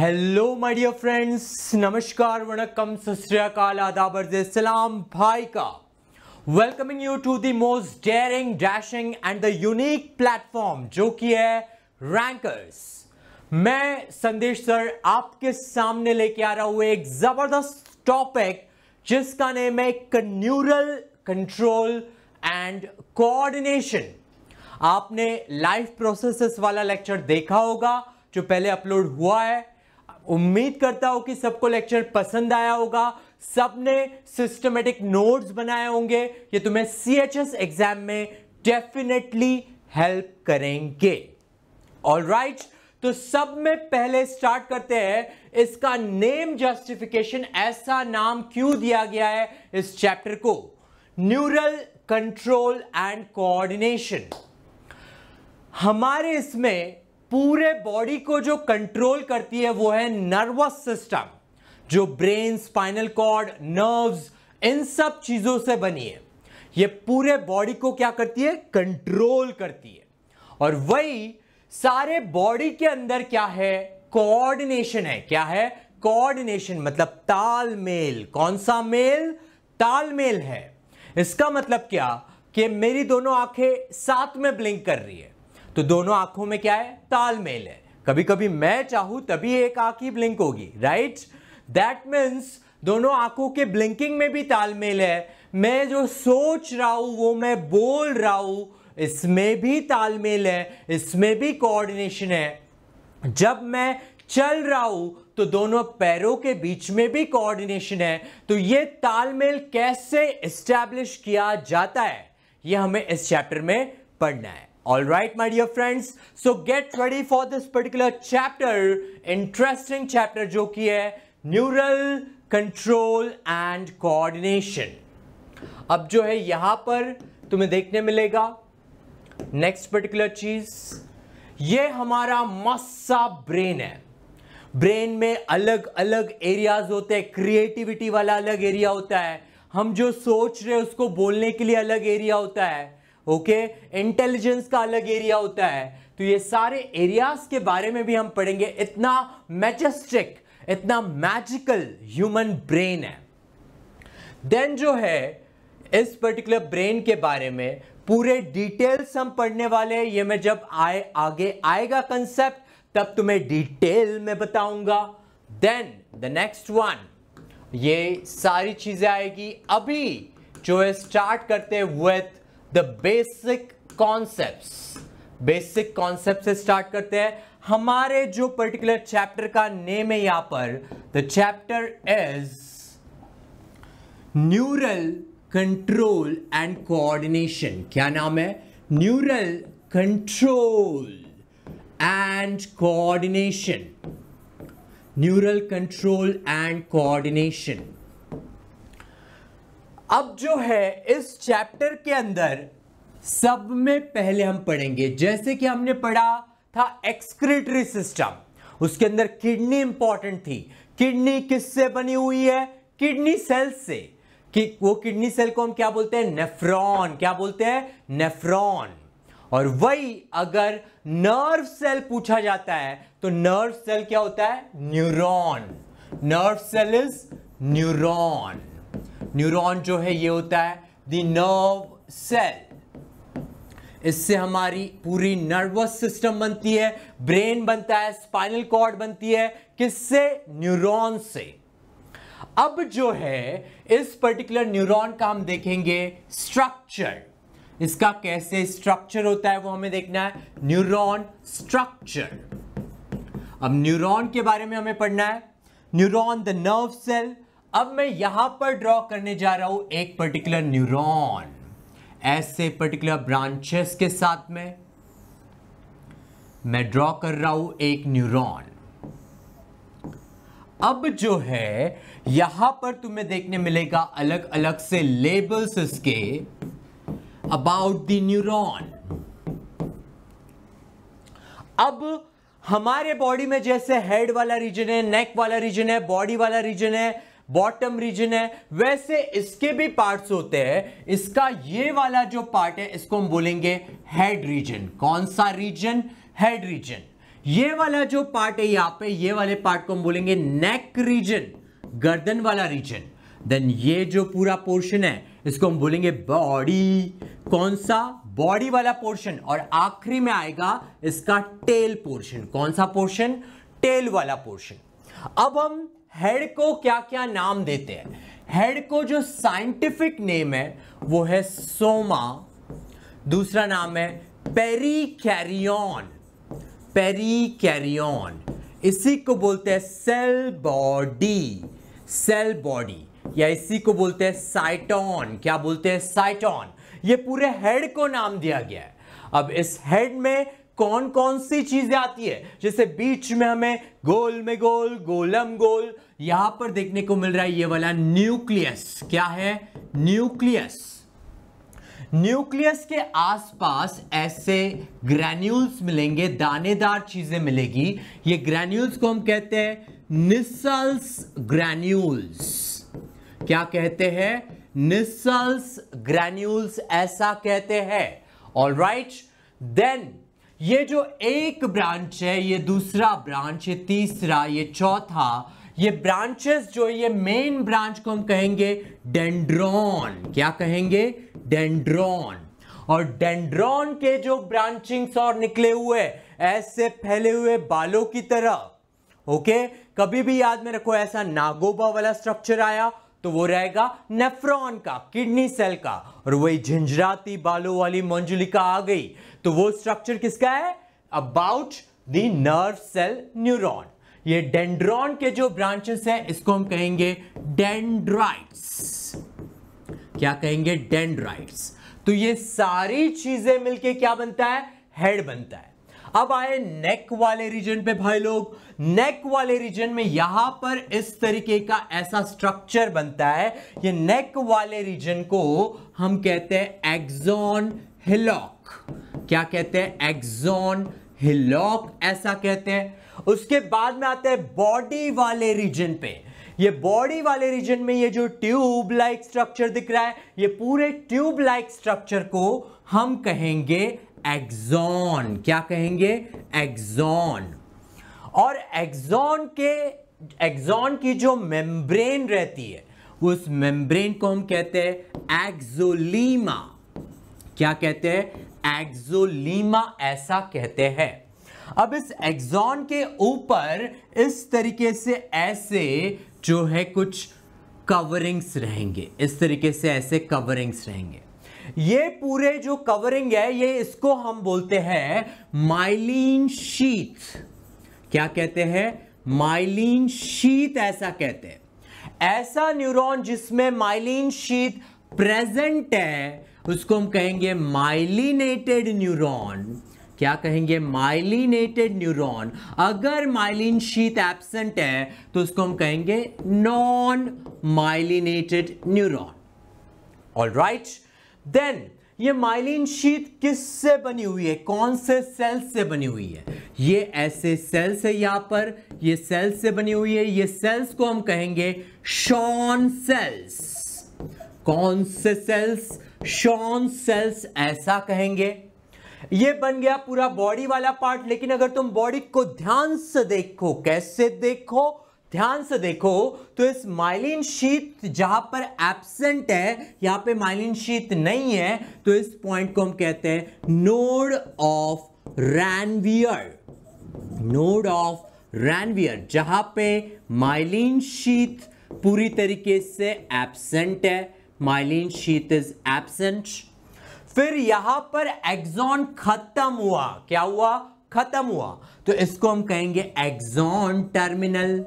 Hello my dear friends नमस्कार वनकम सस्काल आदाब सलाम भाई का welcoming you to the most daring dashing and the unique platform जो कि है रैंकर्स मैं संदेश सर आपके सामने लेके आ रहा हूँ एक ज़बरदस्त टॉपिक जिसका नेम है कन्यूरल कंट्रोल एंड कोऑर्डिनेशन आपने लाइफ प्रोसेसेस वाला लेक्चर देखा होगा जो पहले अपलोड हुआ है उम्मीद करता हूं कि सबको लेक्चर पसंद आया होगा सबने सिस्टमेटिक नोट्स बनाए होंगे ये तुम्हें सी एग्जाम में डेफिनेटली हेल्प करेंगे ऑल राइट right, तो सब में पहले स्टार्ट करते हैं इसका नेम जस्टिफिकेशन ऐसा नाम क्यों दिया गया है इस चैप्टर को न्यूरल कंट्रोल एंड कोऑर्डिनेशन हमारे इसमें पूरे बॉडी को जो कंट्रोल करती है वो है नर्वस सिस्टम जो ब्रेन स्पाइनल कॉर्ड नर्व्स इन सब चीजों से बनी है ये पूरे बॉडी को क्या करती है कंट्रोल करती है और वही सारे बॉडी के अंदर क्या है कोऑर्डिनेशन है क्या है कोऑर्डिनेशन मतलब तालमेल कौन सा मेल तालमेल है इसका मतलब क्या कि मेरी दोनों आंखें साथ में ब्लिंक कर रही है तो दोनों आंखों में क्या है तालमेल है कभी कभी मैं चाहूं तभी एक आंख ही ब्लिंक होगी राइट दैट मीन्स दोनों आंखों के ब्लिंकिंग में भी तालमेल है मैं जो सोच रहा हूं वो मैं बोल रहा हूं इसमें भी तालमेल है इसमें भी कोऑर्डिनेशन है जब मैं चल रहा हूं तो दोनों पैरों के बीच में भी कोऑर्डिनेशन है तो ये तालमेल कैसे इस्टेब्लिश किया जाता है ये हमें इस चैप्टर में पढ़ना है All right, my dear friends, so get ready for this particular chapter, interesting chapter जो कि है neural control and coordination अब जो है यहां पर तुम्हें देखने मिलेगा next particular चीज ये हमारा मस्सा brain है ब्रेन में अलग अलग एरियाज होते हैं क्रिएटिविटी वाला अलग एरिया होता है हम जो सोच रहे हैं उसको बोलने के लिए अलग एरिया होता है ओके इंटेलिजेंस का अलग एरिया होता है तो ये सारे एरियाज के बारे में भी हम पढ़ेंगे इतना मैजेस्टिक इतना मैजिकल ह्यूमन ब्रेन है देन जो है इस पर्टिकुलर ब्रेन के बारे में पूरे डिटेल्स हम पढ़ने वाले हैं ये मैं जब आए आगे आएगा कंसेप्ट तब तुम्हें डिटेल में बताऊंगा देन द नेक्स्ट वन ये सारी चीजें आएगी अभी जो है स्टार्ट करते हैं with the basic concept basic concept से स्टार्ट करते हैं हमारे जो पर्टिकुलर चैप्टर का नेम है यहां पर the chapter is neural control and coordination क्या नाम है neural control and coordination neural control and coordination अब जो है इस चैप्टर के अंदर सब में पहले हम पढ़ेंगे जैसे कि हमने पढ़ा था एक्सक्रीटरी सिस्टम उसके अंदर किडनी इंपॉर्टेंट थी किडनी किससे बनी हुई है किडनी सेल से कि वो किडनी सेल को हम क्या बोलते हैं नेफ्रॉन क्या बोलते हैं नेफ्रॉन और वही अगर नर्व सेल पूछा जाता है तो नर्व सेल क्या होता है neuron nerve cell is neuron neuron जो है ये होता है दी नर्व सेल इससे हमारी पूरी नर्वस सिस्टम बनती है ब्रेन बनता है स्पाइनल कॉर्ड बनती है किससे न्यूरॉन से अब जो है इस पर्टिकुलर न्यूरॉन का हम देखेंगे स्ट्रक्चर इसका कैसे स्ट्रक्चर होता है वो हमें देखना है न्यूरॉन स्ट्रक्चर अब न्यूरॉन के बारे में हमें पढ़ना है न्यूरॉन द नर्व सेल अब मैं यहां पर ड्रॉ करने जा रहा हूं एक पर्टिकुलर न्यूरॉन ऐसे पर्टिकुलर ब्रांचेस के साथ में मैं ड्रॉ कर रहा हूं एक न्यूरॉन अब जो है यहां पर तुम्हें देखने मिलेगा अलग अलग से लेबल्स इसके अबाउट द न्यूरॉन अब हमारे बॉडी में जैसे हेड वाला रीजन है नेक वाला रीजन है बॉडी वाला रीजन है बॉटम रीजन है वैसे इसके भी पार्ट्स होते हैं इसका ये वाला जो पार्ट है इसको हम बोलेंगे हेड रीजन कौन सा रीजन हेड रीजन ये वाला जो पार्ट है यहां पे ये वाले पार्ट को हम बोलेंगे नेक रीजन गर्दन वाला रीजन देन ये जो पूरा पोर्शन है इसको हम बोलेंगे बॉडी कौन सा बॉडी वाला पोर्शन और आखिरी में आएगा इसका टेल पोर्शन कौन सा पोर्शन टेल वाला पोर्शन अब हम हेड को क्या क्या नाम देते हैं हेड को जो साइंटिफिक नेम है वो है सोमा दूसरा नाम है पेरी कैरियन पेरी कैरियन इसी को बोलते हैं सेल बॉडी सेल बॉडी या इसी को बोलते हैं साइटॉन क्या बोलते हैं साइटॉन ये पूरे हेड को नाम दिया गया है अब इस हेड में कौन कौन सी चीजें आती है जैसे बीच में हमें गोल में गोल गोलम गोल यहां पर देखने को मिल रहा है ये वाला न्यूक्लियस क्या है न्यूक्लियस न्यूक्लियस के आसपास ऐसे ग्रैन्यूल्स मिलेंगे दानेदार चीजें मिलेगी ये ग्रैन्यूल्स को हम कहते हैं निसल्स ग्रैन्यूल्स क्या कहते हैं निसल्स ग्रैन्यूल्स ऐसा कहते हैं ऑल राइट देन ये जो एक ब्रांच है ये दूसरा ब्रांच ये तीसरा ये चौथा ये ब्रांचेस जो ये मेन ब्रांच को हम कहेंगे डेंड्रॉन क्या कहेंगे डेंड्रॉन और डेंड्रॉन के जो ब्रांचिंग्स और निकले हुए ऐसे फैले हुए बालों की तरह ओके कभी भी याद में रखो ऐसा नागोबा वाला स्ट्रक्चर आया तो वो रहेगा नेफ्रॉन का किडनी सेल का और वही झंझराती बालों वाली मंजुलिका आ गई तो वो स्ट्रक्चर किसका है about the nerve cell neuron ये डेंड्रॉन के जो ब्रांचेस हैं इसको हम कहेंगे डेंड्राइट्स क्या कहेंगे डेंड्राइट्स तो ये सारी चीजें मिलके क्या बनता है हेड बनता है अब आए नेक वाले रीजन पे भाई लोग नेक वाले रीजन में यहां पर इस तरीके का ऐसा स्ट्रक्चर बनता है ये नेक वाले रीजन को हम कहते हैं एक्सोन हिलॉक क्या कहते हैं एक्सोन हिलॉक ऐसा कहते हैं उसके बाद में आते हैं बॉडी वाले रीजन पे ये बॉडी वाले रीजन में ये जो ट्यूब लाइक स्ट्रक्चर दिख रहा है ये पूरे ट्यूब लाइक स्ट्रक्चर को हम कहेंगे एक्सोन क्या कहेंगे एक्सोन और एक्सोन के एक्सोन की जो मेम्ब्रेन रहती है उस मेम्ब्रेन को हम कहते हैं एक्सोलीमा क्या कहते हैं एक्जोलीमा ऐसा कहते हैं अब इस एक्सॉन के ऊपर इस तरीके से ऐसे जो है कुछ कवरिंग्स रहेंगे इस तरीके से ऐसे कवरिंग्स रहेंगे ये पूरे जो कवरिंग है ये इसको हम बोलते हैं माइलिन शीत क्या कहते हैं माइलिन शीत ऐसा कहते हैं ऐसा न्यूरॉन जिसमें माइलिन शीत प्रेजेंट है उसको हम कहेंगे माइलिनेटेड न्यूरॉन क्या कहेंगे माइलिनेटेड न्यूरॉन अगर माइलिन शीत एब्सेंट है तो उसको हम कहेंगे non myelinated neuron all right then ये माइलिन शीत किस से बनी हुई है कौन से सेल से बनी हुई है ये ऐसे सेल्स है यहां पर ये सेल्स से बनी हुई है ये सेल्स को हम कहेंगे शॉन सेल्स कौन से सेल्स शॉन सेल्स ऐसा कहेंगे ये बन गया पूरा बॉडी वाला पार्ट लेकिन अगर तुम बॉडी को ध्यान से देखो कैसे देखो ध्यान से देखो तो इस माइलिन शीत जहां पर एब्सेंट है यहां पे माइलिन शीत नहीं है तो इस पॉइंट को हम कहते हैं node of Ranvier node of Ranvier जहां पे माइलिन शीत पूरी तरीके से एब्सेंट है माइलिन शीत इज एबसेंट फिर यहां पर एक्सॉन खत्म हुआ क्या हुआ खत्म हुआ तो इसको हम कहेंगे एक्सॉन टर्मिनल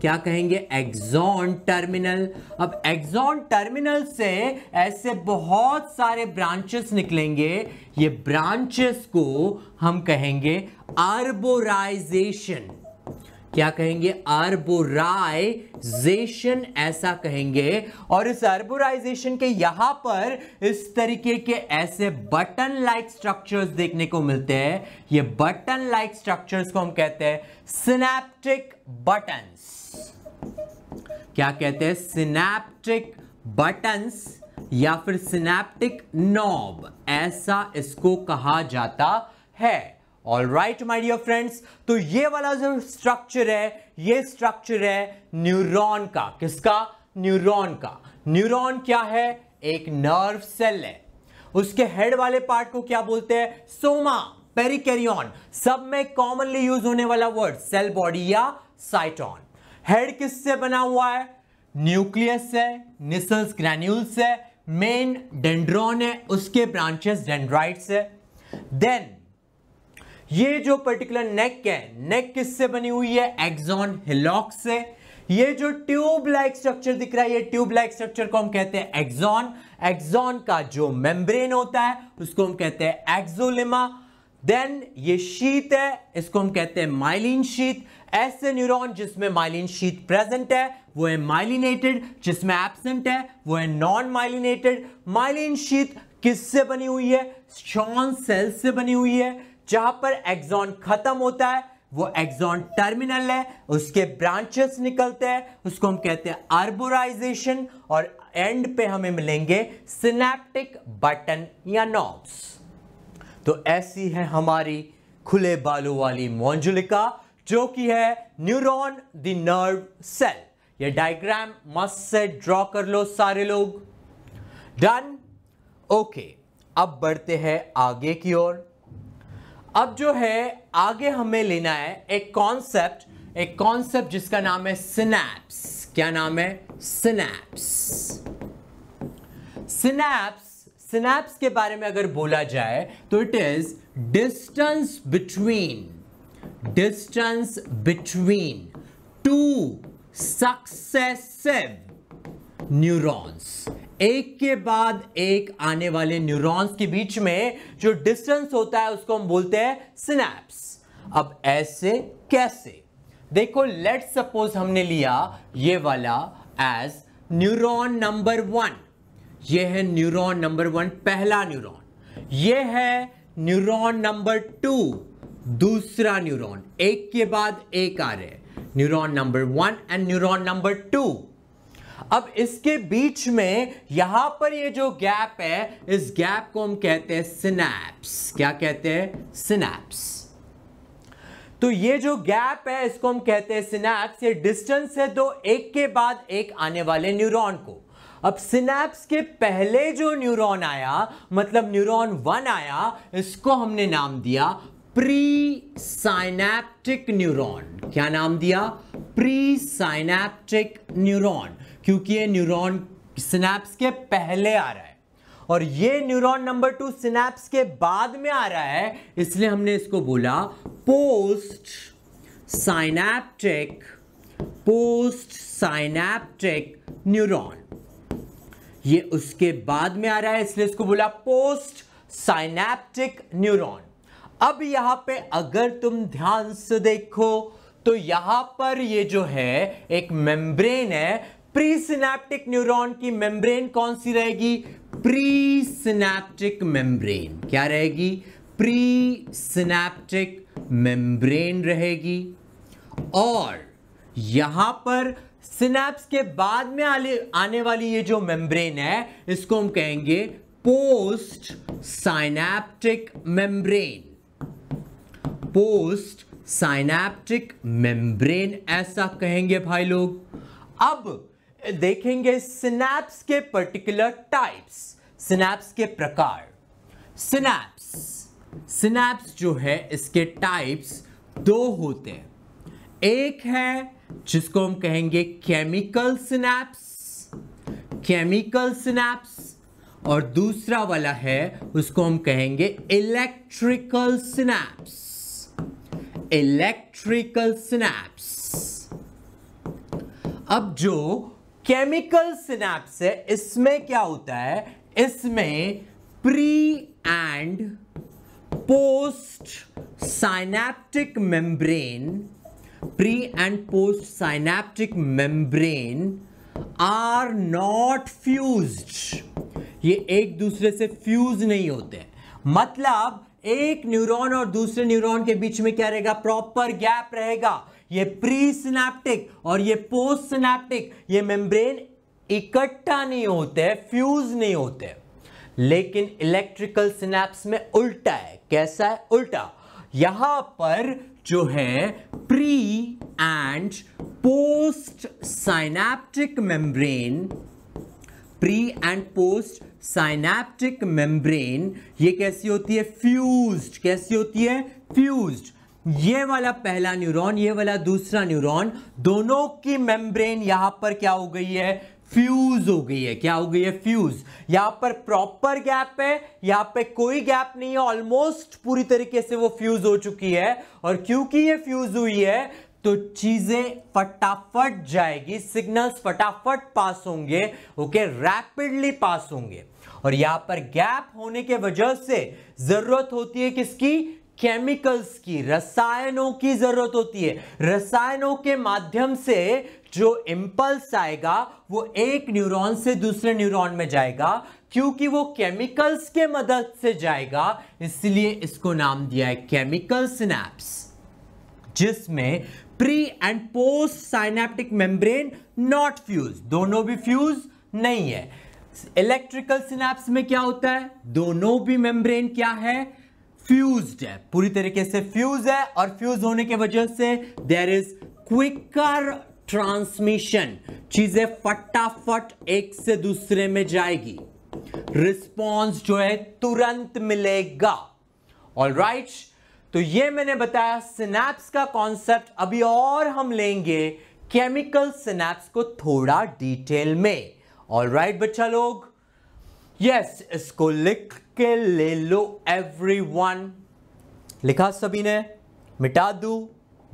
क्या कहेंगे एक्सॉन टर्मिनल अब एक्सॉन टर्मिनल से ऐसे बहुत सारे ब्रांचेस निकलेंगे ये ब्रांचेस को हम कहेंगे आर्बोराइजेशन क्या कहेंगे अर्बुराइजेशन ऐसा कहेंगे और इस अर्बुराइजेशन के यहां पर इस तरीके के ऐसे बटन लाइक स्ट्रक्चर्स देखने को मिलते हैं ये बटन लाइक स्ट्रक्चर्स को हम कहते हैं सिनेप्टिक बटन्स क्या कहते हैं सिनेप्टिक बटन्स या फिर सिनेप्टिक नॉब ऐसा इसको कहा जाता है all right my dear friends तो ये वाला जो स्ट्रक्चर है ये स्ट्रक्चर है न्यूरॉन का किसका न्यूरॉन का न्यूरॉन क्या है एक नर्व सेल है उसके हेड वाले पार्ट को क्या बोलते हैं सोमा पेरिकेरियन सब में कॉमनली यूज होने वाला वर्ड सेल बॉडी या साइटॉन हेड किससे बना हुआ है न्यूक्लियस है निसल्स ग्रैन्यूल्स है मेन डेंड्रॉन है उसके ब्रांचेस डेंड्राइट्स है देन ये जो पर्टिकुलर नेक है नेक किससे बनी हुई है एक्सॉन हिलॉक से ये जो ट्यूब लाइक स्ट्रक्चर दिख रहा है ये ट्यूब लाइक स्ट्रक्चर को हम कहते हैं एक्सॉन एक्सॉन का जो मेम्ब्रेन होता है उसको हम कहते हैं एक्सोलिमा देन ये शीत है इसको हम कहते हैं माइलिन शीत ऐसे न्यूरॉन जिसमें माइलिन शीत प्रेजेंट है वो है माइलिनेटेड जिसमें एबसेंट है वो है नॉन माइलिनेटेड माइलिन शीत किससे बनी हुई है स्ट्रॉन्ग सेल से बनी हुई है जहां पर एक्सॉन खत्म होता है वो एक्सॉन टर्मिनल है उसके ब्रांचेस निकलते हैं उसको हम कहते हैं आर्बोराइजेशन और एंड पे हमें मिलेंगे सिनेप्टिक बटन या नॉब्स तो ऐसी है हमारी खुले बालों वाली मोन्जुलिका जो कि है न्यूरॉन द नर्व सेल ये डायग्राम मस्त से ड्रॉ कर लो सारे लोग डन ओके okay, अब बढ़ते हैं आगे की ओर अब जो है आगे हमें लेना है एक कॉन्सेप्ट एक कॉन्सेप्ट जिसका नाम है सिनेप्स क्या नाम है सिनेप्स सिनेप्स सिनेप्स के बारे में अगर बोला जाए तो it is distance between distance between two successive neurons एक के बाद एक आने वाले न्यूरॉन्स के बीच में जो डिस्टेंस होता है उसको हम बोलते हैं सिनेप्स अब ऐसे कैसे देखो लेट सपोज हमने लिया ये वाला एज न्यूरॉन नंबर वन ये है न्यूरॉन नंबर वन पहला न्यूरॉन ये है न्यूरॉन नंबर टू दूसरा न्यूरॉन एक के बाद एक आ रहे neuron number one and neuron number two अब इसके बीच में यहां पर ये जो गैप है इस गैप को हम कहते हैं सिनेप्स क्या कहते हैं सिनेप्स तो ये जो गैप है इसको हम कहते हैं सिनेप्स ये डिस्टेंस है दो एक के बाद एक आने वाले न्यूरॉन को अब सिनेप्स के पहले जो न्यूरॉन आया मतलब न्यूरॉन वन आया इसको हमने नाम दिया प्री साइनेप्टिक न्यूरॉन क्या नाम दिया प्री साइनेप्टिक न्यूरॉन क्योंकि ये न्यूरॉन स्नैप्स के पहले आ रहा है और ये न्यूरॉन नंबर टू स्नैप्स के बाद में आ रहा है इसलिए हमने इसको बोला post synaptic post synaptic neuron ये उसके बाद में आ रहा है इसलिए इसको बोला पोस्ट साइनेप्टिक न्यूरॉन अब यहां पे अगर तुम ध्यान से देखो तो यहां पर ये जो है एक मेम्ब्रेन है प्रीसिनेप्टिक न्यूरॉन की मेम्ब्रेन कौन सी रहेगी प्रीसिनेप्टिक मेम्ब्रेन क्या रहेगी प्रीसिनेप्टिक मेम्ब्रेन रहेगी और यहां पर सिनेप्स के बाद में आने आने वाली ये जो मेम्ब्रेन है इसको हम कहेंगे post synaptic membrane post synaptic membrane ऐसा कहेंगे भाई लोग अब देखेंगे सिनेप्स के पर्टिकुलर टाइप्स सिनेप्स के प्रकार सिनेप्स सिनेप्स जो है इसके टाइप्स दो होते हैं एक है जिसको हम कहेंगे केमिकल सिनेप्स केमिकल सिनेप्स और दूसरा वाला है उसको हम कहेंगे इलेक्ट्रिकल सिनेप्स इलेक्ट्रिकल सिनेप्स अब जो केमिकल सिनेप्स है इसमें क्या होता है इसमें pre and post synaptic membrane pre and post synaptic membrane are not fused ये एक दूसरे से फ्यूज नहीं होते मतलब एक न्यूरॉन और दूसरे न्यूरॉन के बीच में क्या रहेगा प्रॉपर गैप रहेगा ये प्री सिनेप्टिक और ये पोस्ट सिनेप्टिक ये मेम्ब्रेन इकट्ठा नहीं होते फ्यूज नहीं होते लेकिन इलेक्ट्रिकल सिनेप्स में उल्टा है कैसा है उल्टा यहां पर जो है pre and post synaptic membrane pre and post synaptic membrane ये कैसी होती है फ्यूज्ड कैसी होती है फ्यूज्ड ये वाला पहला न्यूरॉन ये वाला दूसरा न्यूरॉन दोनों की मेम्ब्रेन यहां पर क्या हो गई है फ्यूज हो गई है क्या हो गई है फ्यूज यहां पर प्रॉपर गैप है यहां पे कोई गैप नहीं है ऑलमोस्ट पूरी तरीके से वो फ्यूज हो चुकी है और क्योंकि ये फ्यूज हुई है तो चीजें फटाफट जाएगी सिग्नल्स फटाफट पास होंगे ओके रैपिडली पास होंगे और यहां पर गैप होने के वजह से जरूरत होती है किसकी केमिकल्स की रसायनों की जरूरत होती है रसायनों के माध्यम से जो इम्पल्स आएगा वो एक न्यूरॉन से दूसरे न्यूरॉन में जाएगा क्योंकि वो केमिकल्स के मदद से जाएगा इसलिए इसको नाम दिया है केमिकल स्नैप्स जिसमें pre and post synaptic membrane not fuse दोनों भी फ्यूज नहीं है इलेक्ट्रिकल स्नैप्स में क्या होता है दोनों भी मेम्ब्रेन क्या है फ्यूज्ड है पूरी तरीके से फ्यूज है और फ्यूज होने के वजह से देर इज क्विकर ट्रांसमिशन चीजें फटाफट एक से दूसरे में जाएगी रिस्पॉन्स जो है तुरंत मिलेगा ऑल राइट right? तो ये मैंने बताया सिनेप्स का कॉन्सेप्ट अभी और हम लेंगे केमिकल सिनेप्स को थोड़ा डिटेल में ऑल राइट right, बच्चा लोग यस yes, इसको लिख के ले लो एवरी वन लिखा सभी ने मिटा दू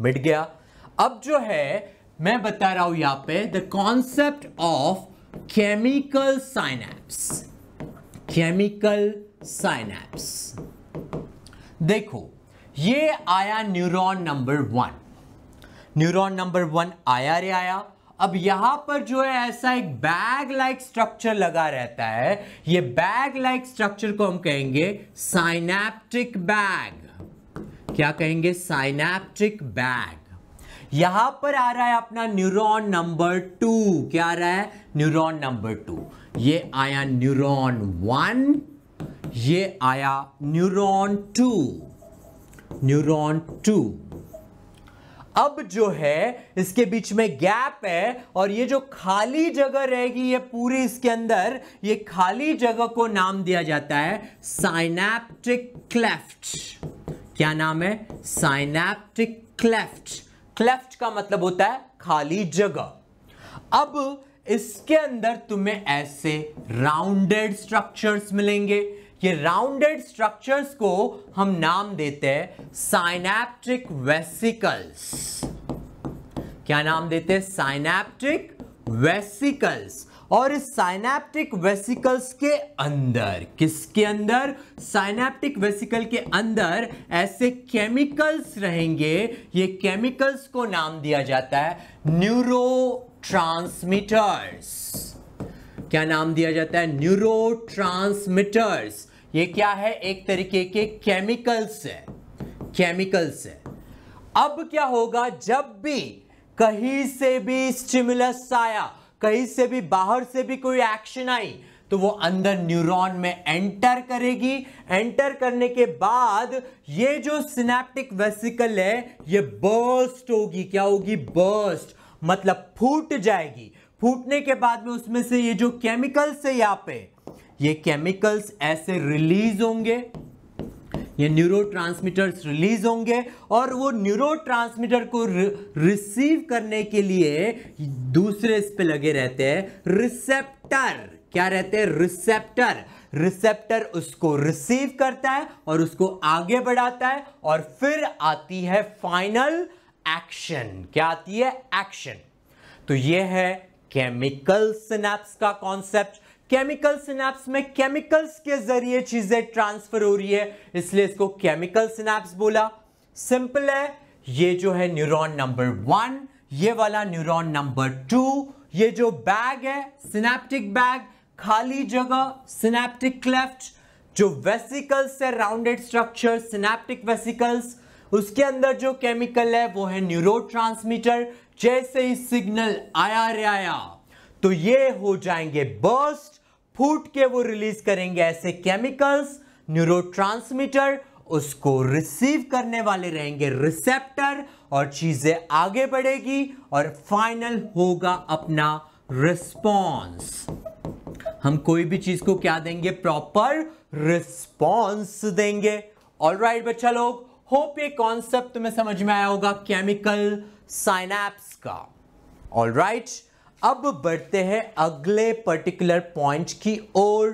मिट गया अब जो है मैं बता रहा हूं यहां पे the concept of chemical synapse chemical synapse देखो ये आया neuron number one neuron number one आया रे आया अब यहां पर जो है ऐसा एक बैग लाइक स्ट्रक्चर लगा रहता है ये बैग लाइक स्ट्रक्चर को हम कहेंगे साइनेप्टिक बैग क्या कहेंगे साइनेप्टिक बैग यहां पर आ रहा है अपना न्यूरॉन नंबर टू क्या आ रहा है न्यूरॉन नंबर टू ये आया न्यूरॉन वन ये आया न्यूरॉन टू न्यूरॉन टू अब जो है इसके बीच में गैप है और ये जो खाली जगह रहेगी ये पूरी इसके अंदर ये खाली जगह को नाम दिया जाता है साइनेप्टिक क्लेफ्ट क्या नाम है साइनेप्टिक क्लेफ्ट क्लेफ्ट का मतलब होता है खाली जगह अब इसके अंदर तुम्हें ऐसे राउंडेड स्ट्रक्चर्स मिलेंगे ये राउंडेड स्ट्रक्चर्स को हम नाम देते हैं साइनेप्टिक वेसिकल्स क्या नाम देते हैं साइनेप्टिक वेसिकल्स और इस साइनेप्टिक वेसिकल्स के अंदर किसके अंदर साइनेप्टिक वेसिकल के अंदर ऐसे केमिकल्स रहेंगे ये केमिकल्स को नाम दिया जाता है न्यूरो ट्रांसमीटर्स क्या नाम दिया जाता है न्यूरो ट्रांसमीटर्स ये क्या है एक तरीके के केमिकल्स है केमिकल्स है अब क्या होगा जब भी कहीं से भी स्टिमुलस आया कहीं से भी बाहर से भी कोई एक्शन आई तो वो अंदर न्यूरॉन में एंटर करेगी एंटर करने के बाद ये जो सिनेप्टिक वेसिकल है ये बर्स्ट होगी क्या होगी बर्स्ट मतलब फूट जाएगी फूटने के बाद में उसमें से ये जो केमिकल्स है यहाँ पे ये केमिकल्स ऐसे रिलीज होंगे ये न्यूरो रिलीज होंगे और वो न्यूरो को रिसीव करने के लिए दूसरे इस पे लगे रहते हैं रिसेप्टर क्या रहते हैं रिसेप्टर रिसेप्टर उसको रिसीव करता है और उसको आगे बढ़ाता है और फिर आती है फाइनल एक्शन क्या आती है एक्शन तो ये है केमिकल स्नैप्स का कॉन्सेप्ट केमिकल सिनेप्स में केमिकल्स के जरिए चीजें ट्रांसफर हो रही है इसलिए इसको केमिकल सिनेप्स बोला सिंपल है ये जो है न्यूरॉन नंबर वन ये वाला न्यूरॉन नंबर टू ये जो बैग है सिनेप्टिक बैग खाली जगह सिनेप्टिक क्लेफ्ट जो वेसिकल्स है राउंडेड स्ट्रक्चर सिनेप्टिक वेसिकल्स उसके अंदर जो केमिकल है वो है न्यूरो जैसे ही सिग्नल आया रे आया तो ये हो जाएंगे बर्स्ट फूट के वो रिलीज करेंगे ऐसे केमिकल्स न्यूरो उसको रिसीव करने वाले रहेंगे रिसेप्टर और चीजें आगे बढ़ेगी और फाइनल होगा अपना रिस्पॉन्स हम कोई भी चीज को क्या देंगे प्रॉपर रिस्पॉन्स देंगे ऑल राइट बच्चा लोग होप ये कॉन्सेप्ट तुम्हें समझ में आया होगा केमिकल साइनाप्स का ऑल राइट right? अब बढ़ते हैं अगले पर्टिकुलर पॉइंट की ओर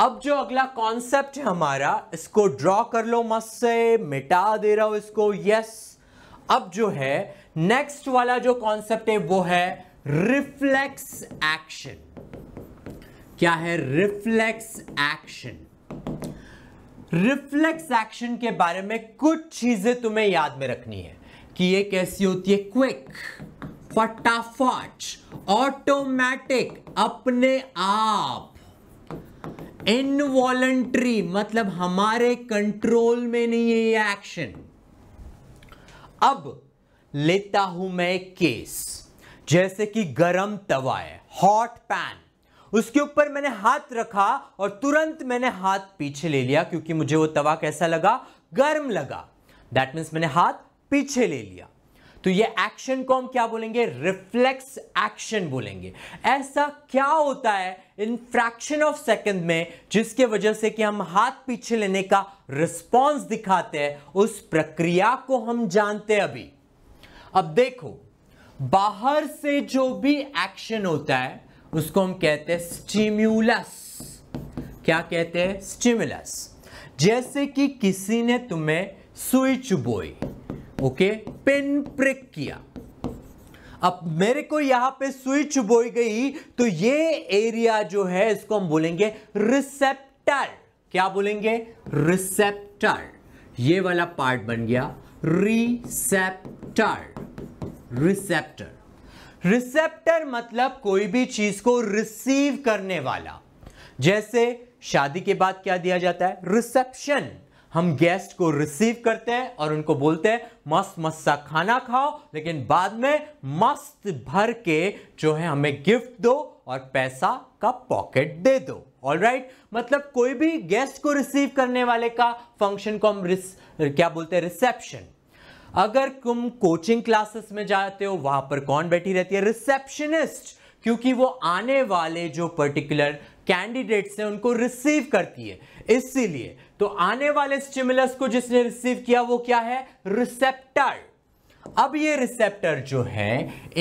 अब जो अगला कॉन्सेप्ट है हमारा इसको ड्रॉ कर लो मस्त से मिटा दे रहा हूं इसको यस अब जो है नेक्स्ट वाला जो कॉन्सेप्ट है वो है रिफ्लेक्स एक्शन क्या है रिफ्लेक्स एक्शन रिफ्लेक्स एक्शन के बारे में कुछ चीजें तुम्हें याद में रखनी है कि ये कैसी होती है क्विक फटाफट ऑटोमेटिक अपने आप इनवॉलेंट्री मतलब हमारे कंट्रोल में नहीं है ये एक्शन अब लेता हूं मैं एक केस जैसे कि गरम तवा है हॉट पैन उसके ऊपर मैंने हाथ रखा और तुरंत मैंने हाथ पीछे ले लिया क्योंकि मुझे वो तवा कैसा लगा गर्म लगा दैट मीन्स मैंने हाथ पीछे ले लिया तो ये एक्शन को हम क्या बोलेंगे रिफ्लेक्स एक्शन बोलेंगे ऐसा क्या होता है इन फ्रैक्शन ऑफ सेकंड में जिसके वजह से कि हम हाथ पीछे लेने का रिस्पॉन्स दिखाते हैं उस प्रक्रिया को हम जानते हैं अभी अब देखो बाहर से जो भी एक्शन होता है उसको हम कहते हैं स्टिम्यूलस क्या कहते हैं स्टिम्यूलस जैसे कि किसी ने तुम्हें स्विच बोई ओके पिन प्रिक किया अब मेरे को यहां पे स्विच बोई गई तो ये एरिया जो है इसको हम बोलेंगे रिसेप्टर क्या बोलेंगे रिसेप्टर ये वाला पार्ट बन गया रिसेप्टर रिसेप्टर रिसेप्टर मतलब कोई भी चीज को रिसीव करने वाला जैसे शादी के बाद क्या दिया जाता है रिसेप्शन हम गेस्ट को रिसीव करते हैं और उनको बोलते हैं मस्त मस्त सा खाना खाओ लेकिन बाद में मस्त भर के जो है हमें गिफ्ट दो और पैसा का पॉकेट दे दो ऑल राइट right? मतलब कोई भी गेस्ट को रिसीव करने वाले का फंक्शन को हम क्या बोलते हैं रिसेप्शन अगर तुम कोचिंग क्लासेस में जाते हो वहां पर कौन बैठी रहती है रिसेप्शनिस्ट क्योंकि वो आने वाले जो पर्टिकुलर कैंडिडेट्स हैं उनको रिसीव करती है इसीलिए तो आने वाले स्टिमुलस को जिसने रिसीव किया वो क्या है रिसेप्टर अब ये रिसेप्टर जो है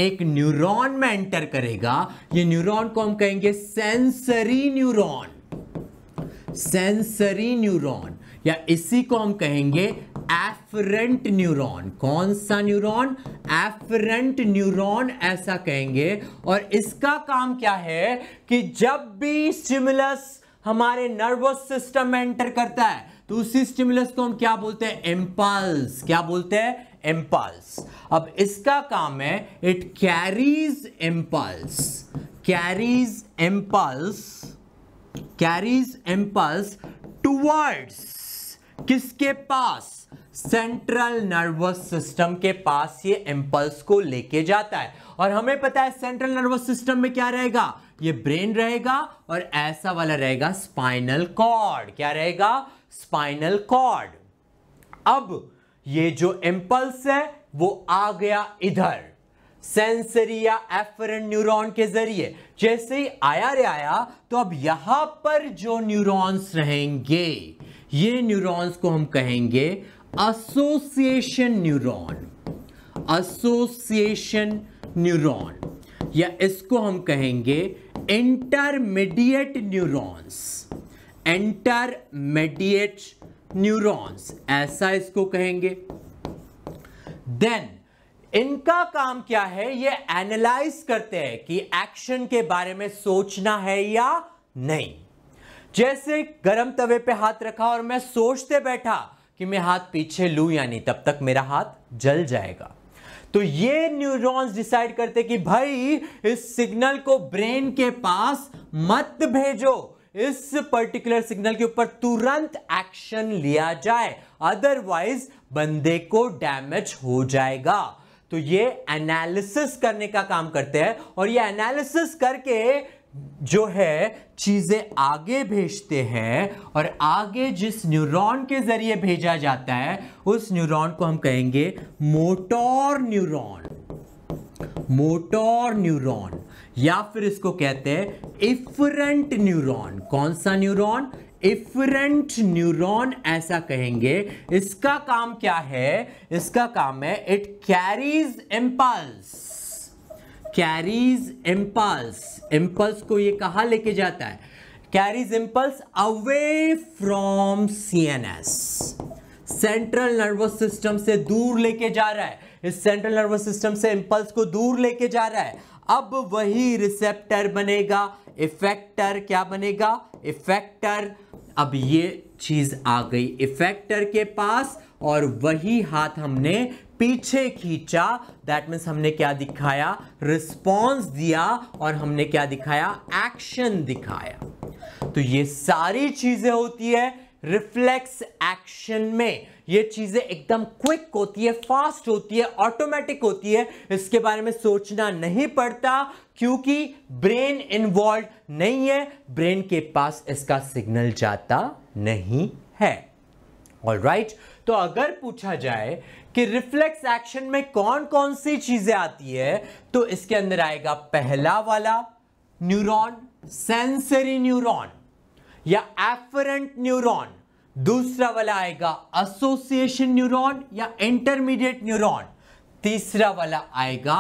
एक न्यूरॉन में एंटर करेगा ये न्यूरॉन को हम कहेंगे सेंसरी न्यूरॉन सेंसरी न्यूरॉन या इसी को हम कहेंगे एफरेंट न्यूरॉन कौन सा न्यूरॉन एफरेंट न्यूरॉन ऐसा कहेंगे और इसका काम क्या है कि जब भी स्टिमुलस हमारे नर्वस सिस्टम में एंटर करता है तो उसी स्टिमुलस को हम क्या बोलते हैं एम्पल्स क्या बोलते हैं एम्पल्स अब इसका काम है it carries impulse carries impulse carries impulse towards किसके पास सेंट्रल नर्वस सिस्टम के पास ये इम्पल्स को लेके जाता है और हमें पता है सेंट्रल नर्वस सिस्टम में क्या रहेगा ये ब्रेन रहेगा और ऐसा वाला रहेगा स्पाइनल कॉर्ड क्या रहेगा स्पाइनल कॉर्ड अब ये जो इम्पल्स है वो आ गया इधर सेंसरी या एफरन न्यूरॉन के जरिए जैसे ही आया रे आया तो अब यहां पर जो न्यूरॉन्स रहेंगे ये न्यूरॉन्स को हम कहेंगे एसोसिएशन न्यूरॉन एसोसिएशन न्यूरॉन या इसको हम कहेंगे इंटरमीडिएट न्यूरॉन्स इंटरमीडिएट न्यूरॉन्स ऐसा इसको कहेंगे देन इनका काम क्या है ये एनालाइज करते हैं कि एक्शन के बारे में सोचना है या नहीं जैसे गर्म तवे पे हाथ रखा और मैं सोचते बैठा कि मैं हाथ पीछे लू या नहीं तब तक मेरा हाथ जल जाएगा तो ये न्यूरॉन्स डिसाइड करते कि भाई इस सिग्नल को ब्रेन के पास मत भेजो इस पर्टिकुलर सिग्नल के ऊपर तुरंत एक्शन लिया जाए अदरवाइज बंदे को डैमेज हो जाएगा तो ये एनालिसिस करने का काम करते हैं और ये एनालिसिस करके जो है चीज़ें आगे भेजते हैं और आगे जिस न्यूरॉन के ज़रिए भेजा जाता है उस न्यूरॉन को हम कहेंगे मोटोर न्यूरॉन मोटोर न्यूरॉन या फिर इसको कहते हैं इफरेंट न्यूरॉन कौन सा न्यूरॉन इफरेंट न्यूरॉन ऐसा कहेंगे इसका काम क्या है इसका काम है it carries impulse carries impulse impulse को ये कहा लेके जाता है carries impulse away from CNS central nervous system से दूर लेके जा रहा है इस सेंट्रल नर्वस सिस्टम से इम्पल्स को दूर लेके जा रहा है अब वही रिसेप्टर बनेगा इफेक्टर क्या बनेगा इफेक्टर अब ये चीज आ गई इफेक्टर के पास और वही हाथ हमने पीछे खींचा दैट मीन्स हमने क्या दिखाया रिस्पॉन्स दिया और हमने क्या दिखाया एक्शन दिखाया तो ये सारी चीजें होती है रिफ्लेक्स एक्शन में ये चीजें एकदम क्विक होती है फास्ट होती है ऑटोमेटिक होती है इसके बारे में सोचना नहीं पड़ता क्योंकि ब्रेन इन्वॉल्व नहीं है ब्रेन के पास इसका सिग्नल जाता नहीं है ऑल राइट right? तो अगर पूछा जाए कि रिफ्लेक्स एक्शन में कौन कौन सी चीजें आती है तो इसके अंदर आएगा पहला वाला न्यूरॉन सेंसरी न्यूरॉन या एफरेंट न्यूरॉन दूसरा वाला आएगा एसोसिएशन न्यूरॉन या इंटरमीडिएट न्यूरॉन तीसरा वाला आएगा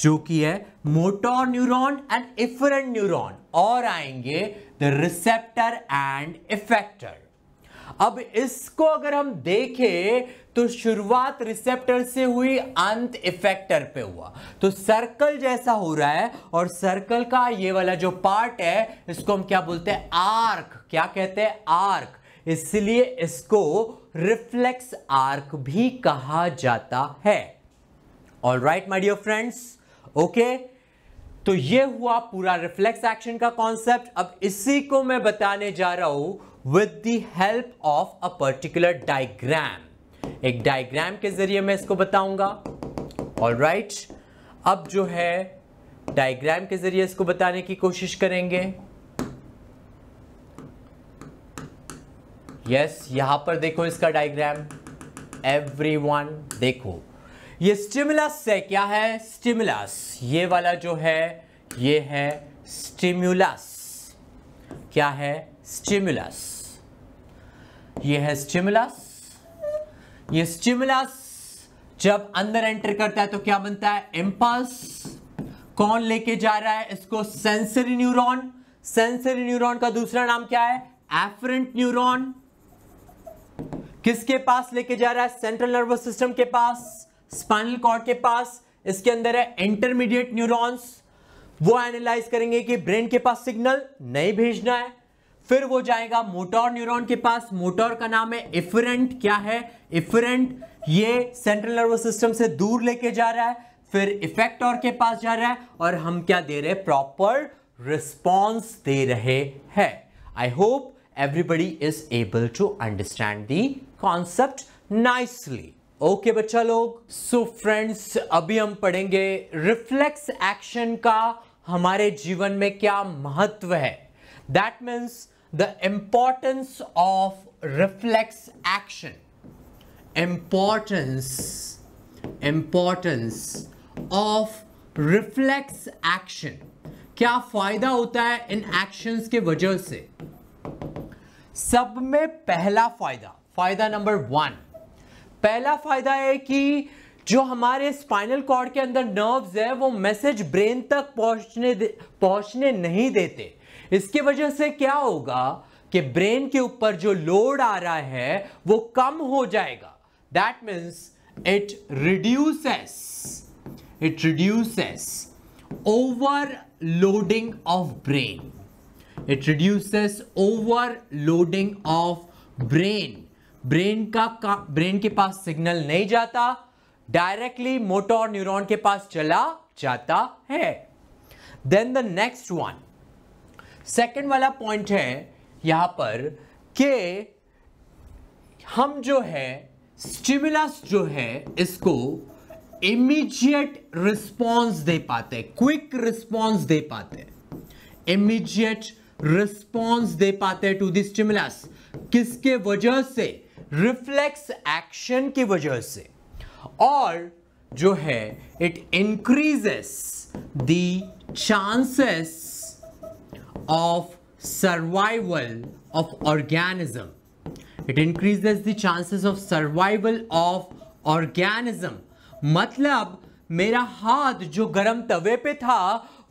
जो कि है motor neuron and efferent neuron और आएंगे द रिसेप्टर एंड इफेक्टर अब इसको अगर हम देखें तो शुरुआत रिसेप्टर से हुई अंत इफेक्टर पे हुआ तो सर्कल जैसा हो रहा है और सर्कल का ये वाला जो पार्ट है इसको हम क्या बोलते हैं आर्क क्या कहते हैं आर्क इसलिए इसको रिफ्लेक्स आर्क भी कहा जाता है all right my dear friends okay तो ये हुआ पूरा रिफ्लेक्स एक्शन का कॉन्सेप्ट अब इसी को मैं बताने जा रहा हूं with the help of a particular diagram एक डायग्राम के जरिए मैं इसको बताऊंगा ऑल राइट right. अब जो है डायग्राम के जरिए इसको बताने की कोशिश करेंगे यस yes, यहां पर देखो इसका डायग्राम एवरीवन देखो ये स्टिमुलस है क्या है स्टिमुलस ये वाला जो है ये है स्टिमुलस क्या है स्टिमुलस ये है स्टिमुलस ये स्टिमुलस जब अंदर एंटर करता है तो क्या बनता है इंपल्स कौन लेके जा रहा है इसको सेंसरी न्यूरॉन सेंसरी न्यूरॉन का दूसरा नाम क्या है एफरेंट न्यूरॉन किसके पास लेके जा रहा है सेंट्रल नर्वस सिस्टम के पास स्पाइनल कॉर्ड के पास इसके अंदर है इंटरमीडिएट न्यूरॉन्स वो एनालाइज करेंगे कि ब्रेन के पास सिग्नल नहीं भेजना है फिर वो जाएगा मोटर न्यूरॉन के पास मोटर का नाम है इफरेंट क्या है इफरेंट ये सेंट्रल नर्वस सिस्टम से दूर लेके जा रहा है फिर इफेक्टर के पास जा रहा है और हम क्या दे रहे प्रॉपर रिस्पॉन्स दे रहे हैं I hope everybody is able to understand the concept nicely okay बच्चा लोग सो फ्रेंड्स अभी हम पढ़ेंगे रिफ्लेक्स एक्शन का हमारे जीवन में क्या महत्व है that means the importance of reflex action importance importance of reflex action क्या फायदा होता है इन एक्शंस के वजह से सब में पहला फायदा फायदा नंबर वन पहला फायदा है कि जो हमारे स्पाइनल कॉर्ड के अंदर नर्व्स है वो मैसेज ब्रेन तक पहुंचने पहुंचने नहीं देते इसकी वजह से क्या होगा कि ब्रेन के ऊपर जो लोड आ रहा है वो कम हो जाएगा that means it reduces it reduces overloading of brain it reduces overloading of brain का, का ब्रेन के पास सिग्नल नहीं जाता डायरेक्टली मोटर न्यूरॉन के पास चला जाता है then the next one second वाला पॉइंट है यहां पर कि हम जो है स्टिमुलस जो है इसको इमीडिएट रिस्पॉन्स दे पाते क्विक रिस्पॉन्स दे पाते इमीडिएट रिस्पॉन्स दे पाते टू द स्टिमुलस किसके वजह से रिफ्लेक्स एक्शन की वजह से और जो है it increases the chances of survival of organism. It increases the chances of survival of organism. मतलब मेरा हाथ जो गर्म तवे पे था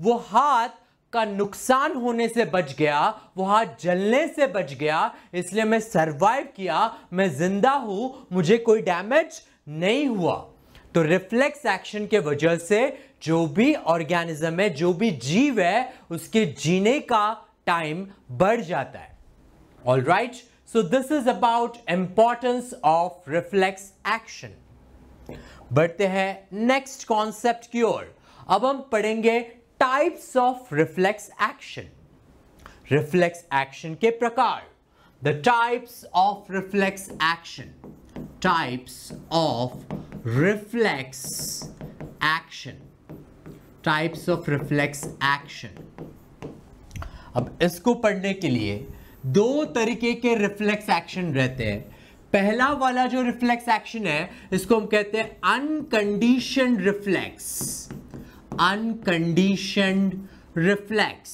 वो हाथ का नुकसान होने से बच गया वो हाथ जलने से बच गया इसलिए मैं सरवाइव किया मैं जिंदा हूँ मुझे कोई डैमेज नहीं हुआ तो रिफ्लेक्स एक्शन के वजह से जो भी ऑर्गेनिज्म है जो भी जीव है उसके जीने का टाइम बढ़ जाता है all right so this is about importance of reflex action बढ़ते हैं नेक्स्ट कॉन्सेप्ट की ओर अब हम पढ़ेंगे types of reflex action reflex action के प्रकार the types of reflex action types of reflex action types of reflex action अब इसको पढ़ने के लिए दो तरीके के रिफ्लेक्स एक्शन रहते हैं पहला वाला जो रिफ्लेक्स एक्शन है इसको हम कहते हैं अनकंडीशन रिफ्लेक्स अनकंडीशन रिफ्लेक्स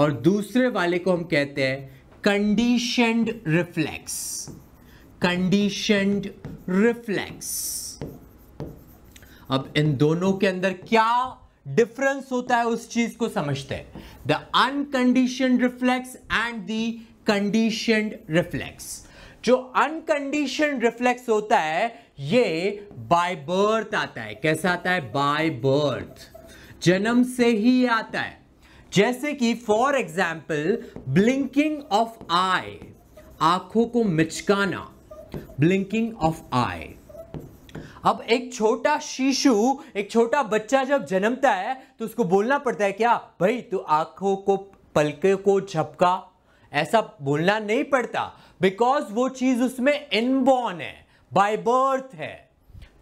और दूसरे वाले को हम कहते हैं कंडीशन रिफ्लेक्स कंडीशनड रिफ्लेक्स अब इन दोनों के अंदर क्या डिफरेंस होता है उस चीज को समझते हैं the unconditioned reflex and the conditioned reflex जो अनकंडीशन रिफ्लेक्स होता है ये बाय बर्थ आता है कैसा आता है बाय बर्थ जन्म से ही आता है जैसे कि for example blinking of eye आंखों को मिचकाना ब्लिंकिंग ऑफ आई अब एक छोटा शिशु एक छोटा बच्चा जब जन्मता है तो उसको बोलना पड़ता है क्या भाई तू आंखों को पलके को झपका ऐसा बोलना नहीं पड़ता बिकॉज वो चीज़ उसमें इनबॉर्न है बाय बर्थ है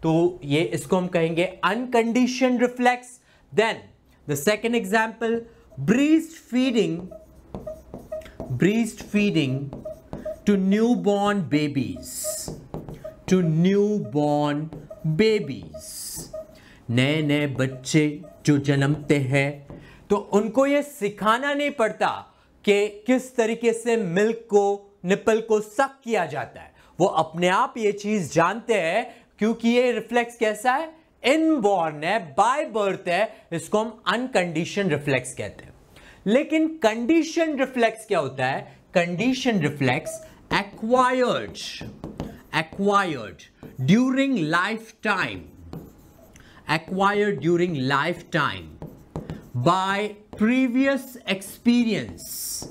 तो ये इसको हम कहेंगे unconditioned reflex then the second example breast feeding breast feeding to newborn babies to newborn babies नए नए बच्चे जो जन्मते हैं तो उनको ये सिखाना नहीं पड़ता कि किस तरीके से मिल्क को निपल को सक किया जाता है वो अपने आप ये चीज़ जानते हैं क्योंकि ये रिफ्लेक्स कैसा है इनबॉर्न है बाय बर्थ है इसको हम अनकंडीशन रिफ्लेक्स कहते हैं लेकिन कंडीशन रिफ्लेक्स क्या होता है conditioned reflex acquired acquired during lifetime acquired during lifetime by previous experience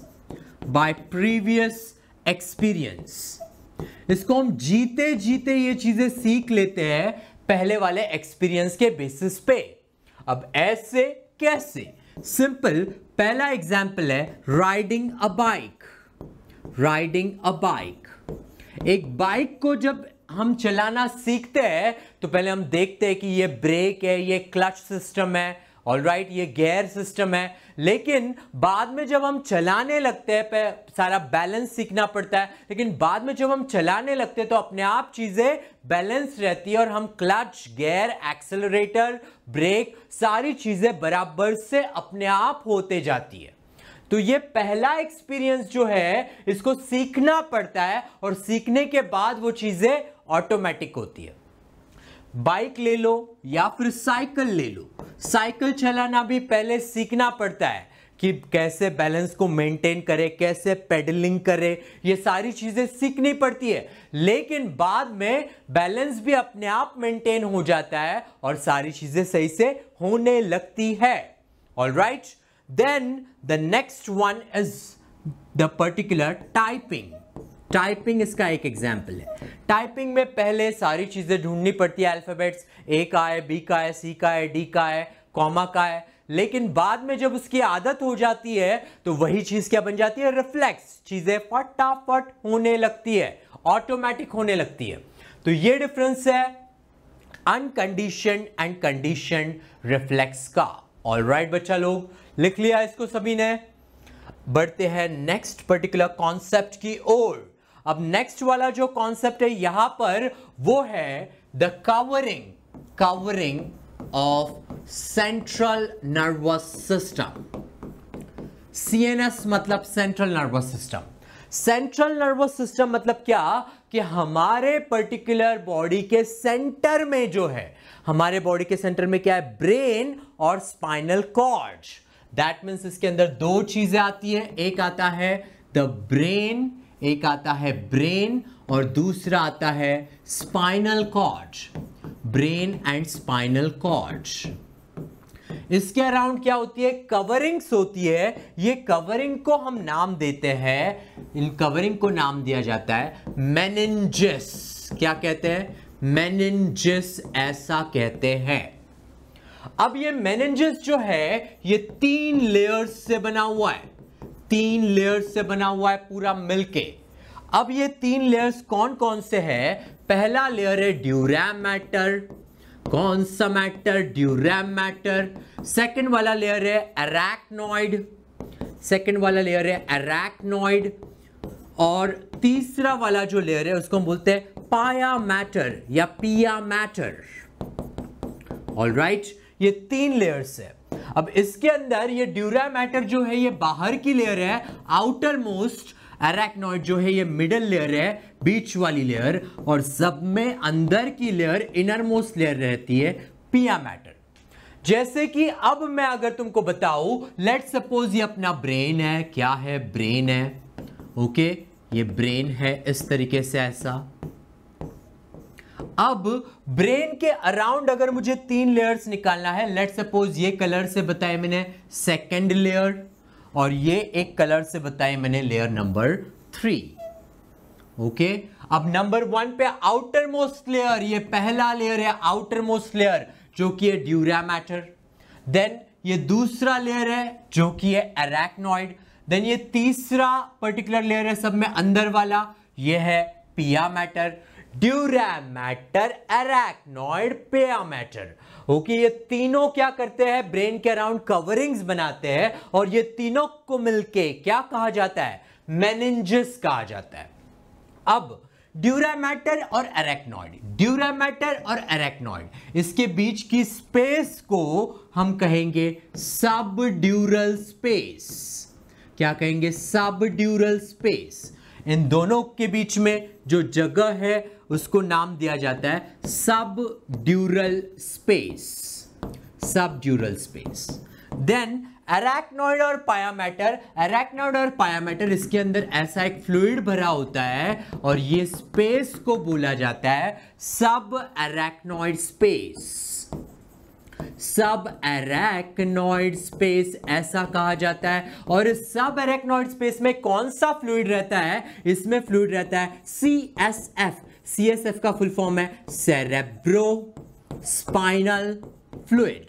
by previous experience इसको हम जीते जीते ये चीजें सीख लेते हैं पहले वाले एक्सपीरियंस के बेसिस पे अब ऐसे कैसे सिंपल पहला एग्जाम्पल है riding a bike riding a bike एक बाइक को जब हम चलाना सीखते हैं तो पहले हम देखते हैं कि ये ब्रेक है ये क्लच सिस्टम है ऑल राइट right, ये गेयर सिस्टम है लेकिन बाद में जब हम चलाने लगते हैं पे सारा बैलेंस सीखना पड़ता है लेकिन बाद में जब हम चलाने लगते हैं तो अपने आप चीज़ें बैलेंस रहती है और हम क्लच गेयर एक्सेलरेटर ब्रेक सारी चीज़ें बराबर से अपने आप होते जाती है तो ये पहला एक्सपीरियंस जो है इसको सीखना पड़ता है और सीखने के बाद वो चीज़ें ऑटोमेटिक होती है बाइक ले लो या फिर साइकिल ले लो साइकिल चलाना भी पहले सीखना पड़ता है कि कैसे बैलेंस को मेंटेन करे कैसे पेडलिंग करे ये सारी चीज़ें सीखनी पड़ती है लेकिन बाद में बैलेंस भी अपने आप मेंटेन हो जाता है और सारी चीज़ें सही से होने लगती है all right right? Then the next one is the particular typing. Typing इसका एक एग्जाम्पल है टाइपिंग में पहले सारी चीज़ें ढूंढनी पड़ती है अल्फ़ाबेट्स ए का है बी का है सी का है डी का है कॉमा का है लेकिन बाद में जब उसकी आदत हो जाती है तो वही चीज़ क्या बन जाती है रिफ्लेक्स चीज़ें फटाफट होने लगती है ऑटोमेटिक होने लगती है तो ये डिफरेंस है अनकंडीशन एंड कंडीशन रिफ्लेक्स का ऑल राइट right, बच्चा लोग लिख लिया इसको सभी ने बढ़ते हैं नेक्स्ट पर्टिकुलर कॉन्सेप्ट की ओर अब नेक्स्ट वाला जो कॉन्सेप्ट है यहां पर वो है the covering covering of central nervous system CNS मतलब central nervous system central nervous system मतलब क्या कि हमारे पर्टिकुलर बॉडी के सेंटर में जो है हमारे बॉडी के सेंटर में क्या है ब्रेन और स्पाइनल कॉर्ड दैट मीन्स इसके अंदर दो चीज़ें आती है एक आता है द ब्रेन एक आता है ब्रेन और दूसरा आता है spinal cord brain and spinal cord इसके अराउंड क्या होती है कवरिंग्स होती है ये कवरिंग को हम नाम देते हैं इन कवरिंग को नाम दिया जाता है मैनजिस क्या कहते हैं मैनजिस ऐसा कहते हैं अब ये मैनेंजस जो है ये तीन लेयर्स से बना हुआ है तीन लेयर्स से बना हुआ है पूरा मिलके अब ये तीन लेयर्स कौन कौन से है पहला लेयर है ड्यूरैम मैटर कौन सा मैटर ड्यूरैम मैटर सेकंड वाला लेयर है अरैक्नॉइड सेकंड वाला लेयर है अरैक्नॉइड और तीसरा वाला जो लेयर है उसको हम बोलते हैं पाया मैटर या पिया मैटर ऑल राइट right? ये तीन लेयर्स है अब इसके अंदर ये ड्यूरा मैटर जो है ये बाहर की लेयर है आउटर मोस्ट एरेक्नॉइड जो है ये मिडल लेयर है बीच वाली लेयर और सब में अंदर की लेयर इनर मोस्ट लेयर रहती है पिया मैटर जैसे कि अब मैं अगर तुमको बताऊं लेट सपोज ये अपना ब्रेन है क्या है ब्रेन है ओके okay? ये ब्रेन है इस तरीके से ऐसा अब ब्रेन के अराउंड अगर मुझे तीन लेयर्स निकालना है लेट सपोज ये कलर से बताया मैंने सेकेंड लेयर और ये एक कलर से बताया मैंने लेयर नंबर थ्री ओके अब नंबर वन पे आउटर मोस्ट लेयर ये पहला लेयर है आउटर मोस्ट लेयर जो कि है ड्यूरा मैटर देन ये दूसरा लेयर है जो कि है एरैक्नॉइड देन ये तीसरा पर्टिकुलर लेयर है सब में अंदर वाला ये है pia mater dura mater arachnoid mater okay ये तीनों क्या करते हैं ब्रेन के अराउंड कवरिंग्स बनाते हैं और ये तीनों को मिलके क्या कहा जाता है मैनेंजिस कहा जाता है अब ड्यूरामैटर और एरेक्नॉइड ड्यूरामैटर और एरेक्नॉइड इसके बीच की स्पेस को हम कहेंगे सब ड्यूरल स्पेस क्या कहेंगे सब ड्यूरल स्पेस इन दोनों के बीच में जो जगह है उसको नाम दिया जाता है सब ड्यूरल स्पेस सब ड्यूरल स्पेस देन एरैक्नॉइड और पायामेटर एरैक्नोइड और पायामेटर इसके अंदर ऐसा एक फ्लूड भरा होता है और ये स्पेस को बोला जाता है subarachnoid space subarachnoid space ऐसा कहा जाता है और इस सब एरेक्नोइड स्पेस में कौन सा फ्लूड रहता है इसमें फ्लूड रहता है C S F C S F का फुल फॉर्म है cerebrospinal fluid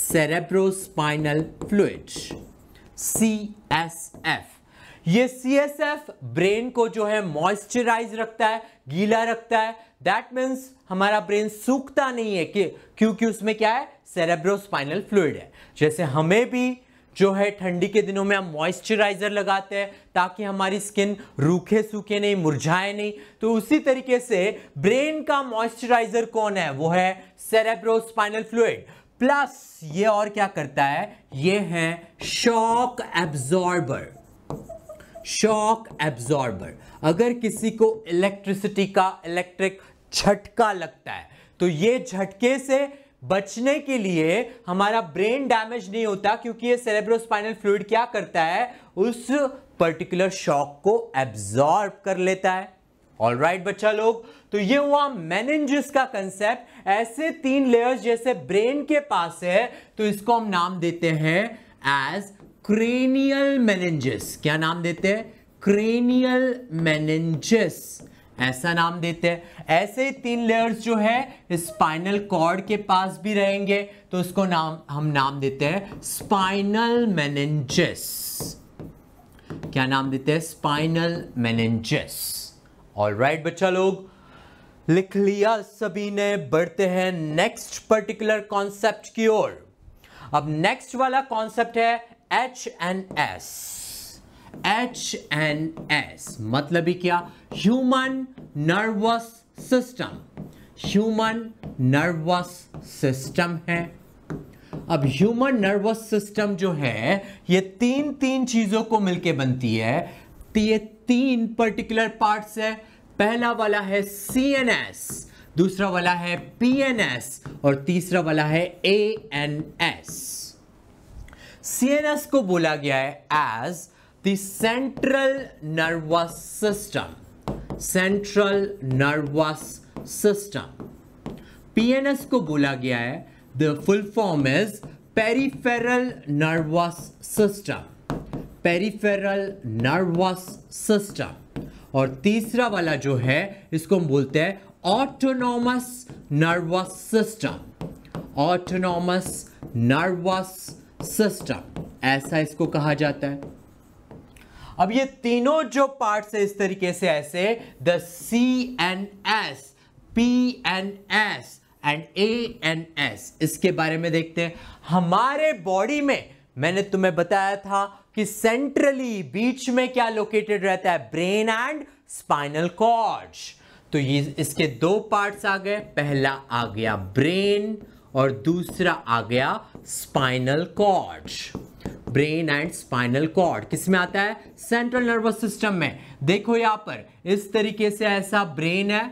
cerebrospinal fluid C S F ये सी एस एफ ब्रेन को जो है मॉइस्चराइज रखता है गीला रखता है दैट मीन्स हमारा ब्रेन सूखता नहीं है कि क्योंकि उसमें क्या है सेरेब्रोस्पाइनल फ्लूड है जैसे हमें भी जो है ठंडी के दिनों में हम मॉइस्चराइज़र लगाते हैं ताकि हमारी स्किन रूखे सूखे नहीं मुरझाए नहीं तो उसी तरीके से ब्रेन का मॉइस्चराइज़र कौन है वो है सेरेब्रोस्पाइनल फ्लूड प्लस ये और क्या करता है ये है शॉक एब्जॉर्बर शॉक एब्जॉर्बर अगर किसी को इलेक्ट्रिसिटी का इलेक्ट्रिक झटका लगता है तो ये झटके से बचने के लिए हमारा ब्रेन डैमेज नहीं होता क्योंकि ये सेरेब्रोस्पाइनल फ्लूड क्या करता है उस पर्टिकुलर शॉक को एब्जॉर्ब कर लेता है ऑल राइट right, बच्चा लोग तो ये हुआ मैनेंजिस का कंसेप्ट ऐसे तीन लेयर्स जैसे ब्रेन के पास है तो इसको हम नाम देते हैं एज क्रेनियल मैनेंजिस क्या नाम देते हैं क्रेनियल मैनेंजिस ऐसा नाम देते हैं ऐसे तीन लेयर्स जो है स्पाइनल कॉर्ड के पास भी रहेंगे तो उसको नाम हम नाम देते हैं स्पाइनल मैनेजेस क्या नाम देते हैं स्पाइनल मैनेजेस ऑल राइट बच्चा लोग लिख लिया सभी ने बढ़ते हैं नेक्स्ट पर्टिकुलर कॉन्सेप्ट की ओर अब नेक्स्ट वाला कॉन्सेप्ट है H N S H N S मतलब ही क्या human nervous system human nervous system है अब ह्यूमन नर्वस सिस्टम जो है ये तीन तीन चीजों को मिलके बनती है तो ये तीन पर्टिकुलर पार्ट्स है पहला वाला है सी एन एस दूसरा वाला है पी एन एस और तीसरा वाला है A N S C N S को बोला गया है as the central nervous system central nervous system pns ko bola gaya hai the full form is peripheral nervous system peripheral nervous system और तीसरा वाला जो है इसको हम बोलते हैं autonomous nervous system autonomous nervous system ऐसा इसको कहा जाता है अब ये तीनों जो पार्ट्स है इस तरीके से ऐसे the C N S P N S and A N S इसके बारे में देखते हैं हमारे बॉडी में मैंने तुम्हें बताया था कि सेंट्रली बीच में क्या लोकेटेड रहता है ब्रेन एंड स्पाइनल कॉर्ड तो ये इसके दो पार्ट्स आ गए पहला आ गया ब्रेन और दूसरा आ गया spinal cord brain and spinal cord किस में आता है सेंट्रल नर्वस सिस्टम में देखो यहां पर इस तरीके से ऐसा ब्रेन है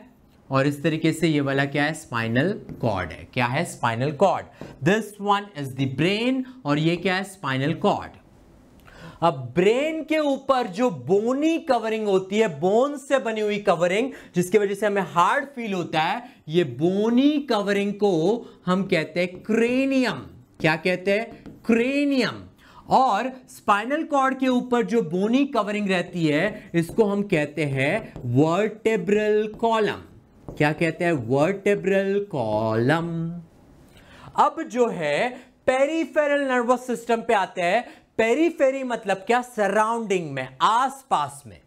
और इस तरीके से ये वाला क्या है स्पाइनल कॉर्ड है क्या है spinal cord this one is the brain और ये क्या है स्पाइनल कॉर्ड अब ब्रेन के ऊपर जो बोनी कवरिंग होती है बोन से बनी हुई कवरिंग जिसकी वजह से हमें हार्ड फील होता है ये बोनी कवरिंग को हम कहते हैं क्रेनियम क्या कहते हैं क्रेनियम और स्पाइनल कॉर्ड के ऊपर जो बोनी कवरिंग रहती है इसको हम कहते हैं वर्टेब्रल कॉलम क्या कहते हैं वर्टेब्रल कॉलम अब जो है पेरीफेरल नर्वस सिस्टम पे आते हैं पेरीफेरी मतलब क्या सराउंडिंग में आसपास में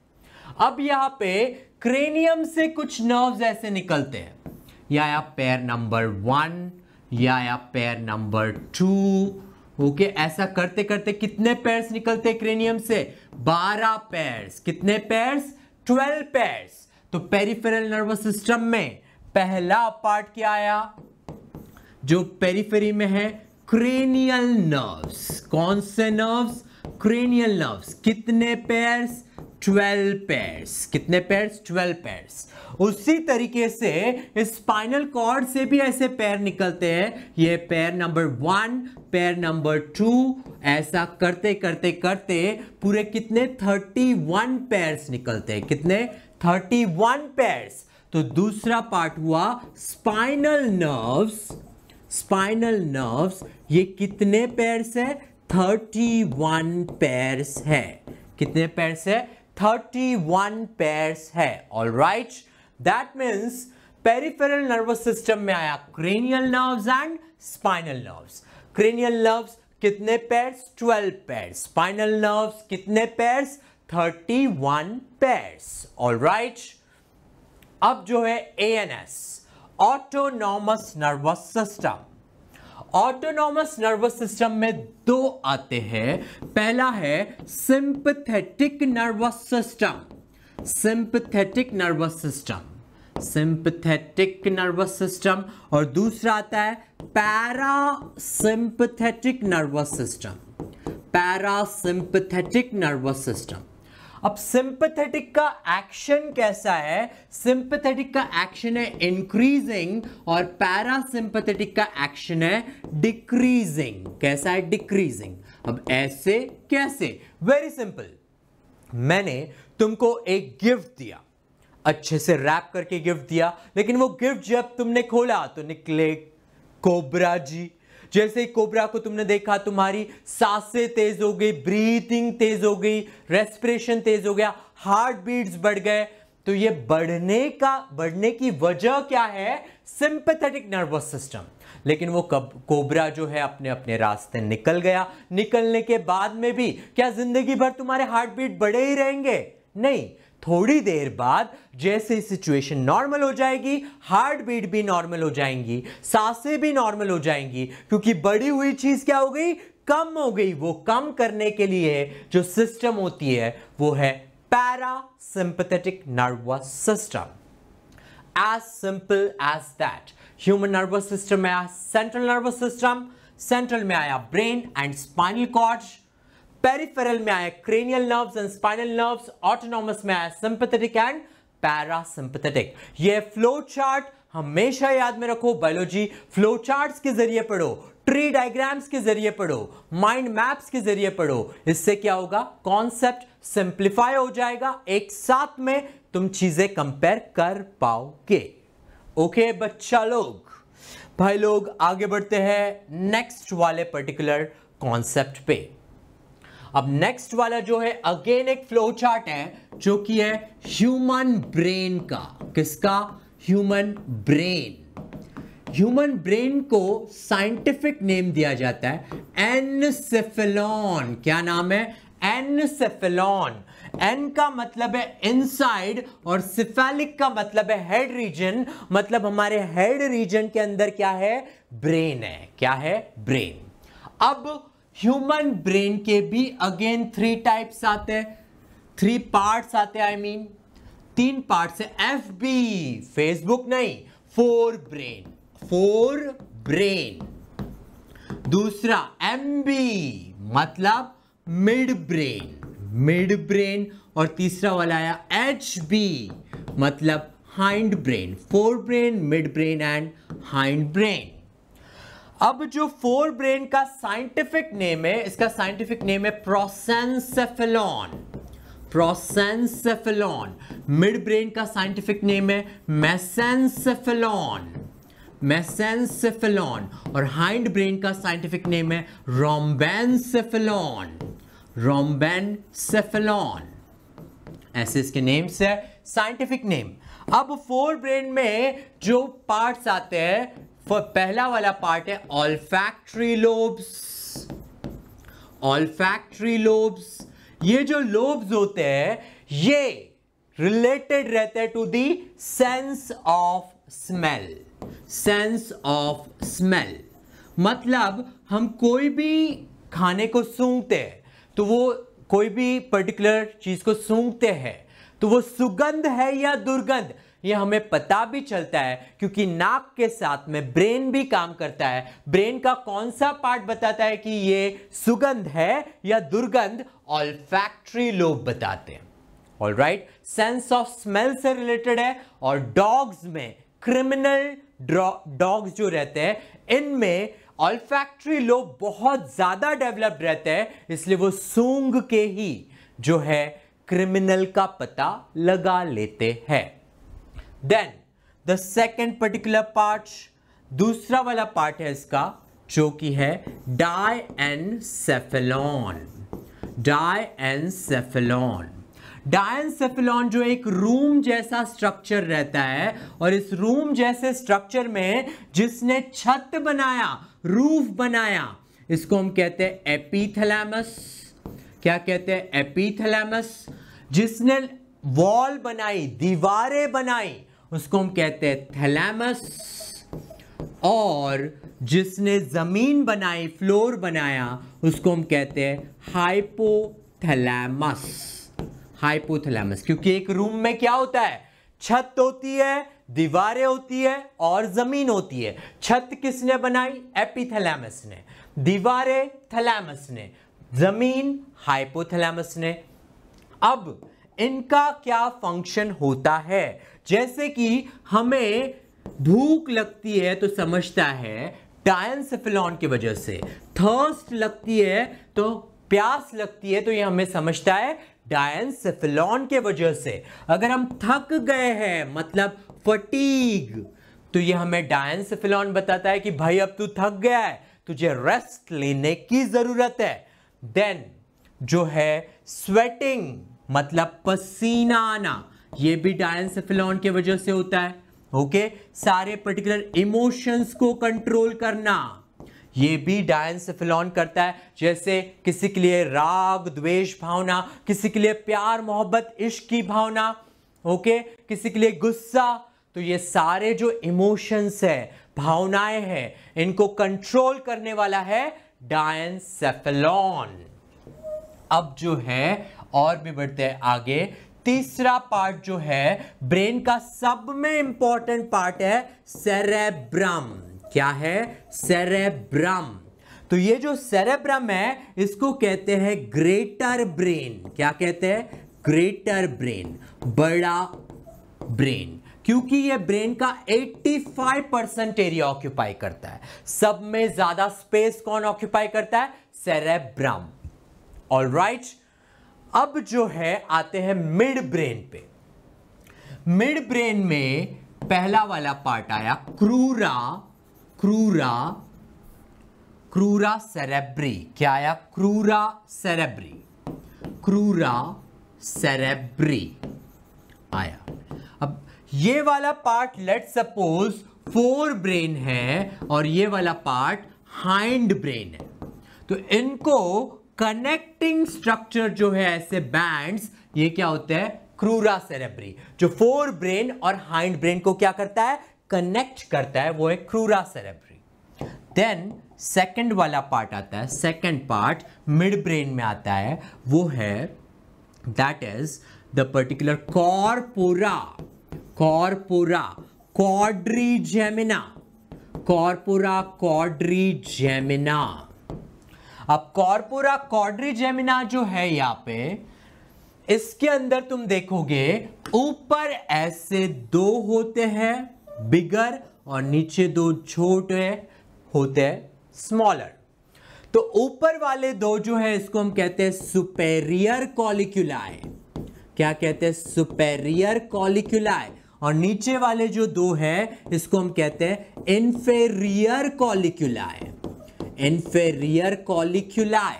अब यहां पे क्रेनियम से कुछ नर्व्स ऐसे निकलते हैं या, या पैर नंबर वन या, या पैर नंबर टू ओके okay, ऐसा करते करते कितने पेयर्स निकलते क्रेनियम से 12 पेयर्स कितने पेयर्स 12 पेयर्स तो पेरिफेरल नर्वस सिस्टम में पहला पार्ट क्या आया जो पेरिफेरी में है क्रेनियल नर्व्स कौन से नर्व्स क्रेनियल नर्व्स कितने पेयर्स 12 पेयर्स कितने पेयर्स 12 पेयर्स उसी तरीके से स्पाइनल कॉर्ड से भी ऐसे पैर निकलते हैं ये pair number one pair number two ऐसा करते करते करते पूरे कितने थर्टी वन पैर्स निकलते हैं कितने थर्टी वन पैर्स तो दूसरा पार्ट हुआ स्पाइनल नर्व्स स्पाइनल नर्व्स ये कितने पैर्स है वन पैर्स है कितने पैर्स है वन पैर्स है all right right? That means peripheral nervous system में आया cranial nerves and spinal nerves cranial nerves कितने पेयर्स 12 पेयर्स स्पाइनल नर्व्स कितने पेयर्स 31 पेयर्स ऑलराइट अब जो है ANS autonomous nervous system autonomous nervous system में दो आते हैं पहला है sympathetic nervous system sympathetic nervous system sympathetic nervous system और दूसरा आता है sympathetic nervous system sympathetic nervous system अब सिंपथेटिक का एक्शन कैसा है सिंपथेटिक का एक्शन है इंक्रीजिंग और पैरा सिंपथेटिक का एक्शन है डिक्रीजिंग कैसा है डिक्रीजिंग अब ऐसे कैसे वेरी सिंपल मैंने तुमको एक गिफ्ट दिया अच्छे से रैप करके गिफ्ट दिया लेकिन वो गिफ्ट जब तुमने खोला तो निकले कोबरा जी जैसे ही कोबरा को तुमने देखा तुम्हारी सांसें तेज हो गई ब्रीथिंग तेज हो गई रेस्पिरेशन तेज हो गया हार्ट बीट्स बढ़ गए तो ये बढ़ने का बढ़ने की वजह क्या है सिंपथेटिक नर्वस सिस्टम लेकिन वो कब कोबरा जो है अपने अपने रास्ते निकल गया निकलने के बाद में भी क्या जिंदगी भर तुम्हारे हार्ट बीट बढ़े ही रहेंगे नहीं थोड़ी देर बाद जैसे सिचुएशन नॉर्मल हो जाएगी हार्ट बीट भी नॉर्मल हो जाएंगी सांसें भी नॉर्मल हो जाएंगी क्योंकि बड़ी हुई चीज़ क्या हो गई कम हो गई वो कम करने के लिए जो सिस्टम होती है वो है parasympathetic nervous system as simple as that human nervous system में आया सेंट्रल नर्वस सिस्टम सेंट्रल में आया brain and spinal cord peripheral में आया cranial nerves and spinal nerves autonomous में आया सिंपथेटिक एंड पैरासिंपथेटिक ये फ्लो चार्ट हमेशा याद में रखो बायोलॉजी फ्लो चार्ट्स के जरिए पढ़ो ट्री डायग्राम्स के जरिए पढ़ो माइंड मैप्स के जरिए पढ़ो इससे क्या होगा कॉन्सेप्ट सिंप्लीफाई हो जाएगा एक साथ में तुम चीजें कंपेयर कर पाओगे ओके okay, बच्चा लोग भाई लोग आगे बढ़ते हैं नेक्स्ट वाले पर्टिकुलर कॉन्सेप्ट पे अब नेक्स्ट वाला जो है अगेन एक फ्लो चार्ट है जो कि है ह्यूमन ब्रेन का किसका ह्यूमन ब्रेन ह्यूमन ब्रेन को साइंटिफिक नेम दिया जाता है एनसेफेलॉन क्या नाम है एनसेफेलॉन एन का मतलब है इनसाइड और सिफेलिक का मतलब है हेड रीजन मतलब हमारे हेड रीजन के अंदर क्या है ब्रेन है क्या है ब्रेन अब ह्यूमन ब्रेन के भी अगेन थ्री टाइप्स आते हैं थ्री पार्ट्स आते हैं आई मीन तीन पार्ट्स है एफ बी फेसबुक नहीं फोर ब्रेन फोर ब्रेन दूसरा एम बी मतलब मिड ब्रेन मिड ब्रेन और तीसरा वाला आया एच बी मतलब hindbrain forebrain midbrain and hindbrain अब जो फोर ब्रेन का साइंटिफिक नेम है इसका साइंटिफिक नेम है प्रोसेंसेफेलॉन प्रोसेंसेफेलॉन मिड ब्रेन का साइंटिफिक नेम है मैसेंसेफेलॉन मैसेंसेफेलॉन और हाइंड ब्रेन का साइंटिफिक नेम है रोम्बेनसेफेलॉन रोम्बेनसेफेलॉन ऐसे इसके नेम्स है साइंटिफिक नेम अब फोर ब्रेन में जो पार्ट्स आते हैं फॉर पहला वाला पार्ट है फैक्ट्री लोब्स फैक्ट्री लोब्स ये जो लोब्स होते हैं ये रिलेटेड रहते हैं to the sense of smell sense of smell मतलब हम कोई भी खाने को सूंघते हैं तो वो कोई भी पर्टिकुलर चीज़ को सूंघते हैं तो वो सुगंध है या दुर्गंध ये हमें पता भी चलता है क्योंकि नाक के साथ में ब्रेन भी काम करता है ब्रेन का कौन सा पार्ट बताता है कि ये सुगंध है या दुर्गंध ऑल्फैक्ट्री लोग बताते हैं all right sense of smell से रिलेटेड है और डॉग्स में क्रिमिनल डॉग्स जो रहते हैं इनमें ऑल्फैक्ट्री लोग बहुत ज़्यादा डेवलप्ड रहते हैं इसलिए वो सूंग के ही जो है क्रिमिनल का पता लगा लेते हैं then the second particular part दूसरा वाला पार्ट है इसका जो कि है diencephalon diencephalon diencephalon जो एक रूम जैसा स्ट्रक्चर रहता है और इस रूम जैसे स्ट्रक्चर में जिसने छत बनाया रूफ बनाया इसको हम कहते हैं एपीथैलेमस क्या कहते हैं एपीथैलेमस जिसने वॉल बनाई दीवारें बनाई उसको हम कहते हैं थैलेमस और जिसने ज़मीन बनाई फ्लोर बनाया उसको हम कहते हैं हाइपोथैलेमस हाइपोथैलेमस क्योंकि एक रूम में क्या होता है छत होती है दीवारें होती है और ज़मीन होती है छत किसने बनाई एपिथैलेमस ने दीवारें थैलेमस ने ज़मीन हाइपोथैलेमस ने अब इनका क्या फंक्शन होता है जैसे कि हमें भूख लगती है तो समझता है डायनसेफिलॉन की वजह से थर्स्ट लगती है तो प्यास लगती है तो ये हमें समझता है डायनसेफिलॉन के वजह से अगर हम थक गए हैं मतलब फटीग तो ये हमें डायनसेफिलॉन बताता है कि भाई अब तू थक गया है तुझे रेस्ट लेने की ज़रूरत है देन जो है स्वेटिंग मतलब पसीना आना ये भी डायनसेफिलॉन के वजह से होता है ओके सारे पर्टिकुलर इमोशंस को कंट्रोल करना ये भी डायनसेफिलॉन करता है जैसे किसी के लिए राग द्वेष भावना किसी के लिए प्यार मोहब्बत इश्क की भावना ओके किसी के लिए गुस्सा तो ये सारे जो इमोशंस है भावनाएं हैं इनको कंट्रोल करने वाला है डायनसेफिलॉन अब जो है और भी बढ़ते हैं आगे तीसरा पार्ट जो है ब्रेन का सब में इंपॉर्टेंट पार्ट है सेरेब्रम क्या है सेरेब्रम तो ये जो सेरेब्रम है इसको कहते हैं ग्रेटर ब्रेन क्या कहते हैं ग्रेटर ब्रेन बड़ा ब्रेन क्योंकि ये ब्रेन का 85 परसेंट एरिया ऑक्यूपाई करता है सब में ज्यादा स्पेस कौन ऑक्यूपाई करता है सेरेब्रम ऑल राइट right? अब जो है आते हैं मिड ब्रेन पे मिड ब्रेन में पहला वाला पार्ट आया क्रूरा क्रूरा क्रूरा सेरेब्री क्या आया क्रूरा सेरेब्री क्रूरा सेरेब्री आया अब ये वाला part let suppose forebrain है और ये वाला पार्ट हाइंड ब्रेन है तो इनको कनेक्टिंग स्ट्रक्चर जो है ऐसे बैंड्स ये क्या होते हैं क्रूरा सेरेब्री जो फोर ब्रेन और हाइंड ब्रेन को क्या करता है कनेक्ट करता है वो है क्रूरा सेरेब्री देन सेकंड वाला पार्ट आता है सेकंड पार्ट मिड ब्रेन में आता है वो है that is the particular corpora corpora quadrigemina corpora quadrigemina अब कॉर्पोरा कॉड्री जेमिना जो है यहां पे इसके अंदर तुम देखोगे ऊपर ऐसे दो होते हैं बिगर और नीचे दो छोटे होते हैं स्मॉलर तो ऊपर वाले दो जो है इसको हम कहते हैं सुपेरियर कॉलिक्यूलाय क्या कहते हैं सुपेरियर कॉलिक्यूलाय और नीचे वाले जो दो है इसको हम कहते हैं inferior colliculi inferior colliculi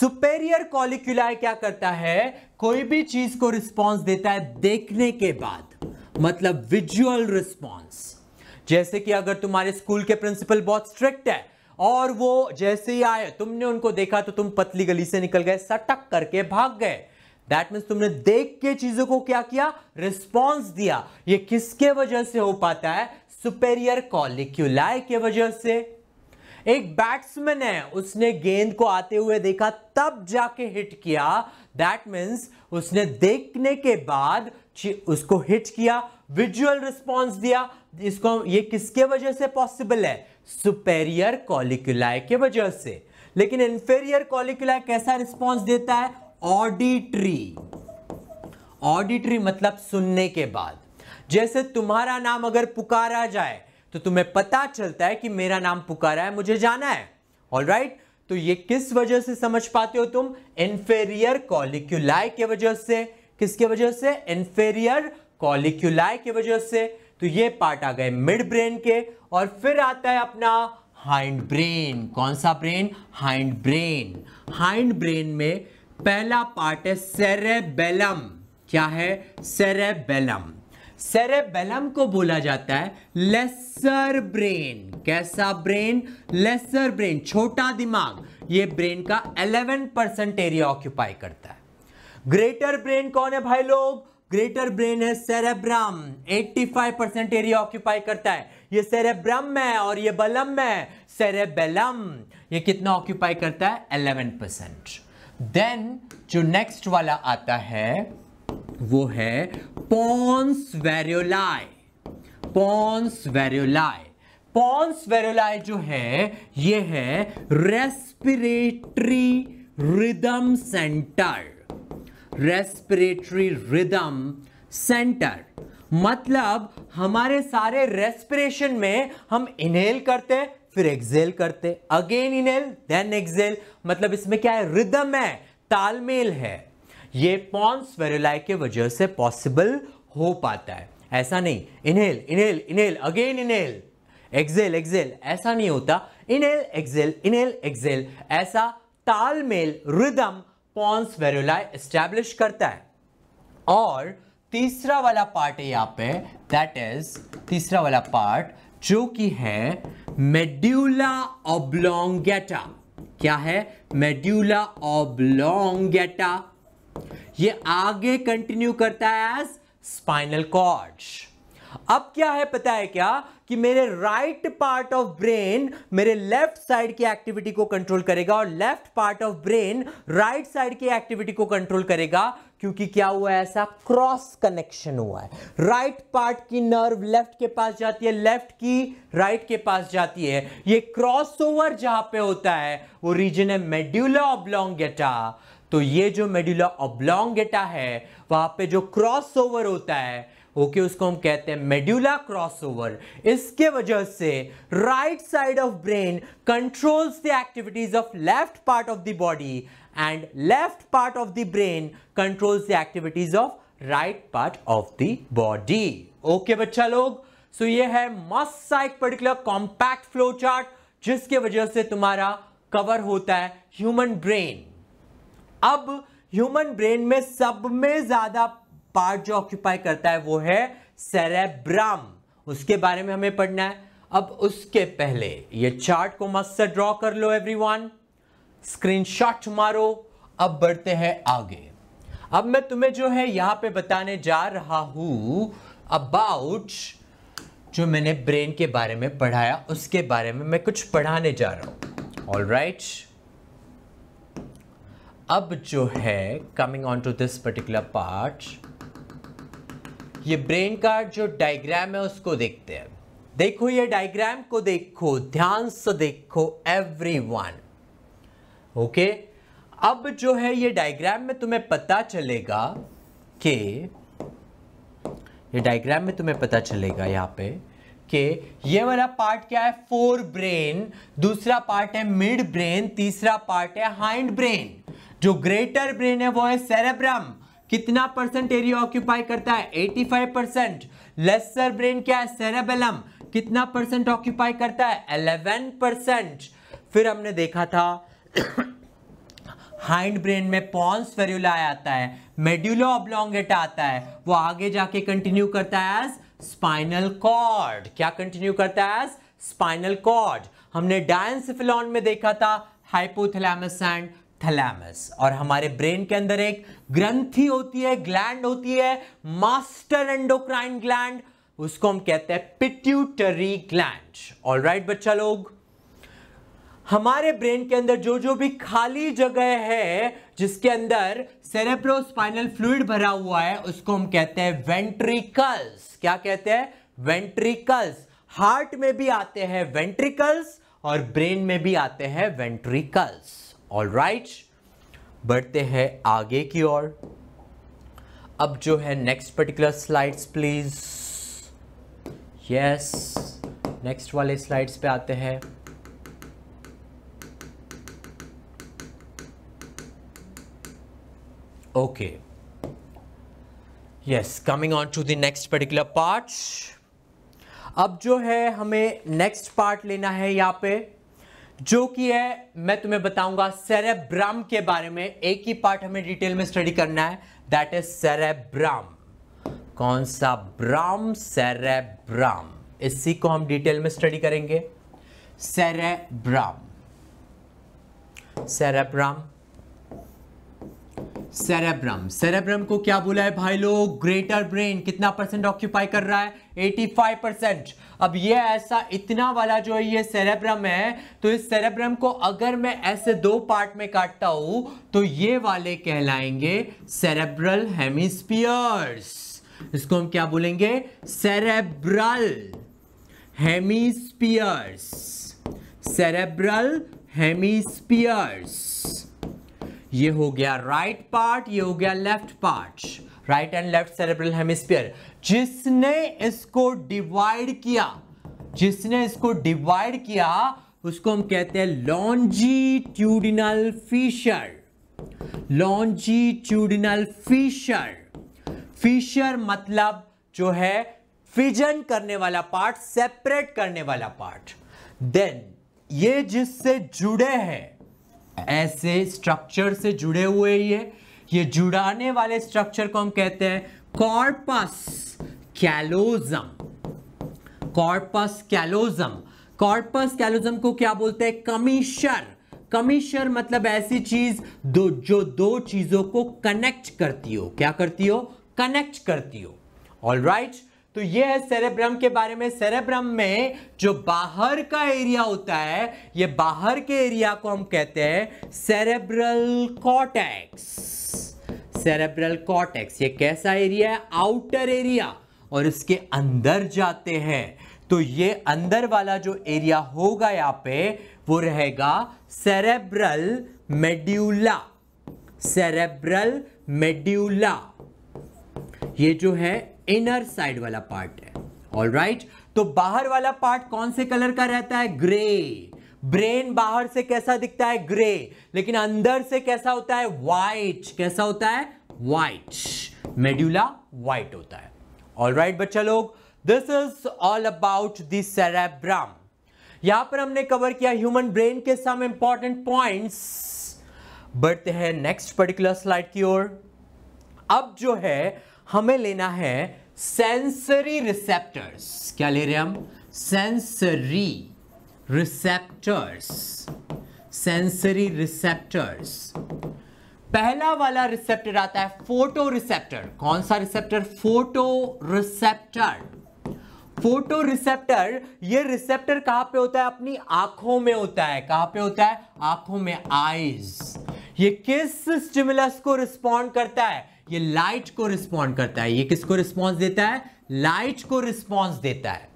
superior colliculi क्या करता है कोई भी चीज को रिस्पॉन्स देता है देखने के बाद मतलब विजुअल रिस्पॉन्स जैसे कि अगर तुम्हारे स्कूल के प्रिंसिपल बहुत स्ट्रिक्ट है और वो जैसे ही आए तुमने उनको देखा तो तुम पतली गली से निकल गए सटक करके भाग गए दैट मीन्स तुमने देख के चीजों को क्या किया रिस्पॉन्स दिया ये किसके वजह से हो पाता है सुपेरियर कॉलिक्यूलाय के वजह से एक बैट्समैन है उसने गेंद को आते हुए देखा तब जाके हिट किया दैट मीन्स उसने देखने के बाद उसको हिट किया विजुअल रिस्पॉन्स दिया इसको ये किसके वजह से पॉसिबल है सुपेरियर कॉलिकुलाय के वजह से लेकिन इंफेरियर कॉलिकुलाय कैसा रिस्पॉन्स देता है ऑडिट्री ऑडिट्री मतलब सुनने के बाद जैसे तुम्हारा नाम अगर पुकारा जाए तो तुम्हें पता चलता है कि मेरा नाम पुकारा है मुझे जाना है ऑल right? तो ये किस वजह से समझ पाते हो तुम इंफेरियर कॉलिक्यूलाई के वजह से किसके वजह से इनफेरियर कॉलिक्यूलाई के वजह से तो ये पार्ट आ गए मिड ब्रेन के और फिर आता है अपना हाइंड ब्रेन कौन सा brain hindbrain hindbrain में पहला पार्ट है सेरेबेलम क्या है सेरेबेलम सेरेबेलम को बोला जाता है लेसर ब्रेन कैसा ब्रेन लेसर ब्रेन छोटा दिमाग ये ब्रेन का 11 परसेंट एरिया ऑक्यूपाई करता है ग्रेटर ब्रेन कौन है भाई लोग ग्रेटर ब्रेन है सेरेब्रम 85 परसेंट एरिया ऑक्यूपाई करता है ये सेरेब्रम है और ये बलम है सेरेबेलम ये कितना ऑक्यूपाई करता है 11 परसेंट देन जो नेक्स्ट वाला आता है वो है pons varolii pons varolii pons varolii जो है ये है respiratory rhythm centre respiratory rhythm centre मतलब हमारे सारे रेस्पिरेशन में हम इनहेल करते हैं फिर एक्सेल करते अगेन इनहेल देन एक्सेल मतलब इसमें क्या है रिदम है तालमेल है ये पॉन्स वेरुलाई के वजह से पॉसिबल हो पाता है ऐसा नहीं inhale inhale inhale again inhale exhale exhale ऐसा नहीं होता इनहेल एक्सेल इनहेल एक्सेल ऐसा तालमेल रिदम पॉन्स वेरुलाय एस्टैब्लिश करता है और तीसरा वाला पार्ट है यहाँ पे दैट इज तीसरा वाला पार्ट जो कि है मेड्यूला ऑब्लोंगेटा क्या है मेड्यूला ऑब्लोंगेटा ये आगे कंटिन्यू करता है एज स्पाइनल कॉर्ड अब क्या है पता है क्या कि मेरे राइट पार्ट ऑफ ब्रेन मेरे लेफ्ट साइड की एक्टिविटी को कंट्रोल करेगा और left part of brain right side की एक्टिविटी को कंट्रोल करेगा क्योंकि क्या हुआ है ऐसा क्रॉस कनेक्शन हुआ है राइट right पार्ट की नर्व लेफ्ट के पास जाती है लेफ्ट की राइट right के पास जाती है ये क्रॉस ओवर जहां पे होता है वो रीजन है मेड्यूला ऑब्लोंगेटा तो ये जो मेडुला ऑब्लोंगेटा है वहां पे जो क्रॉसओवर होता है ओके okay, उसको हम कहते हैं मेड्यूला क्रॉसओवर इसके वजह से right side of brain controls the activities of left part of the body and left part of the brain controls the activities of right part of the body okay बच्चा लोग so so ये है मस्त साइक particular compact flow chart जिसके वजह से तुम्हारा कवर होता है ह्यूमन ब्रेन अब ह्यूमन ब्रेन में सब में ज्यादा पार्ट जो ऑक्यूपाई करता है वो है सेरेब्राम उसके बारे में हमें पढ़ना है अब उसके पहले ये चार्ट को मस्त से ड्रॉ कर लो एवरीवन स्क्रीनशॉट मारो अब बढ़ते हैं आगे अब मैं तुम्हें जो है यहां पे बताने जा रहा हूं अबाउट जो मैंने ब्रेन के बारे में पढ़ाया उसके बारे में मैं कुछ पढ़ाने जा रहा हूं ऑल राइट right. अब जो है coming on to this particular part ये ब्रेन का जो डायग्राम है उसको देखते हैं देखो ये डायग्राम को देखो ध्यान से देखो एवरीवन ओके अब जो है ये डायग्राम में तुम्हें पता चलेगा कि ये डायग्राम में तुम्हें पता चलेगा यहां पे कि ये वाला पार्ट क्या है फोर ब्रेन दूसरा पार्ट है मिड ब्रेन तीसरा पार्ट है हाइंड ब्रेन जो ग्रेटर ब्रेन है वो है सेरेब्रम कितना परसेंट एरिया ऑक्यूपाई करता है 85 परसेंट लेसर ब्रेन क्या है सेरेबेलम कितना परसेंट ऑक्यूपाई करता है 11 परसेंट फिर हमने देखा था हाइंड ब्रेन में पॉन्स फेरुला आता है मेड्यूलो ऑब्लोंगेटा आता है वो आगे जाके कंटिन्यू करता है एज स्पाइनल कॉर्ड क्या कंटिन्यू करता है एज स्पाइनल कॉर्ड हमने डायन में देखा था हाइपोथैलेमस एंड थैलेमस और हमारे ब्रेन के अंदर एक ग्रंथी होती है ग्लैंड होती है मास्टर एंडोक्राइन ग्लैंड उसको हम कहते हैं पिट्यूटरी ग्लैंड ऑल राइट बच्चा लोग हमारे ब्रेन के अंदर जो जो भी खाली जगह है जिसके अंदर सेरेब्रोस्पाइनल फ्लूड भरा हुआ है उसको हम कहते हैं वेंट्रिकल्स क्या कहते हैं वेंट्रिकल्स हार्ट में भी आते हैं वेंट्रिकल्स और ब्रेन में भी आते हैं वेंट्रिकल्स ऑल राइट बढ़ते हैं आगे की ओर अब जो है next particular slides please yes next वाले स्लाइड्स पे आते हैं okay yes coming on to the next particular part अब जो है हमें नेक्स्ट पार्ट लेना है यहां पे जो कि है मैं तुम्हें बताऊंगा सेरेब्राम के बारे में एक ही पार्ट हमें डिटेल में स्टडी करना है दैट इज सेरेब्राम कौन सा ब्राम सेरेब्राम इसी को हम डिटेल में स्टडी करेंगे सेरेब्राम सेरेब्राम सेरेब्रम सेरेब्रम को क्या बोला है भाई लोग ग्रेटर ब्रेन कितना परसेंट ऑक्यूपाई कर रहा है 85 परसेंट अब ये ऐसा इतना वाला जो है ये सेरेब्रम है तो इस सेरेब्रम को अगर मैं ऐसे दो पार्ट में काटता हूं तो ये वाले कहलाएंगे सेरेब्रल हेमिस्पियर्स इसको हम क्या बोलेंगे सेरेब्रल हेमिस्पियर्स सेरेब्रल हेमिस्पियर्स ये हो गया राइट right पार्ट ये हो गया left part right and left cerebral hemisphere जिसने इसको डिवाइड किया जिसने इसको डिवाइड किया उसको हम कहते हैं longitudinal fissure longitudinal fissure fissure मतलब जो है फिजन करने वाला पार्ट सेपरेट करने वाला पार्ट देन ये जिससे जुड़े हैं ऐसे स्ट्रक्चर से जुड़े हुए ये ये जुड़ाने वाले स्ट्रक्चर को हम कहते हैं corpus callosum corpus callosum corpus callosum को क्या बोलते हैं कमीशर कमीशर मतलब ऐसी चीज दो जो दो चीजों को कनेक्ट करती हो क्या करती हो कनेक्ट करती हो ऑल राइट right? तो ये है सेरेब्रम के बारे में सेरेब्रम में जो बाहर का एरिया होता है ये बाहर के एरिया को हम कहते हैं सेरेब्रल कॉटेक्स सेरेब्रल कॉटेक्स ये कैसा एरिया है आउटर एरिया और इसके अंदर जाते हैं तो ये अंदर वाला जो एरिया होगा यहां पे वो रहेगा सेरेब्रल मेड्यूला सेरेब्रल मेड्यूला ये जो है इनर साइड वाला पार्ट है ऑल राइट right? तो बाहर वाला पार्ट कौन से कलर का रहता है ग्रे ब्रेन बाहर से कैसा दिखता है ग्रे लेकिन अंदर से कैसा होता है व्हाइट कैसा होता है व्हाइट मेड्यूला व्हाइट होता है ऑल राइट right, बच्चा लोग this is all about the यहां पर हमने कवर किया ह्यूमन ब्रेन के सम इंपॉर्टेंट पॉइंट्स बढ़ते हैं नेक्स्ट पर्टिकुलर स्लाइड की ओर अब जो है हमें लेना है सेंसरी रिसेप्टर्स क्या ले रहे हैं हम सेंसरी रिसेप्टर्स सेंसरी रिसेप्टर्स पहला वाला रिसेप्टर आता है फोटो रिसेप्टर कौन सा receptor photoreceptor photoreceptor ये रिसेप्टर कहां पे होता है अपनी आंखों में होता है कहां पे होता है आंखों में आईज ये किस स्टिमुलस को रिस्पॉन्ड करता है ये लाइट को रिस्पॉन्ड करता है ये किसको रिस्पॉन्स देता है लाइट को रिस्पॉन्स देता है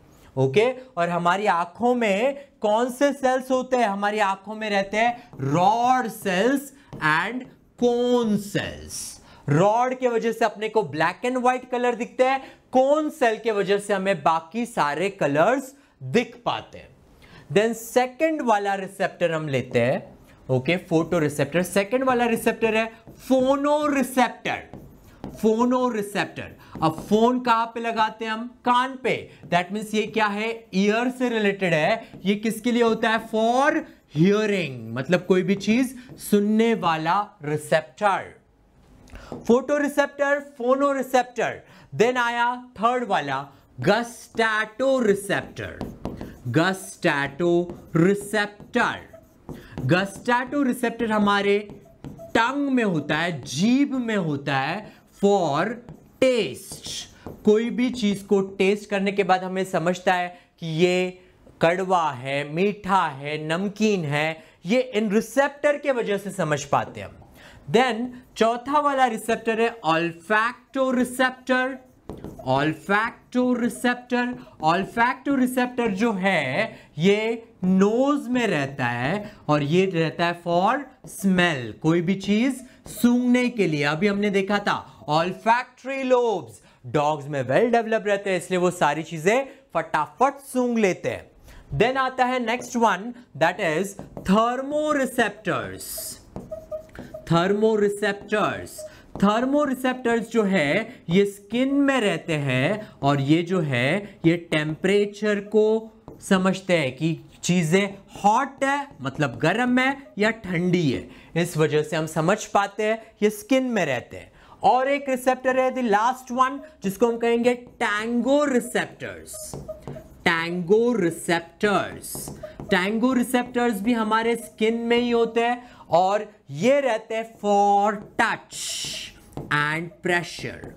ओके और हमारी आंखों में कौन से सेल्स होते हैं हमारी आंखों में रहते हैं rod cells and cone cells rod के वजह से अपने को ब्लैक एंड व्हाइट कलर दिखते हैं कौन सेल के वजह से हमें बाकी सारे कलर्स दिख पाते हैं देन सेकंड वाला रिसेप्टर हम लेते हैं ओके फोटो रिसेप्टर सेकेंड वाला रिसेप्टर है फोनो रिसेप्टर फोनो रिसेप्टर अब फोन कहां पे लगाते हैं हम कान पे दैट मीन्स ये क्या है ईयर से रिलेटेड है ये किसके लिए होता है फॉर हियरिंग मतलब कोई भी चीज सुनने वाला receptor photoreceptor phonoreceptor then आया थर्ड वाला gustatoreceptor gustatoreceptor gustatoreceptor हमारे टंग में होता है जीभ में होता है फॉर टेस्ट कोई भी चीज को टेस्ट करने के बाद हमें समझता है कि ये कड़वा है मीठा है नमकीन है ये इन रिसेप्टर के वजह से समझ पाते हैं देन चौथा वाला रिसेप्टर है olfactoreceptor olfactoreceptor olfactoreceptor जो है ये नोज में रहता है और ये रहता है फॉर स्मेल कोई भी चीज सूंघने के लिए अभी हमने देखा था ऑल फैक्ट्री लोब्स डॉग्स में वेल डेवलप रहते हैं इसलिए वो सारी चीजें फटाफट सूंघ लेते हैं देन आता है next one that is thermoreceptors thermoreceptors receptors जो है ये स्किन में रहते हैं और ये जो है ये टेम्परेचर को समझते हैं कि चीज़ें हॉट है मतलब गर्म है या ठंडी है इस वजह से हम समझ पाते हैं ये स्किन में रहते हैं और एक रिसेप्टर है द लास्ट वन जिसको हम कहेंगे tangoreceptors tangoreceptors tangoreceptors भी हमारे स्किन में ही होते हैं और ये रहते हैं for touch and pressure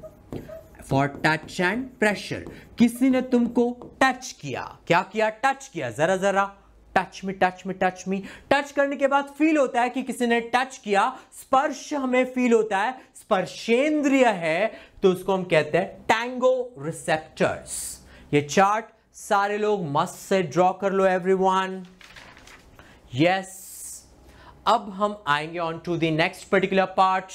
for touch and pressure किसी ने तुमको टच किया क्या किया टच किया जरा जरा touch me touch me touch me touch करने के बाद फील होता है कि किसी ने टच किया स्पर्श हमें फील होता है स्पर्शेंद्रिय है तो उसको हम कहते हैं टैंगो रिसेप्टर्स ये चार्ट सारे लोग मस्त से ड्रॉ कर लो एवरीवन यस अब हम आएंगे on to the next particular part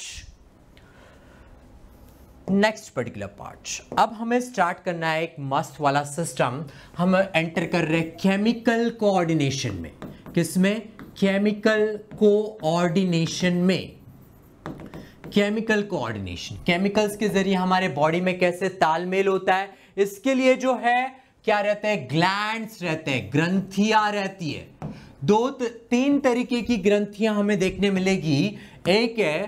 next particular part अब हमें स्टार्ट करना है एक मस्त वाला सिस्टम हम एंटर कर रहे हैं केमिकल कोऑर्डिनेशन में किसमें केमिकल कोऑर्डिनेशन में केमिकल कोऑर्डिनेशन केमिकल्स के जरिए हमारे बॉडी में कैसे तालमेल होता है इसके लिए जो है क्या रहते हैं ग्लैंड्स रहते हैं ग्रंथियां रहती है दो तीन तरीके की ग्रंथियां हमें देखने मिलेगी एक है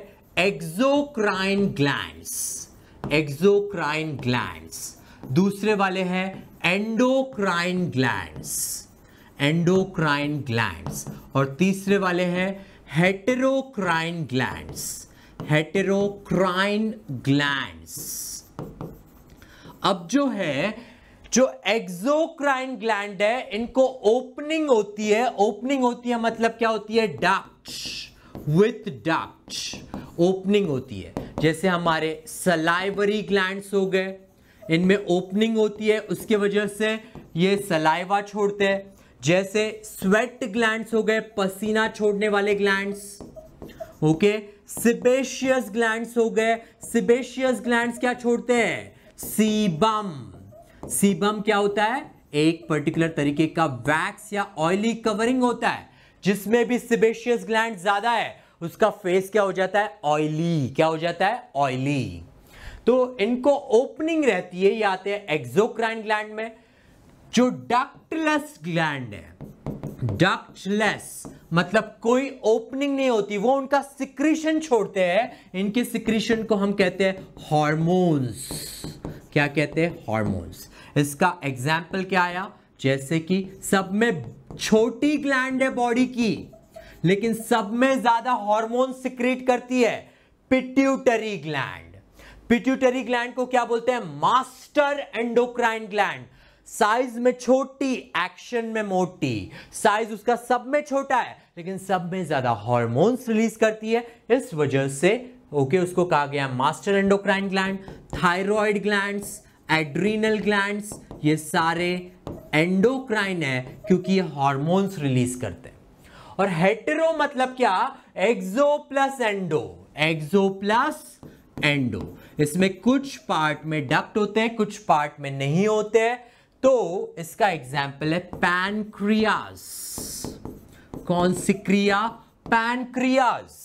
एक्सोक्राइन ग्लैंड्स एक्जोक्राइन ग्लैंड्स दूसरे वाले हैं एंडोक्राइन ग्लैंड्स एंडोक्राइन ग्लैंड्स और तीसरे वाले हैं हेटेरोक्राइन ग्लैंड्स हेटेरोक्राइन ग्लैंड्स अब जो है जो एक्सोक्राइन ग्लैंड है इनको ओपनिंग होती है ओपनिंग होती है मतलब क्या होती है डक्ट विथ डक्ट ओपनिंग होती है जैसे हमारे सलाइवरी ग्लैंड्स हो गए इनमें ओपनिंग होती है उसके वजह से ये सलाइवा छोड़ते हैं जैसे स्वेट ग्लैंड्स हो गए पसीना छोड़ने वाले ग्लैंड्स ओके सिबेशियस ग्लैंड्स हो गए सिबेशियस ग्लैंड्स क्या छोड़ते हैं सीबम सीबम क्या होता है एक पर्टिकुलर तरीके का वैक्स या ऑयली कवरिंग होता है जिसमें भी सिबेशियस ग्लैंड ज्यादा है उसका फेस क्या हो जाता है ऑयली क्या हो जाता है ऑयली तो इनको ओपनिंग रहती है ये आते हैं एक्सोक्राइन ग्लैंड में जो डक्टलेस ग्लैंड है डक्टलेस मतलब कोई ओपनिंग नहीं होती वो उनका सिक्रीशन छोड़ते हैं इनके सिक्रीशन को हम कहते हैं हॉर्मोन्स क्या कहते हैं हॉर्मोन्स इसका एग्जाम्पल क्या आया जैसे कि सब में छोटी ग्लैंड है बॉडी की लेकिन सब में ज्यादा हार्मोन सिक्रेट करती है पिट्यूटरी ग्लैंड पिट्यूटरी ग्लैंड को क्या बोलते हैं मास्टर एंडोक्राइन ग्लैंड साइज में छोटी एक्शन में मोटी साइज उसका सब में छोटा है लेकिन सब में ज्यादा हॉर्मोन्स रिलीज करती है इस वजह से ओके okay, उसको कहा गया master endocrine gland thyroid glands adrenal glands ये सारे एंडोक्राइन है क्योंकि ये हॉर्मोन्स रिलीज करते हैं और हेटेरो मतलब क्या exo plus endo exo plus endo इसमें कुछ पार्ट में डक्ट होते हैं कुछ पार्ट में नहीं होते हैं तो इसका एग्जाम्पल है पैनक्रियाज कौन सी क्रिया पैनक्रियाज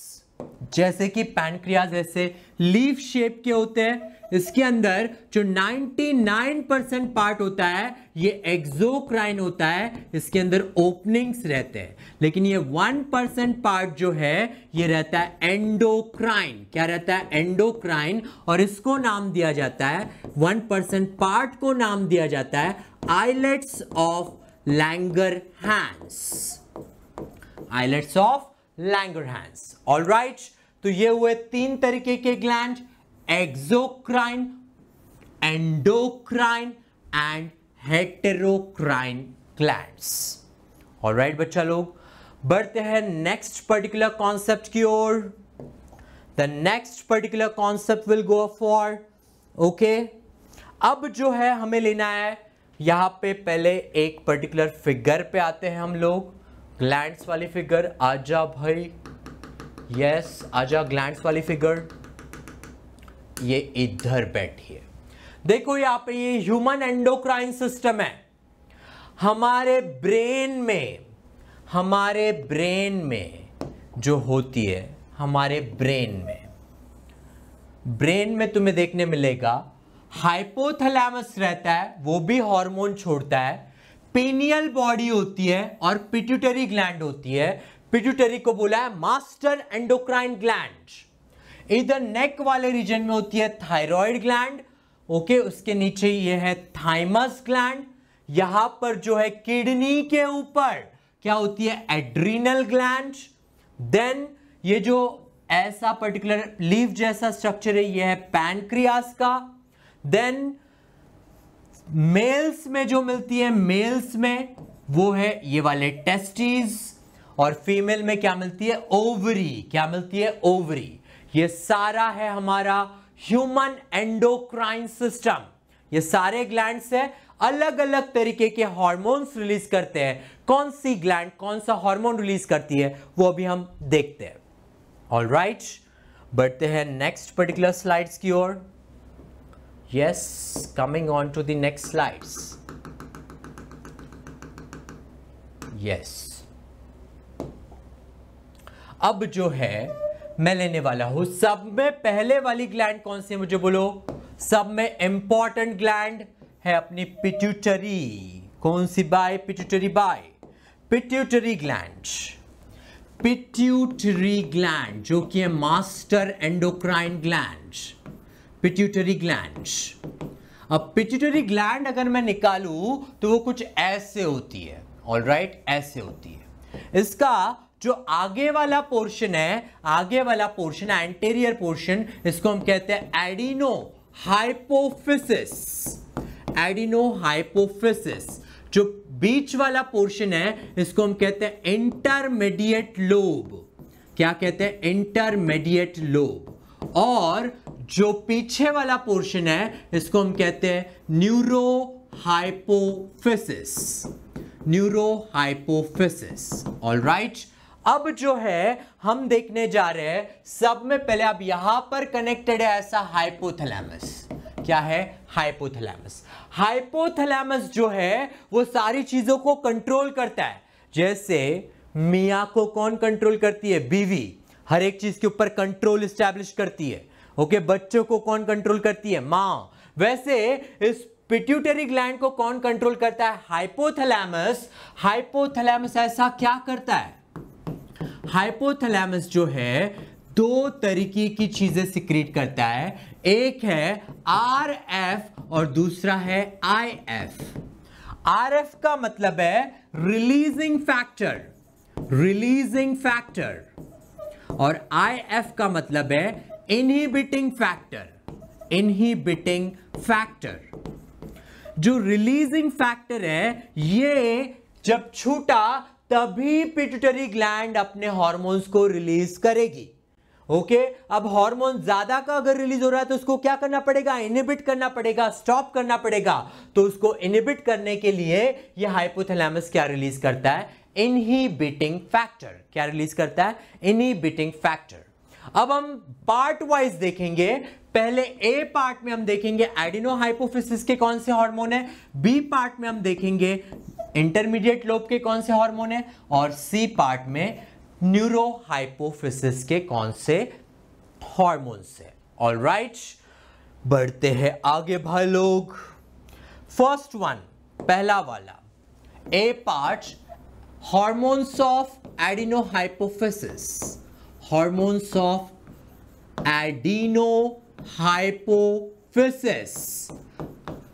जैसे कि पैनक्रियाज ऐसे लीफ शेप के होते हैं इसके अंदर जो 99 परसेंट पार्ट होता है ये एक्सोक्राइन होता है इसके अंदर ओपनिंग्स रहते हैं लेकिन ये 1 परसेंट पार्ट जो है ये रहता है एंडोक्राइन क्या रहता है एंडोक्राइन और इसको नाम दिया जाता है 1 परसेंट पार्ट को नाम दिया जाता है islets of Langerhans islets of Langerhans all तो ये हुए तीन तरीके के gland exocrine endocrine and heterocrine glands right बच्चा लोग बढ़ते हैं नेक्स्ट पर्टिकुलर कॉन्सेप्ट की ओर the next particular concept will go for okay अब जो है हमें लेना है यहां पे पहले एक पर्टिकुलर फिगर पे आते हैं हम लोग ग्लैंड्स वाली फिगर आजा भाई यस yes, आजा ग्लैंड्स वाली फिगर ये इधर बैठी है देखो यहां पे ये ह्यूमन एंडोक्राइन सिस्टम है हमारे ब्रेन में हमारे ब्रेन में जो होती है हमारे ब्रेन में ब्रेन में तुम्हें देखने मिलेगा हाइपोथलैमस रहता है वो भी हार्मोन छोड़ता है पेनियल बॉडी होती है और पिट्यूटरी ग्लैंड होती है पिट्यूटरी को बोला है मास्टर एंडोक्राइन ग्लैंड इधर नेक वाले रीजन में होती है थायराइड ग्लैंड ओके उसके नीचे ये है थाइमस ग्लैंड यहां पर जो है किडनी के ऊपर क्या होती है एड्रीनल ग्लैंड देन ये जो ऐसा पर्टिकुलर लीव जैसा स्ट्रक्चर है ये है पैनक्रियास का देन मेल्स में जो मिलती है मेल्स में वो है ये वाले टेस्टीज और फीमेल में क्या मिलती है ओवरी क्या मिलती है ओवरी ये सारा है हमारा ह्यूमन एंडोक्राइन सिस्टम ये सारे ग्लैंड्स है अलग अलग तरीके के हॉर्मोन्स रिलीज करते हैं कौन सी ग्लैंड कौन सा हार्मोन रिलीज करती है वो अभी हम देखते हैं ऑल राइट बढ़ते हैं नेक्स्ट पर्टिकुलर स्लाइड्स की ओर yes coming on to the next slides yes अब जो है मैं लेने वाला हूं सब में पहले वाली ग्लैंड कौन सी है मुझे बोलो सब में इंपॉर्टेंट ग्लैंड है अपनी पिट्यूटरी कौन सी by pituitary by pituitary gland pituitary gland जो कि है master endocrine gland pituitary gland अब पिट्यूटरी ग्लैंड अगर मैं निकालू तो वो कुछ ऐसे होती है ऑल राइट right, ऐसे होती है इसका जो आगे वाला पोर्शन है आगे वाला पोर्शन एंटेरियर पोर्शन इसको हम कहते हैं एडिनो हाइपोफिसिस एडिनो हाइपोफिसिस जो बीच वाला पोर्शन है इसको हम कहते हैं इंटरमीडिएट लोब क्या कहते हैं इंटरमीडिएट लोब और जो पीछे वाला पोर्शन है इसको हम कहते हैं neurohypophysis neurohypophysis all right अब जो है हम देखने जा रहे हैं सब में पहले अब यहां पर कनेक्टेड है ऐसा हाइपोथलैमस क्या है हाइपोथलैमस हाइपोथलैमस जो है वो सारी चीजों को कंट्रोल करता है जैसे मिया को कौन कंट्रोल करती है बीवी हर एक चीज के ऊपर कंट्रोल स्टैब्लिश करती है ओके okay, बच्चों को कौन कंट्रोल करती है माँ वैसे इस पिट्यूटरी ग्लैंड को कौन कंट्रोल करता है हाइपोथलैमस हाइपोथलैमस ऐसा क्या करता है हाइपोथैलेमस जो है दो तरीके की चीजें सिक्रीट करता है एक है आर एफ और दूसरा है आई एफ आर एफ का मतलब है रिलीजिंग फैक्टर रिलीजिंग फैक्टर और आई एफ का मतलब है इनहिबिटिंग फैक्टर इनहिबिटिंग फैक्टर जो रिलीजिंग फैक्टर है ये जब छूटा तभी पिटरी ग्लैंड अपने हॉर्मोन्स को रिलीज करेगी ओके okay? अब हार्मोन ज्यादा का अगर रिलीज हो रहा है तो उसको क्या करना पड़ेगा इनिबिट करना पड़ेगा स्टॉप करना पड़ेगा तो उसको इनिबिट करने के लिए ये हाइपोथैलेमस क्या रिलीज करता है इनहिबिटिंग फैक्टर क्या रिलीज करता है इनहिबिटिंग फैक्टर अब हम पार्ट वाइज देखेंगे पहले ए पार्ट में हम देखेंगे एडिनो हाइपोफिसिस के कौन से हॉर्मोन है बी पार्ट में हम देखेंगे इंटरमीडिएट लोब के कौन से हार्मोन है और सी पार्ट में न्यूरोहाइपोफिसिस के कौन से हॉर्मोन्स है ऑल राइट बढ़ते हैं आगे भाई लोग फर्स्ट वन पहला वाला A part hormones of adenohypophysis hormones of adenohypophysis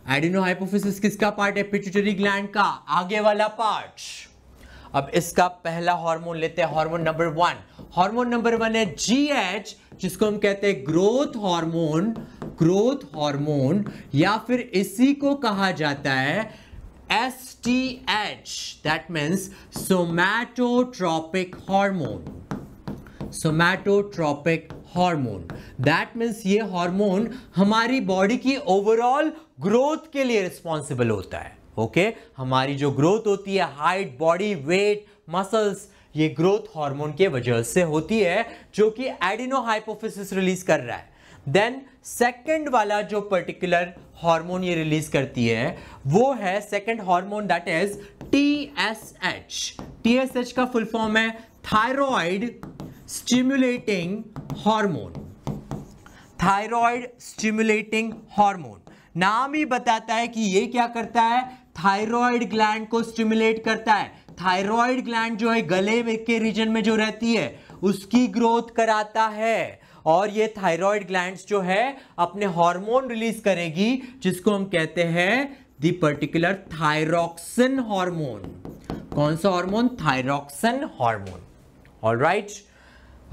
adenohypophysis किसका पार्ट है पिट्यूटरी ग्लैंड का आगे वाला पार्ट अब इसका पहला हार्मोन लेते हैं hormone number one hormone number one है जीएच जिसको हम कहते हैं ग्रोथ हार्मोन ग्रोथ हार्मोन या फिर इसी को कहा जाता है S T H that means somatotropic hormone somatotropic hormone that means ये हार्मोन हमारी बॉडी की ओवरऑल ग्रोथ के लिए रिस्पॉन्सिबल होता है ओके okay? हमारी जो ग्रोथ होती है हाइट बॉडी वेट मसल्स ये ग्रोथ हार्मोन के वजह से होती है जो कि एडिनो हाइपोफिस रिलीज कर रहा है देन सेकेंड वाला जो पर्टिकुलर हार्मोन ये रिलीज करती है वो है second hormone that is T S H T S H का फुल फॉर्म है thyroid stimulating hormone thyroid stimulating hormone नाम ही बताता है कि ये क्या करता है थायराइड ग्लैंड को स्टिमुलेट करता है थायराइड ग्लैंड जो है गले के रीजन में जो रहती है उसकी ग्रोथ कराता है और ये थायराइड ग्लैंड जो है अपने हार्मोन रिलीज करेगी जिसको हम कहते हैं दी पर्टिकुलर थायरोक्सिन हार्मोन कौन सा hormone thyroxine hormone all right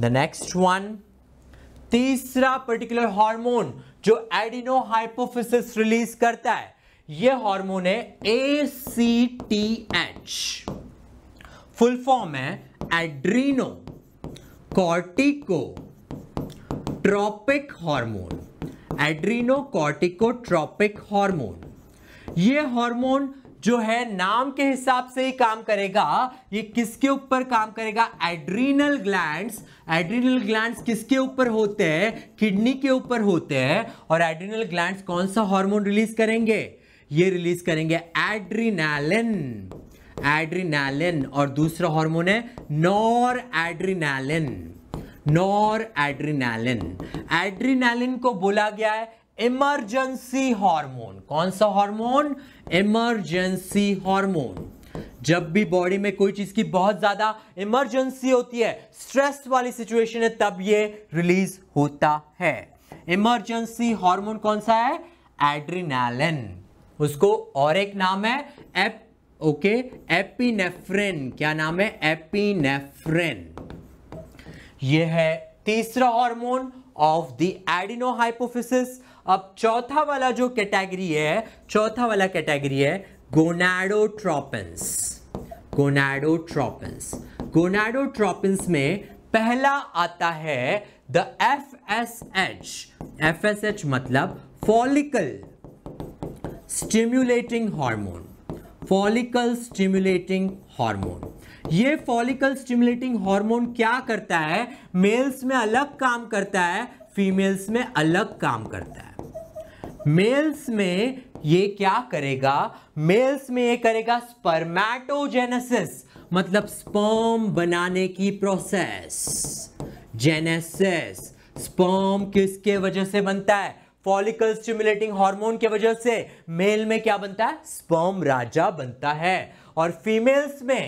the next one तीसरा पर्टिकुलर हार्मोन जो एडिनो हाइपोफिसिस रिलीज करता है यह हार्मोन है A C T H full form है adrenocorticotropic hormone adrenocorticotropic hormone यह हार्मोन जो है नाम के हिसाब से ही काम करेगा ये किसके ऊपर काम करेगा एड्रीनल ग्लैंड्स एड्रीनल ग्लैंड्स किसके ऊपर होते हैं किडनी के ऊपर होते हैं और एड्रीनल ग्लैंड्स कौन सा हार्मोन रिलीज करेंगे ये रिलीज करेंगे एड्रीनैलिन एड्रीनैलिन और दूसरा हार्मोन है नॉर एड्रीनैलिन नॉर एड्रीनैलिन एड्रीनैलिन को बोला गया है इमरजेंसी हार्मोन कौन सा हार्मोन इमरजेंसी हार्मोन जब भी बॉडी में कोई चीज की बहुत ज्यादा इमरजेंसी होती है स्ट्रेस वाली सिचुएशन है तब ये रिलीज होता है इमरजेंसी हार्मोन कौन सा है एड्रीनैलिन उसको और एक नाम है एप ओके एपिनेफ्रिन क्या नाम है एपिनेफ्रिन ये है तीसरा hormone of the adenohypophysis अब चौथा वाला जो कैटेगरी है चौथा वाला कैटेगरी है गोनाडोट्रोपिन्स गोनाडोट्रोपिन्स गोनाडोट्रोपिन्स में पहला आता है the F S H F S H मतलब follicle stimulating hormone follicle stimulating hormone ये फॉलिकल स्टिम्युलेटिंग हार्मोन क्या करता है मेल्स में अलग काम करता है फीमेल्स में अलग काम करता है मेल्स में ये क्या करेगा मेल्स में ये करेगा स्पर्मैटोजेनेसिस मतलब स्पर्म बनाने की प्रोसेस जेनेसिस स्पर्म किसके वजह से बनता है फॉलिकल स्टिमुलेटिंग हार्मोन के वजह से मेल में क्या बनता है स्पर्म राजा बनता है और फीमेल्स में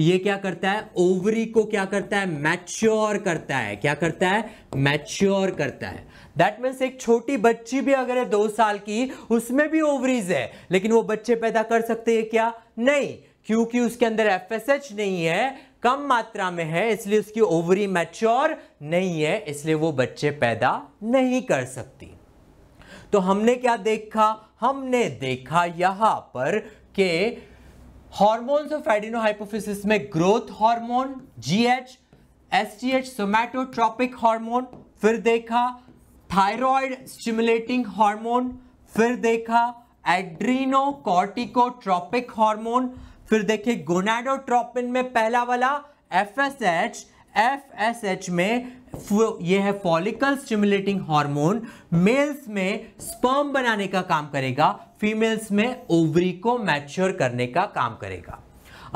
ये क्या करता है ओवरी को क्या करता है मैच्योर करता है क्या करता है मैच्योर करता है दैट मीन्स एक छोटी बच्ची भी अगर है दो साल की उसमें भी ओवरीज है लेकिन वो बच्चे पैदा कर सकते हैं क्या नहीं क्योंकि उसके अंदर एफ नहीं है कम मात्रा में है इसलिए उसकी ओवरी मैच्योर नहीं है इसलिए वो बच्चे पैदा नहीं कर सकती तो हमने क्या देखा हमने देखा यहां पर के हॉर्मोन्स ऑफ एडिनो हाइपोफिसिस में growth hormone GH STH somatotropic hormone फिर देखा थायराइड स्टिमुलेटिंग हार्मोन फिर देखा एड्रीनो कॉर्टिकोट्रॉपिक हार्मोन फिर देखे गोनाडोट्रॉपिन में पहला वाला F S H F S H में ये है फॉलिकल स्टिमुलेटिंग हार्मोन मेल्स में स्पर्म बनाने का काम करेगा फीमेल्स में ओवरी को मैच्योर करने का काम करेगा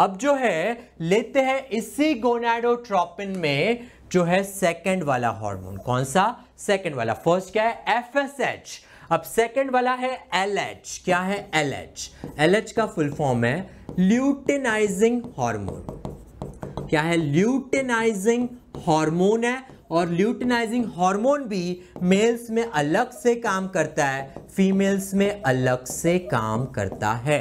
अब जो है लेते हैं इसी गोनाडोट्रोपिन में जो है सेकंड वाला हार्मोन कौन सा सेकंड वाला फर्स्ट क्या है एफ एस एच अब सेकंड वाला है एल एच क्या है एल एच एल एच का फुल फॉर्म है ल्यूटिनाइजिंग हार्मोन क्या है ल्यूटेनाइजिंग हार्मोन है और ल्यूटेनाइजिंग हार्मोन भी मेल्स में अलग से काम करता है फीमेल्स में अलग से काम करता है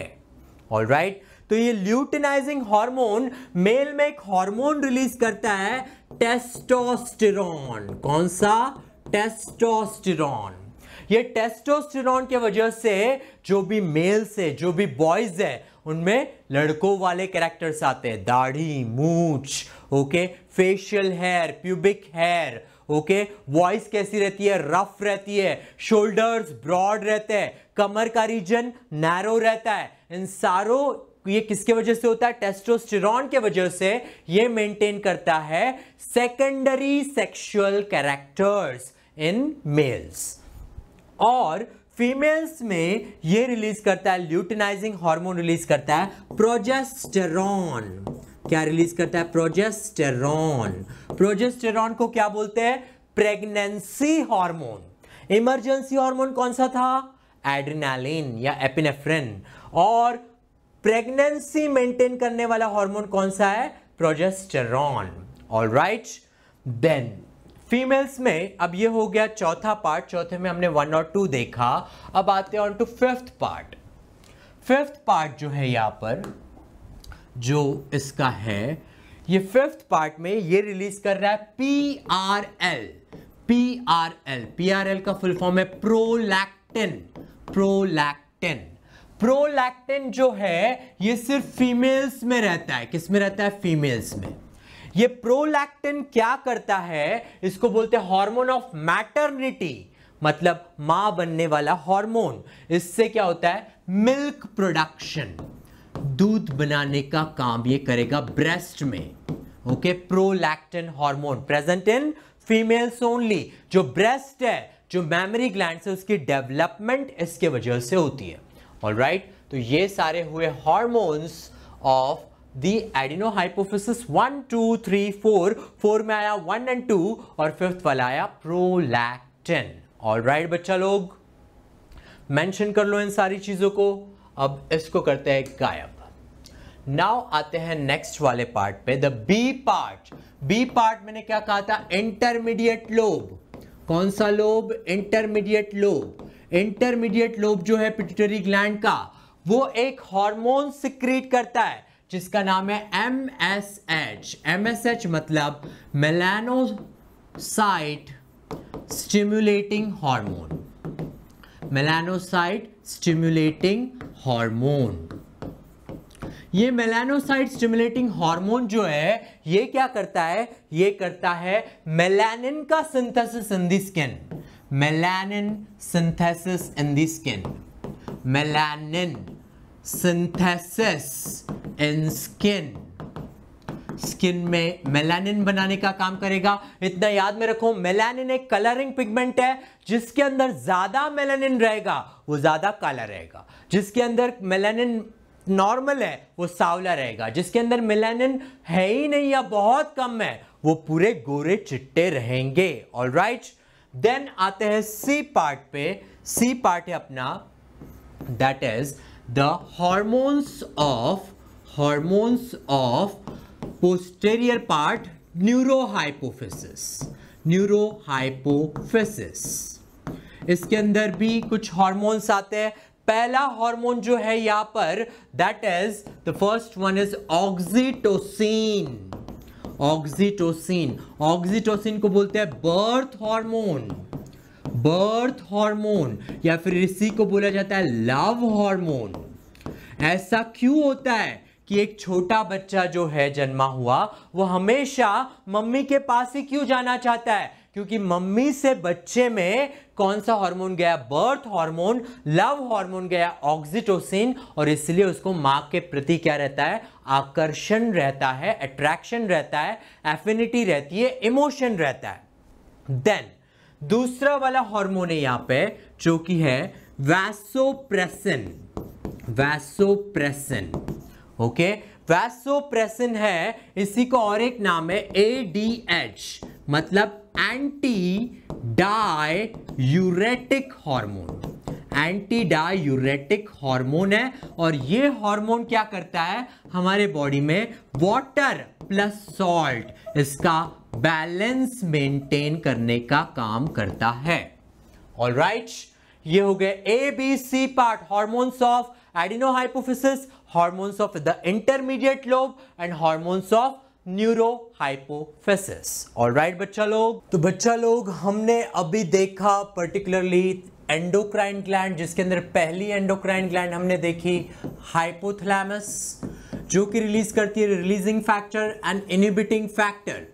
ऑल राइट right? तो ये ल्यूटेनाइजिंग हार्मोन मेल में एक हार्मोन रिलीज करता है टेस्टोस्टेरॉन कौन सा टेस्टोस्टेरॉन ये टेस्टोस्टेरॉन के वजह से जो भी मेल्स है जो भी बॉयज है उनमें लड़कों वाले कैरेक्टर्स आते हैं दाढ़ी मूछ okay facial hair pubic hair okay voice कैसी रहती है रफ रहती है शोल्डर्स ब्रॉड रहते हैं कमर का रीजन नैरो रहता है इन सारों ये किसके वजह से होता है टेस्टोस्टेरॉन के वजह से ये मेंटेन करता है secondary sexual characters in males और फीमेल्स में ये रिलीज करता है ल्यूटिनाइजिंग हार्मोन रिलीज करता है प्रोजेस्टेरॉन क्या रिलीज करता है प्रोजेस्टेरॉन प्रोजेस्टेरॉन को क्या बोलते हैं प्रेगनेंसी हार्मोन इमरजेंसी हार्मोन कौन सा था एड्रेनालिन या एपिनेफ्रिन और प्रेगनेंसी मेंटेन करने वाला हार्मोन कौन सा है प्रोजेस्टेरॉन ऑलराइट देन फीमेल्स में अब ये हो गया चौथा पार्ट चौथे में हमने वन और टू देखा अब आते हैं on to fifth part fifth part जो है यहाँ पर जो इसका है ये फिफ्थ पार्ट में ये रिलीज कर रहा है P R L P R L P R L का फुल फॉर्म है प्रोलैक्टिन प्रोलैक्टिन प्रोलैक्टिन जो है ये सिर्फ फीमेल्स में रहता है किस में रहता है फीमेल्स में ये प्रोलैक्टिन क्या करता है इसको बोलते हैं हार्मोन ऑफ मैटर्निटी मतलब माँ बनने वाला हार्मोन इससे क्या होता है मिल्क प्रोडक्शन दूध बनाने का काम ये करेगा ब्रेस्ट में okay prolactin hormone present in females only जो ब्रेस्ट है जो मेमोरी ग्लैंड है उसकी डेवलपमेंट इसके वजह से होती है ऑल right? तो ये सारे हुए hormones of the adenohypophysis one two three four four में आया वन एंड टू और फिफ्थ वाला आया प्रोलैक्टिन ऑल राइट बच्चा लोग मेंशन कर लो इन सारी चीज़ों को अब इसको करते हैं गायब नाउ आते हैं नेक्स्ट वाले पार्ट पे the B part B part मैंने क्या कहा था इंटरमीडिएट लोब कौन सा lobe intermediate lobe intermediate lobe जो है पिट्यूटरी ग्लैंड का वो एक हार्मोन सिक्रीट करता है जिसका नाम है M S H M S H मतलब melanocyte stimulating hormone melanocyte stimulating hormone ये मेलानोसाइट स्टिम्युलेटिंग हार्मोन जो है ये क्या करता है ये करता है मेलानिन का synthesis in the skin melanin synthesis in the skin melanin synthesis in skin skin में मेलानिन बनाने का काम करेगा इतना याद में रखो मेलानिन एक कलरिंग पिगमेंट है जिसके अंदर ज़्यादा मेलानिन रहेगा वो ज़्यादा काला रहेगा जिसके अंदर मेलानिन नॉर्मल है वो सावला रहेगा जिसके अंदर मेलानिन है ही नहीं या बहुत कम है वो पूरे गोरे चिट्टे रहेंगे ऑल राइट देन आते हैं सी पार्ट पे सी पार्ट है अपना that is the hormones of hormones of posterior part neurohypophysis neurohypophysis इसके अंदर भी कुछ हॉर्मोन्स आते हैं पहला हार्मोन जो है यहां पर that is the first one is oxytocin oxytocin oxytocin को बोलते हैं बर्थ हार्मोन बर्थ हार्मोन या फिर इसी को बोला जाता है लव हार्मोन ऐसा क्यों होता है कि एक छोटा बच्चा जो है जन्मा हुआ वो हमेशा मम्मी के पास ही क्यों जाना चाहता है क्योंकि मम्मी से बच्चे में कौन सा हार्मोन गया बर्थ हार्मोन लव हार्मोन गया ऑक्सीटोसिन और इसलिए उसको माँ के प्रति क्या रहता है आकर्षण रहता है अट्रैक्शन रहता है एफिनिटी रहती है इमोशन रहता है देन दूसरा वाला हार्मोन है यहाँ पे जो कि है वैसोप्रेसिन वैसोप्रेसिन ओके वैसोप्रेसिन है इसी को और एक नाम है ए डी एच मतलब anti diuretic hormone anti diuretic hormone है और ये हार्मोन क्या करता है हमारे बॉडी में वाटर प्लस सॉल्ट इसका बैलेंस मेंटेन करने का काम करता है ऑल राइट right, ये हो गए A B C part hormones of adenohypophysis hormones of the intermediate lobe and hormones of hypophysis all right बच्चा लोग तो बच्चा लोग हमने अभी देखा पर्टिकुलरली एंडोक्राइन ग्लैंड जिसके अंदर पहली एंडोक्राइन ग्लैंड हमने देखी हाइपोथलैमस जो कि रिलीज करती है releasing factor and inhibiting factor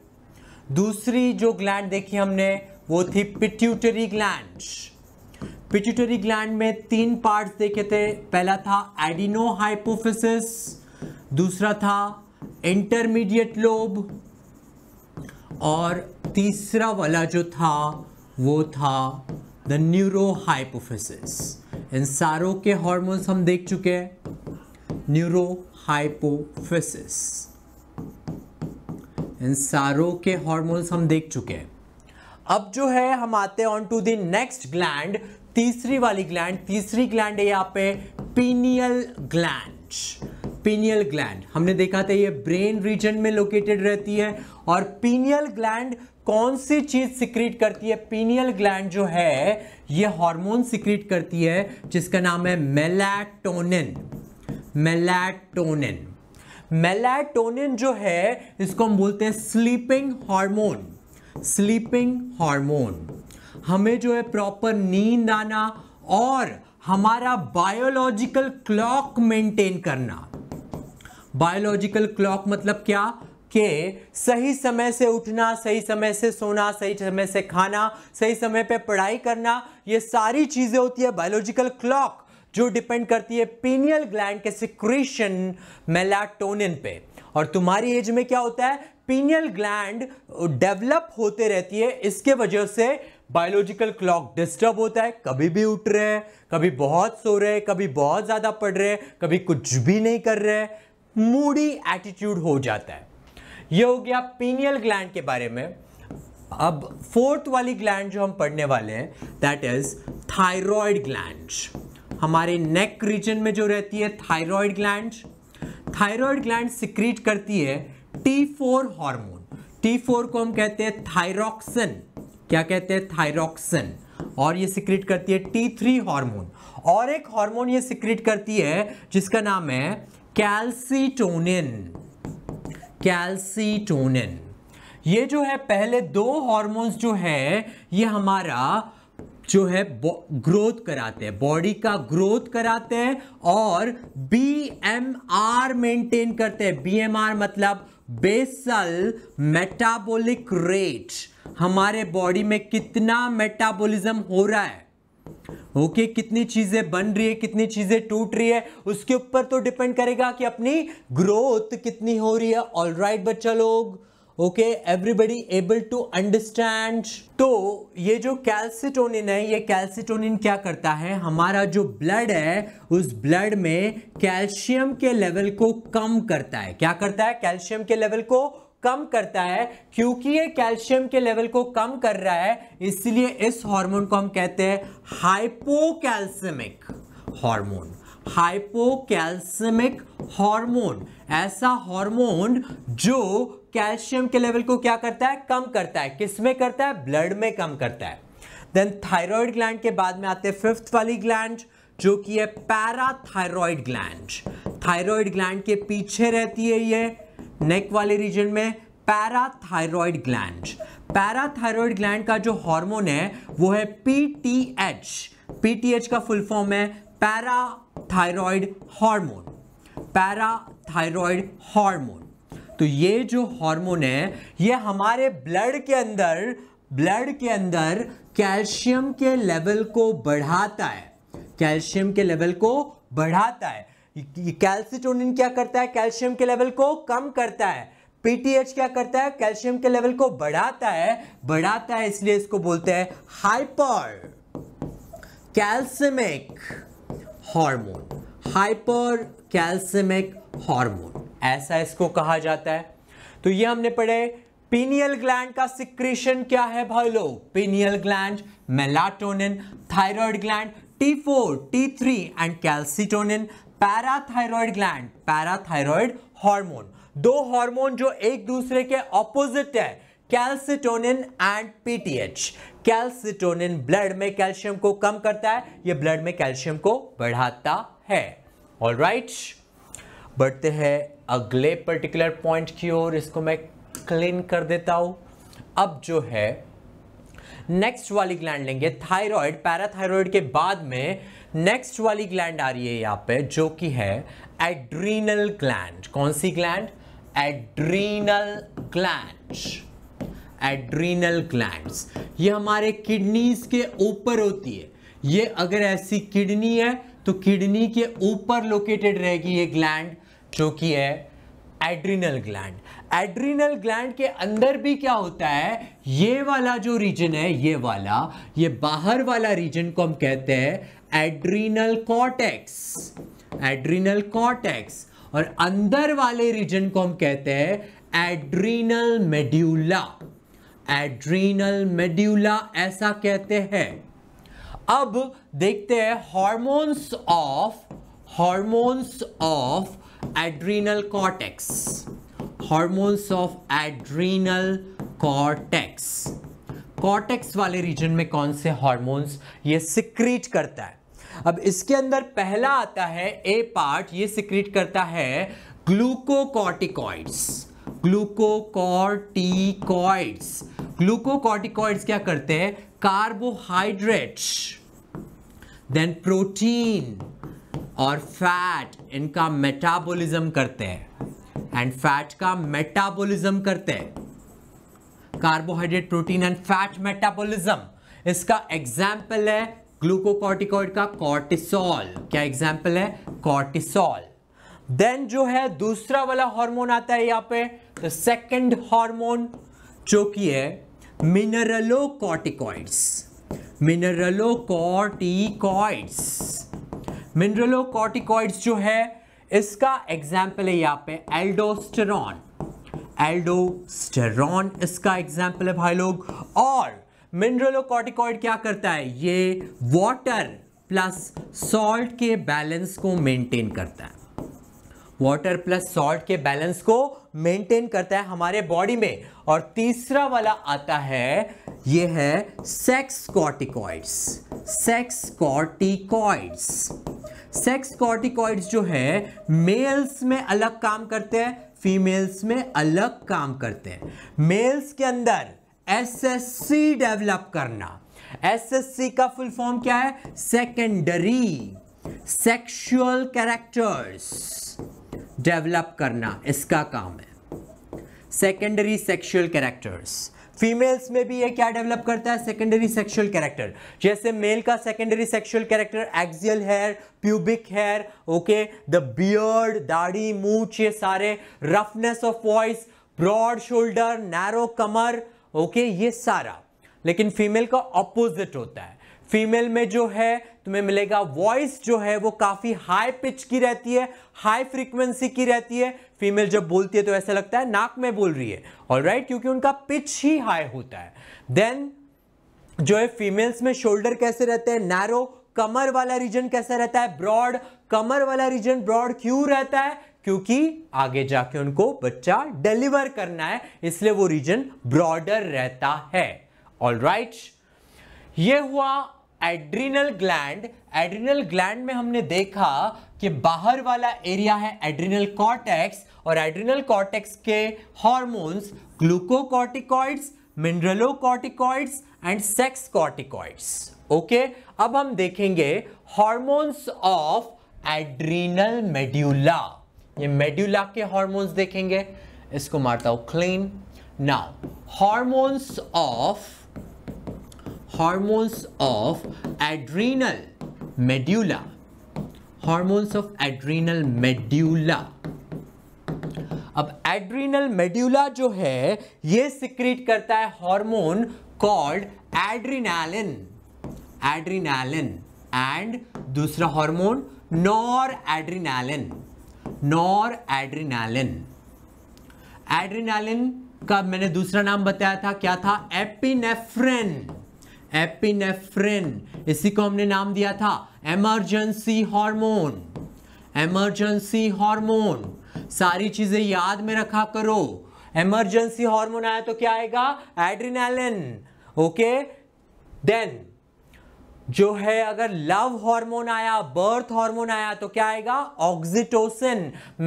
दूसरी जो ग्लैंड देखी हमने वो थी पिट्यूटरी ग्लैंड पिट्यूटरी ग्लैंड में तीन पार्ट्स देखे थे पहला था एडिनो हाइपोफिसिस दूसरा था इंटरमीडिएट लोब और तीसरा वाला जो था वो था द न्यूरो हाइपोफिसिस इन सारों के हॉर्मोन्स हम देख चुके हैं न्यूरो हाइपोफिसिस इन सारों के हॉर्मोन्स हम देख चुके हैं अब जो है हम आते हैं on to the next gland तीसरी वाली ग्लैंड तीसरी ग्लैंड है यहाँ पे पीनियल ग्लैंड पीनियल ग्लैंड हमने देखा था ये ब्रेन रीजन में लोकेटेड रहती है और पीनियल ग्लैंड कौन सी चीज सिक्रीट करती है पीनियल ग्लैंड जो है ये हार्मोन सिक्रीट करती है जिसका नाम है मेलाटोनिन मेलाटोनिन मेलाटोनिन जो है इसको हम बोलते हैं स्लीपिंग हार्मोन स्लीपिंग हार्मोन हमें जो है प्रॉपर नींद आना और हमारा बायोलॉजिकल क्लॉक मेंटेन करना बायोलॉजिकल क्लॉक मतलब क्या के सही समय से उठना सही समय से सोना सही समय से खाना सही समय पे पढ़ाई करना ये सारी चीज़ें होती है बायोलॉजिकल क्लॉक जो डिपेंड करती है पीनियल ग्लैंड के सिक्रेशन मेलाटोनिन पे और तुम्हारी एज में क्या होता है पीनियल ग्लैंड डेवलप होते रहती है इसके वजह से बायोलॉजिकल क्लॉक डिस्टर्ब होता है कभी भी उठ रहे हैं कभी बहुत सो रहे हैं कभी बहुत ज़्यादा पढ़ रहे हैं कभी कुछ भी नहीं कर रहे हैं मूडी एटीट्यूड हो जाता है ये हो गया पीनियल ग्लैंड के बारे में अब फोर्थ वाली ग्लैंड जो हम पढ़ने वाले हैं दैट इज थायराइड ग्लैंड हमारे नेक रीजन में जो रहती है thyroid gland thyroid gland secrete करती है T four hormone T four को हम कहते हैं थायरोक्सिन क्या कहते हैं थायरोक्सिन और ये सिक्रीट करती है टी थ्री हॉर्मोन और एक हार्मोन ये सिक्रीट करती है जिसका नाम है कैल्सीटोनिन कैल्सीटोनिन ये जो है पहले दो हॉर्मोन्स जो है ये हमारा जो है ग्रोथ कराते हैं बॉडी का ग्रोथ कराते हैं और बी एम आर मेंटेन करते हैं बी एम आर मतलब बेसल मेटाबॉलिक रेट हमारे बॉडी में कितना मेटाबॉलिज्म हो रहा है ओके okay, कितनी चीज़ें बन रही है कितनी चीज़ें टूट रही है उसके ऊपर तो डिपेंड करेगा कि अपनी ग्रोथ कितनी हो रही है ऑल राइट right, बच्चा लोग okay everybody able to understand तो ये जो कैल्सिटोनिन है ये कैल्सिटोनिन क्या करता है हमारा जो ब्लड है उस ब्लड में कैल्शियम के लेवल को कम करता है क्या करता है कैल्शियम के लेवल को कम करता है क्योंकि ये कैल्शियम के लेवल को कम कर रहा है इसलिए इस हार्मोन को हम कहते हैं हाइपोकैल्सिमिक हार्मोन हाइपोकैल्सिमिक हार्मोन ऐसा हार्मोन जो कैल्शियम के लेवल को क्या करता है कम करता है किस में करता है ब्लड में कम करता है देन थायराइड ग्लैंड के बाद में आते हैं फिफ्थ वाली ग्लैंड जो कि है पैराथायरॉयड ग्लैंड थायरॉयड ग्लैंड के पीछे रहती है ये नेक वाले रीजन में पैराथायरॉयड ग्लैंड पैराथायरॉयड ग्लैंड का जो हार्मोन है वो है पीटीएच पीटीएच का फुल फॉर्म है पैराथायरॉयड हार्मोन पैराथायरॉयड हार्मोन तो ये जो हार्मोन है ये हमारे ब्लड के अंदर ब्लड के अंदर कैल्शियम के लेवल को बढ़ाता है कैल्शियम के लेवल को बढ़ाता है कैल्सिटोनिन क्या करता है कैल्शियम के लेवल को कम करता है पीटीएच क्या करता है कैल्शियम के लेवल को बढ़ाता है बढ़ाता है इसलिए इसको बोलते हैं hypercalcemic hormone hypercalcemic hormone ऐसा इसको कहा जाता है तो ये हमने पढ़े पीनियल ग्लैंड का सिक्रेशन क्या है भाई लोग pineal gland melatonin thyroid gland T4, T3 and calcitonin parathyroid gland parathyroid hormone दो हार्मोन जो एक दूसरे के ऑपोजिट है calcitonin and PTH calcitonin blood में कैल्शियम को कम करता है ये ब्लड में कैल्शियम को बढ़ाता है ऑल राइट right. बढ़ते हैं अगले पर्टिकुलर पॉइंट की ओर इसको मैं क्लीन कर देता हूं अब जो है नेक्स्ट वाली ग्लैंड लेंगे थायराइड पैराथायरॉयड के बाद में नेक्स्ट वाली ग्लैंड आ रही है यहाँ पे जो कि है एड्रीनल ग्लैंड कौन सी gland adrenal gland adrenal gland ये हमारे किडनीज के ऊपर होती है ये अगर ऐसी किडनी है तो किडनी के ऊपर लोकेटेड रहेगी ये ग्लैंड जो कि है एड्रीनल ग्लैंड एड्रीनल ग्लैंड के अंदर भी क्या होता है ये वाला जो रीजन है ये वाला ये बाहर वाला रीजन को हम कहते हैं एड्रीनल कॉटेक्स एड्रीनल कॉटेक्स और अंदर वाले रीजन को हम कहते हैं एड्रीनल मेड्यूला एड्रीनल मेड्यूला ऐसा कहते हैं अब देखते हैं hormones of hormones of adrenal cortex hormones of adrenal cortex cortex वाले रीजन में कौन से हॉर्मोन्स ये सिक्रीट करता है अब इसके अंदर पहला आता है ए पार्ट ये सिक्रिट करता है ग्लूकोकॉर्टिकॉइड्स ग्लूकोकॉर्टिकॉइड्स ग्लूकोकॉर्टिकॉइड्स क्या करते हैं कार्बोहाइड्रेट्स देन प्रोटीन और फैट इनका मेटाबॉलिज्म करते हैं एंड फैट का मेटाबॉलिज्म करते हैं carbohydrate protein and fat metabolism इसका एग्जाम्पल है ग्लूकोकॉर्टिकॉइड का कॉर्टिसोल क्या एग्जाम्पल है कॉर्टिसोल देन जो है दूसरा वाला हार्मोन आता है यहाँ पे तो सेकंड हार्मोन जो कि है मिनरलोकॉर्टिकॉइड्स मिनरलोकॉर्टिकॉइड्स मिनरलोकॉर्टिकॉइड्स जो है इसका एग्जाम्पल है यहाँ पे एल्डोस्टेरॉन एल्डोस्टेरॉन इसका एग्जाम्पल है भाई लोग और मिनरलोकॉटिकॉइड क्या करता है ये वाटर प्लस सॉल्ट के बैलेंस को मेंटेन करता है वाटर प्लस सॉल्ट के बैलेंस को मेंटेन करता है हमारे बॉडी में और तीसरा वाला आता है ये है sex corticoids sex corticoids sex corticoids जो है मेल्स में अलग काम करते हैं फीमेल्स में अलग काम करते हैं मेल्स के अंदर एसएससी डेवलप करना एसएससी का फुल फॉर्म क्या है सेकेंडरी सेक्सुअल कैरेक्टर्स डेवलप करना इसका काम है सेकेंडरी सेक्सुअल कैरेक्टर्स फीमेल्स में भी ये क्या डेवलप करता है सेकेंडरी सेक्सुअल कैरेक्टर जैसे मेल का secondary sexual character axial hair pubic hair okay the beard दाढ़ी मूछ ये सारे roughness of voice broad shoulder narrow कमर ओके ये सारा लेकिन फीमेल का ऑपोजिट होता है फीमेल में जो है तुम्हें मिलेगा वॉइस जो है वो काफ़ी हाई पिच की रहती है हाई फ्रीक्वेंसी की रहती है फीमेल जब बोलती है तो ऐसा लगता है नाक में बोल रही है और राइट right? क्योंकि उनका पिच ही हाई होता है देन जो है फीमेल्स में शोल्डर कैसे रहते हैं नैरो कमर वाला रीजन कैसा रहता है ब्रॉड कमर वाला रीजन ब्रॉड क्यों रहता है क्योंकि आगे जाके उनको बच्चा डिलीवर करना है इसलिए वो रीजन ब्रॉडर रहता है ऑल राइट यह ये हुआ एड्रीनल ग्लैंड एड्रीनल ग्लैंड में हमने देखा कि बाहर वाला एरिया है एड्रीनल कॉर्टेक्स और एड्रीनल कॉर्टेक्स के hormones glucocorticoids mineralocorticoids and sex corticoids okay अब हम देखेंगे हॉर्मोन्स ऑफ एड्रीनल मेड्यूला ये मेड्यूला के हॉर्मोन्स देखेंगे इसको मारता हूं clean now hormones of hormones of adrenal medulla hormones of adrenal medulla अब एड्रीनल मेड्यूला जो है ये सिक्रीट करता है hormone called adrenaline adrenaline and दूसरा hormone noradrenaline noradrenaline adrenaline का मैंने दूसरा नाम बताया था क्या था एपिनेफ्रिन एपिनेफ्रिन इसी को हमने नाम दिया था एमरजेंसी हार्मोन एमरजेंसी हार्मोन सारी चीजें याद में रखा करो एमरजेंसी हार्मोन आया तो क्या आएगा एड्रीनालिन ओके देन जो है अगर लव हार्मोन आया बर्थ हार्मोन आया तो क्या आएगा ऑक्सीटोसिन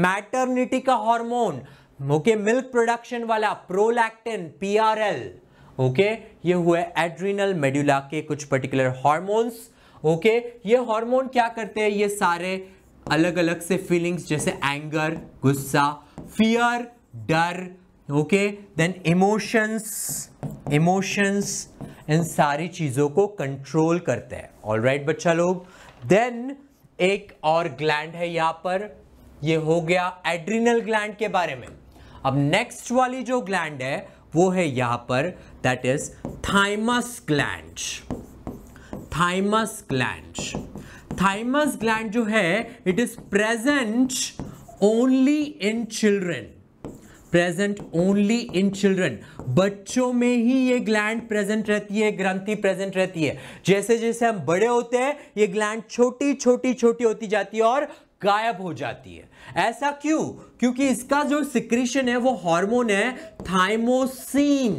मैटरनिटी का हार्मोन ओके मिल्क प्रोडक्शन वाला प्रोलैक्टिन पीआरएल ओके ये हुए एड्रीनल मेड्यूला के कुछ पर्टिकुलर हार्मोन्स ओके ये हार्मोन क्या करते हैं ये सारे अलग अलग से फीलिंग्स जैसे एंगर गुस्सा फियर डर ओके देन इमोशंस इमोशंस इन सारी चीज़ों को कंट्रोल करते हैं ऑल राइट बच्चा लोग देन एक और ग्लैंड है यहाँ पर ये हो गया एड्रिनल ग्लैंड के बारे में अब नेक्स्ट वाली जो ग्लैंड है वो है यहाँ पर that is thymus gland thymus gland thymus gland जो है it is present only in children present only in children बच्चों में ही ये ग्लैंड प्रेजेंट रहती है ग्रंथि प्रेजेंट रहती है जैसे जैसे हम बड़े होते हैं ये ग्लैंड छोटी छोटी छोटी होती जाती है और गायब हो जाती है ऐसा क्यों क्योंकि इसका जो सिक्रीशन है वो हार्मोन है थाइमोसिन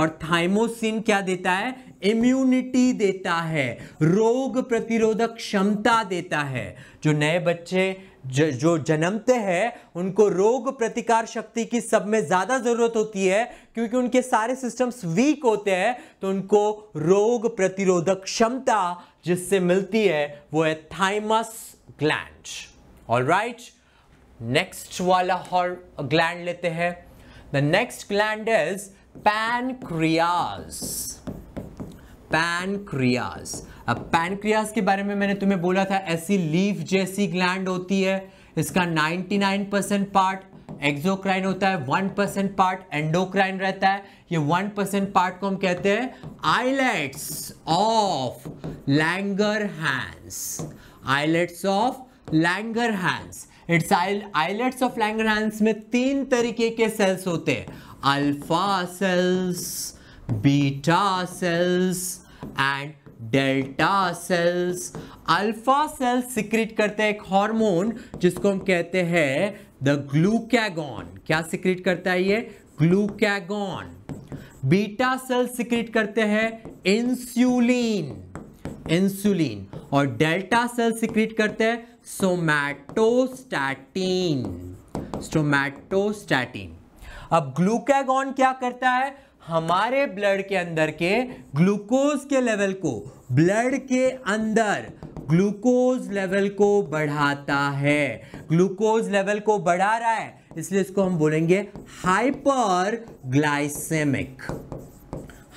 और थाइमोसिन क्या देता है इम्यूनिटी देता है रोग प्रतिरोधक क्षमता देता है जो नए बच्चे ज, जो जन्मते हैं उनको रोग प्रतिकार शक्ति की सब में ज़्यादा ज़रूरत होती है क्योंकि उनके सारे सिस्टम्स वीक होते हैं तो उनको रोग प्रतिरोधक क्षमता जिससे मिलती है वो है thymus gland all right next वाला हॉर ग्लैंड लेते हैं the next gland is pancreas pancreas अब पैनक्रियाज के बारे में मैंने तुम्हें बोला था ऐसी लीफ जैसी ग्लैंड होती है इसका 99 परसेंट पार्ट एक्सोक्राइन होता है वन परसेंट पार्ट एंडोक्राइन रहता है ये वन परसेंट पार्ट को हम कहते हैं islets of Langerhans islets of Langerhans it's islets of Langerhans में तीन तरीके के सेल्स होते हैं alpha cells beta cells and delta cells alpha cells secrete करते हैं एक हार्मोन जिसको हम कहते हैं द ग्लूकैगॉन क्या सिक्रिट करता है ये ग्लूकैगॉन बीटा सेल सिक्रिट करते हैं इंसुलिन इंसुलिन और डेल्टा सेल सिक्रिट करते हैं सोमैटोस्टैटिन सोमैटोस्टैटिन अब ग्लूकैगॉन क्या करता है हमारे ब्लड के अंदर के ग्लूकोज के लेवल को ब्लड के अंदर ग्लूकोज लेवल को बढ़ाता है ग्लूकोज लेवल को बढ़ा रहा है इसलिए इसको हम बोलेंगे hyperglycemic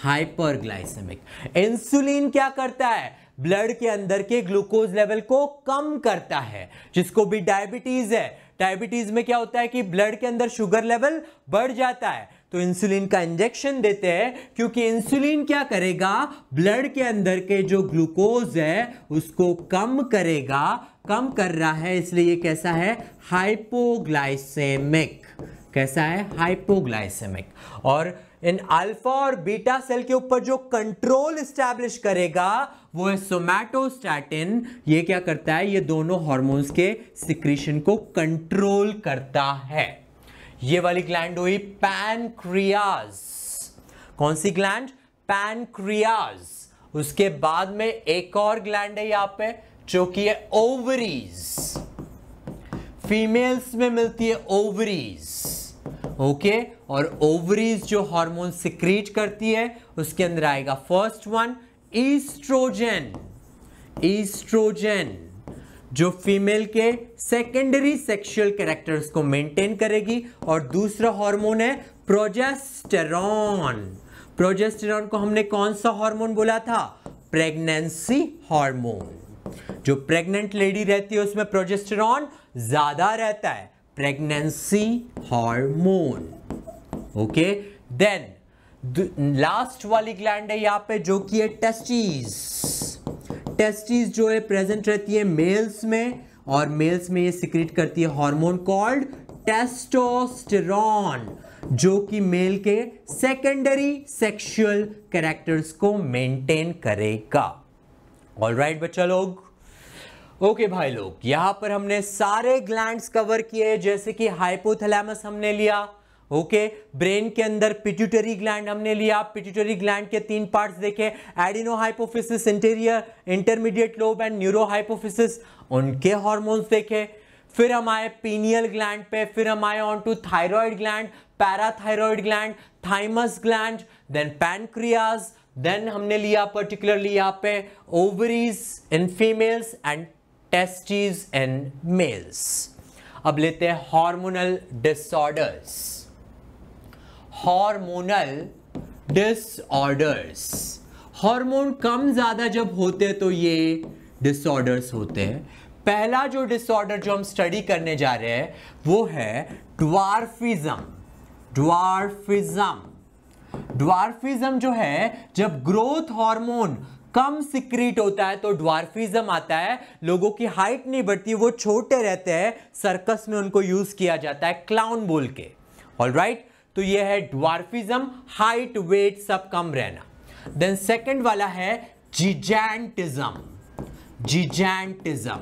hyperglycemic insulin क्या करता है ब्लड के अंदर के ग्लूकोज लेवल को कम करता है जिसको भी डायबिटीज है डायबिटीज में क्या होता है कि ब्लड के अंदर शुगर लेवल बढ़ जाता है तो इंसुलिन का इंजेक्शन देते हैं क्योंकि इंसुलिन क्या करेगा ब्लड के अंदर के जो ग्लूकोज है उसको कम करेगा कम कर रहा है इसलिए ये कैसा है हाइपोग्लाइसेमिक कैसा है हाइपोग्लाइसेमिक और इन अल्फा और बीटा सेल के ऊपर जो कंट्रोल स्टैब्लिश करेगा वो है सोमैटोस्टैटिन ये क्या करता है ये दोनों हॉर्मोन्स के सिक्रीशन को कंट्रोल करता है ये वाली ग्लैंड हुई पैनक्रियाज कौन सी ग्लैंड पैनक्रियाज उसके बाद में एक और ग्लैंड है यहां पे जो कि है ओवरीज फीमेल्स में मिलती है ओवरीज ओके okay? और ओवरीज जो हार्मोन सिक्रीट करती है उसके अंदर आएगा फर्स्ट वन ईस्ट्रोजन ईस्ट्रोजन जो फीमेल के सेकेंडरी सेक्सुअल कैरेक्टर्स को मेंटेन करेगी और दूसरा हार्मोन है प्रोजेस्टेरॉन प्रोजेस्टेरॉन को हमने कौन सा हार्मोन बोला था प्रेगनेंसी हार्मोन जो प्रेग्नेंट लेडी रहती है उसमें प्रोजेस्टेरॉन ज्यादा रहता है pregnancy hormone okay then last वाली ग्लैंड है यहाँ पे जो कि है टेस्टीज़ टेस्टिस जो है प्रेजेंट रहती है मेल्स में और मेल्स में ये सिक्रेट करती है हार्मोन कॉल्ड टेस्टोस्टेरॉन जो कि मेल के सेकेंडरी सेक्सुअल कैरेक्टर्स को मेंटेन करेगा ऑल राइट right, बच्चा लोग ओके okay भाई लोग यहां पर हमने सारे ग्लैंड्स कवर किए जैसे कि हाइपोथैलेमस हमने लिया ओके ब्रेन के अंदर पिट्यूटरी ग्लैंड हमने लिया पिट्यूटरी ग्लैंड के तीन पार्ट्स देखे adenohypophysis interior intermediate lobe and neurohypophysis उनके हॉर्मोन्स देखे फिर हम आए पीनियल ग्लैंड पे फिर हम आए on to thyroid gland parathyroid gland thymus gland then pancreas then हमने लिया पर्टिकुलरली यहाँ पे ovaries in females and testes in males अब लेते हैं hormonal disorders hormonal disorders hormone कम ज़्यादा जब होते तो ये डिसऑर्डर्स होते हैं पहला जो डिसऑर्डर जो हम स्टडी करने जा रहे हैं वो है ड्वार्फिज्म ड्वार्फिज्म ड्वार्फिज्म जो है जब ग्रोथ हार्मोन कम सिक्रीट होता है तो ड्वार्फिज्म आता है लोगों की हाइट नहीं बढ़ती वो छोटे रहते हैं सर्कस में उनको यूज़ किया जाता है क्लाउन बोल के ऑल राइट right? तो ये है ड्वार्फिज्म हाइट वेट सब कम रहना देन सेकंड वाला है जिजेंटिज्म जिजेंटिज्म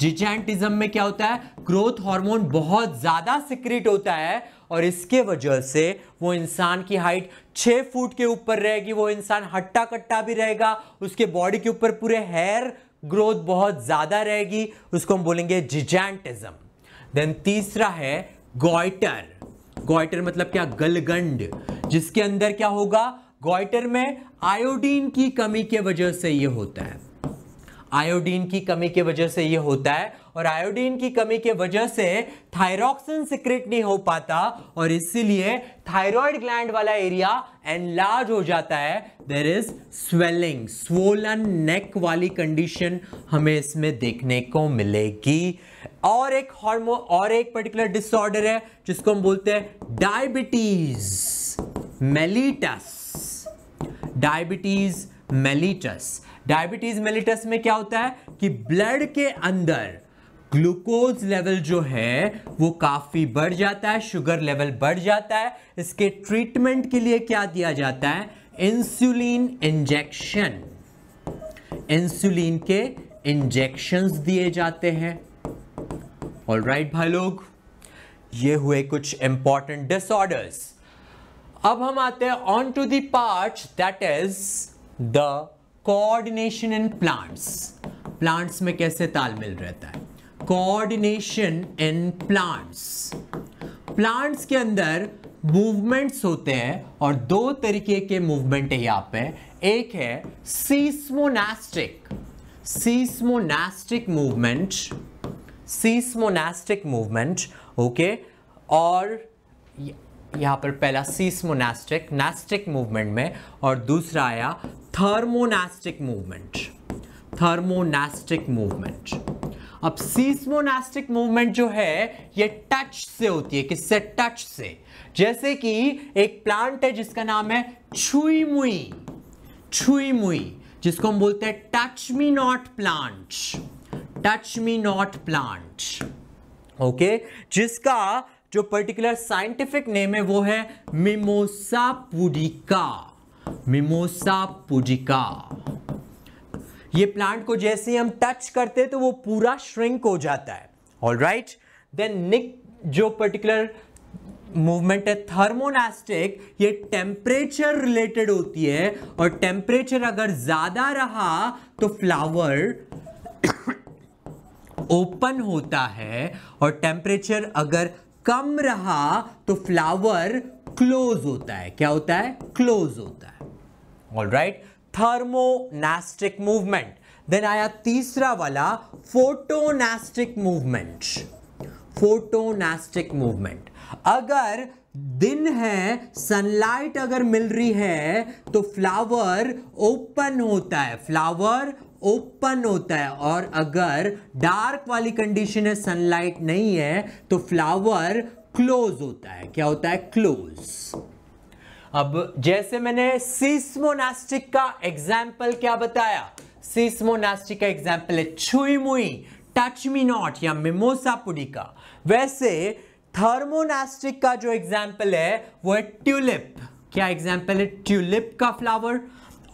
जिजेंटिज्म में क्या होता है ग्रोथ हार्मोन बहुत ज़्यादा सिक्रिट होता है और इसके वजह से वो इंसान की हाइट छः फुट के ऊपर रहेगी वो इंसान हट्टा कट्टा भी रहेगा उसके बॉडी के ऊपर पूरे हेयर ग्रोथ बहुत ज़्यादा रहेगी उसको हम बोलेंगे जिजेंटिज्म देन तीसरा है गोइटर गोइटर मतलब क्या गलगंड जिसके अंदर क्या होगा गोइटर में आयोडीन की कमी के वजह से ये होता है आयोडीन की कमी के वजह से ये होता है और आयोडीन की कमी के वजह से थायरोक्सिन सिक्रेट नहीं हो पाता और इसीलिए थायराइड ग्लैंड वाला एरिया एनलार्ज हो जाता है there is swelling swollen neck वाली कंडीशन हमें इसमें देखने को मिलेगी और एक हॉर्मो और एक पर्टिकुलर डिसऑर्डर है जिसको हम बोलते हैं diabetes mellitus diabetes mellitus diabetes mellitus में क्या होता है कि ब्लड के अंदर ग्लूकोज लेवल जो है वो काफ़ी बढ़ जाता है शुगर लेवल बढ़ जाता है इसके ट्रीटमेंट के लिए क्या दिया जाता है इंसुलिन इंजेक्शन इंसुलिन के इंजेक्शंस दिए जाते हैं ऑल राइट भाई लोग ये हुए कुछ इंपॉर्टेंट डिसऑर्डर्स अब हम आते हैं ऑन टू दार्ट that is the coordination in plants plants में कैसे तालमेल रहता है कोऑर्डिनेशन इन प्लांट्स प्लांट्स के अंदर मूवमेंट्स होते हैं और दो तरीके के मूवमेंट है यहाँ पे एक है seismonastic seismonastic movement seismonastic movement okay और यहाँ पर पहला सीस्मोनास्टिक नास्टिक मूवमेंट में और दूसरा आया थर्मोनास्टिक मूवमेंट थर्मोनास्टिक मूवमेंट अब सीस्मोनास्टिक मूवमेंट जो है ये टच से होती है किससे टच से जैसे कि एक प्लांट है जिसका नाम है छुई मुई छुई मुई जिसको हम बोलते हैं touch me not plant touch me not plant okay जिसका जो पर्टिकुलर साइंटिफिक नेम है वो है मिमोसा पुडिका मिमोसा पुडिका ये प्लांट को जैसे ही हम टच करते हैं तो वो पूरा श्रिंक हो जाता है ऑल राइट देन निक जो पर्टिकुलर मूवमेंट है थर्मोनास्टिक ये टेम्परेचर रिलेटेड होती है और टेम्परेचर अगर ज़्यादा रहा तो फ्लावर ओपन होता है और टेम्परेचर अगर कम रहा तो फ्लावर क्लोज होता है क्या होता है क्लोज होता है all right thermonastic movement then आया तीसरा वाला फोटोनास्टिक मूवमेंट फोटोनास्टिक मूवमेंट अगर दिन है सनलाइट अगर मिल रही है तो फ्लावर ओपन होता है फ्लावर ओपन होता है और अगर डार्क वाली कंडीशन है सनलाइट नहीं है तो फ्लावर क्लोज होता है क्या होता है क्लोज अब जैसे मैंने सीस्मोनास्टिक का एग्जाम्पल क्या बताया सीस्मोनास्टिक का एग्जाम्पल है छुई मुई टच मी नॉट या पुडी का वैसे थर्मोनास्टिक का जो एग्जाम्पल है वो है ट्यूलिप क्या एग्जाम्पल है ट्यूलिप का फ्लावर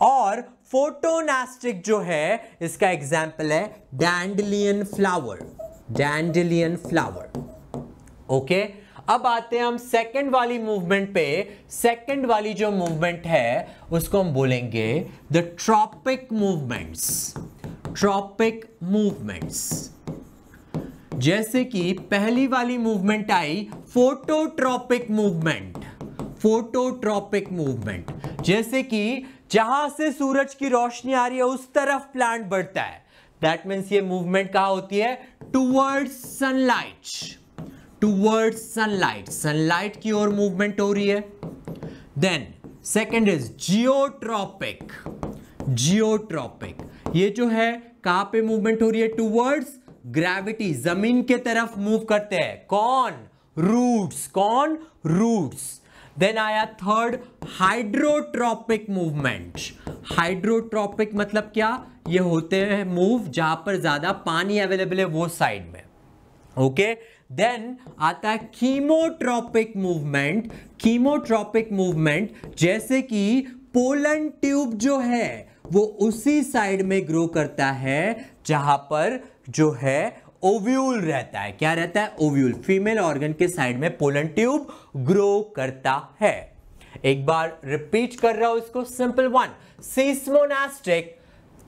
और फोटोनास्टिक जो है इसका एग्जाम्पल है dandelion flower dandelion flower okay अब आते हैं हम सेकंड वाली मूवमेंट पे सेकंड वाली जो मूवमेंट है उसको हम बोलेंगे the tropic movements tropic movements जैसे कि पहली वाली मूवमेंट आई फोटोट्रॉपिक मूवमेंट फोटोट्रॉपिक मूवमेंट जैसे कि जहां से सूरज की रोशनी आ रही है उस तरफ प्लांट बढ़ता है दैट मीन्स ये मूवमेंट कहा होती है towards sunlight towards sunlight sunlight की ओर मूवमेंट हो रही है then second is geotropic geotropic ये जो है कहां पे मूवमेंट हो रही है टूवर्ड्स ग्रेविटी जमीन के तरफ मूव करते हैं कौन रूट्स कौन रूट्स देन आया थर्ड हाइड्रोट्रॉपिक मूवमेंट हाइड्रोट्रॉपिक मतलब क्या ये होते हैं मूव जहां पर ज्यादा पानी अवेलेबल है वो साइड में ओके देन आता है कीमोट्रॉपिक मूवमेंट कीमोट्रॉपिक मूवमेंट जैसे कि पोलन ट्यूब जो है वो उसी साइड में ग्रो करता है जहां पर जो है ओव्यूल रहता है क्या रहता है ओव्यूल फीमेल ऑर्गन के साइड में पोलन ट्यूब ग्रो करता है एक बार रिपीट कर रहा हूं इसको simple one seismonastic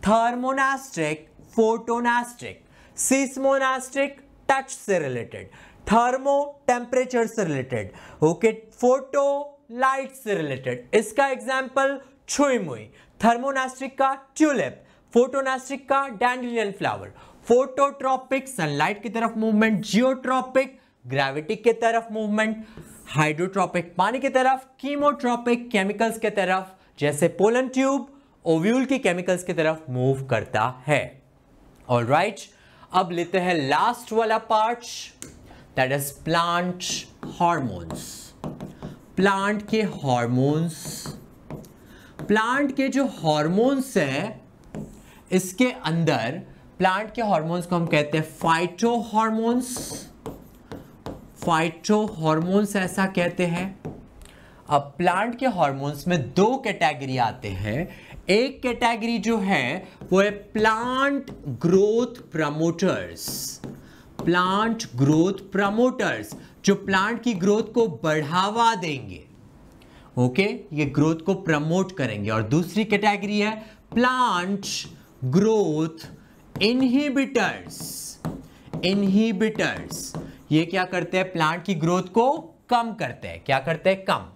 thermonastic photonastic seismonastic touch से रिलेटेड थर्मो टेम्परेचर से रिलेटेड ओके फोटो लाइट से रिलेटेड इसका एग्जाम्पल छुईमुई थर्मोनास्ट्रिक का ट्यूलिप फोटोनास्ट्रिक का डैंडिलियन फ्लावर फोटोट्रॉपिक सनलाइट की तरफ मूवमेंट जियोट्रॉपिक ग्रेविटी के तरफ मूवमेंट हाइड्रोट्रॉपिक पानी की तरफ कीमोट्रॉपिक केमिकल्स के तरफ जैसे पोलन ट्यूब ओव्यूल की केमिकल्स की तरफ मूव करता है ऑल राइट right, अब लेते हैं लास्ट वाला part that is plant hormones plant के हॉर्मोन्स प्लांट के जो हॉर्मोन्स हैं इसके अंदर प्लांट के हॉर्मोन्स को हम कहते हैं फाइटो हॉर्मोन्स फाइटो हॉर्मोन्स ऐसा कहते हैं अब प्लांट के हॉर्मोन्स में दो कैटेगरी आते हैं एक कैटेगरी जो है वो है plant growth promoters plant growth promoters जो प्लांट की ग्रोथ को बढ़ावा देंगे ओके ये ग्रोथ को प्रमोट करेंगे और दूसरी कैटेगरी है प्लांट ग्रोथ इनहिबिटर्स इनहिबिटर्स ये क्या करते हैं प्लांट की ग्रोथ को कम करते हैं क्या करते हैं कम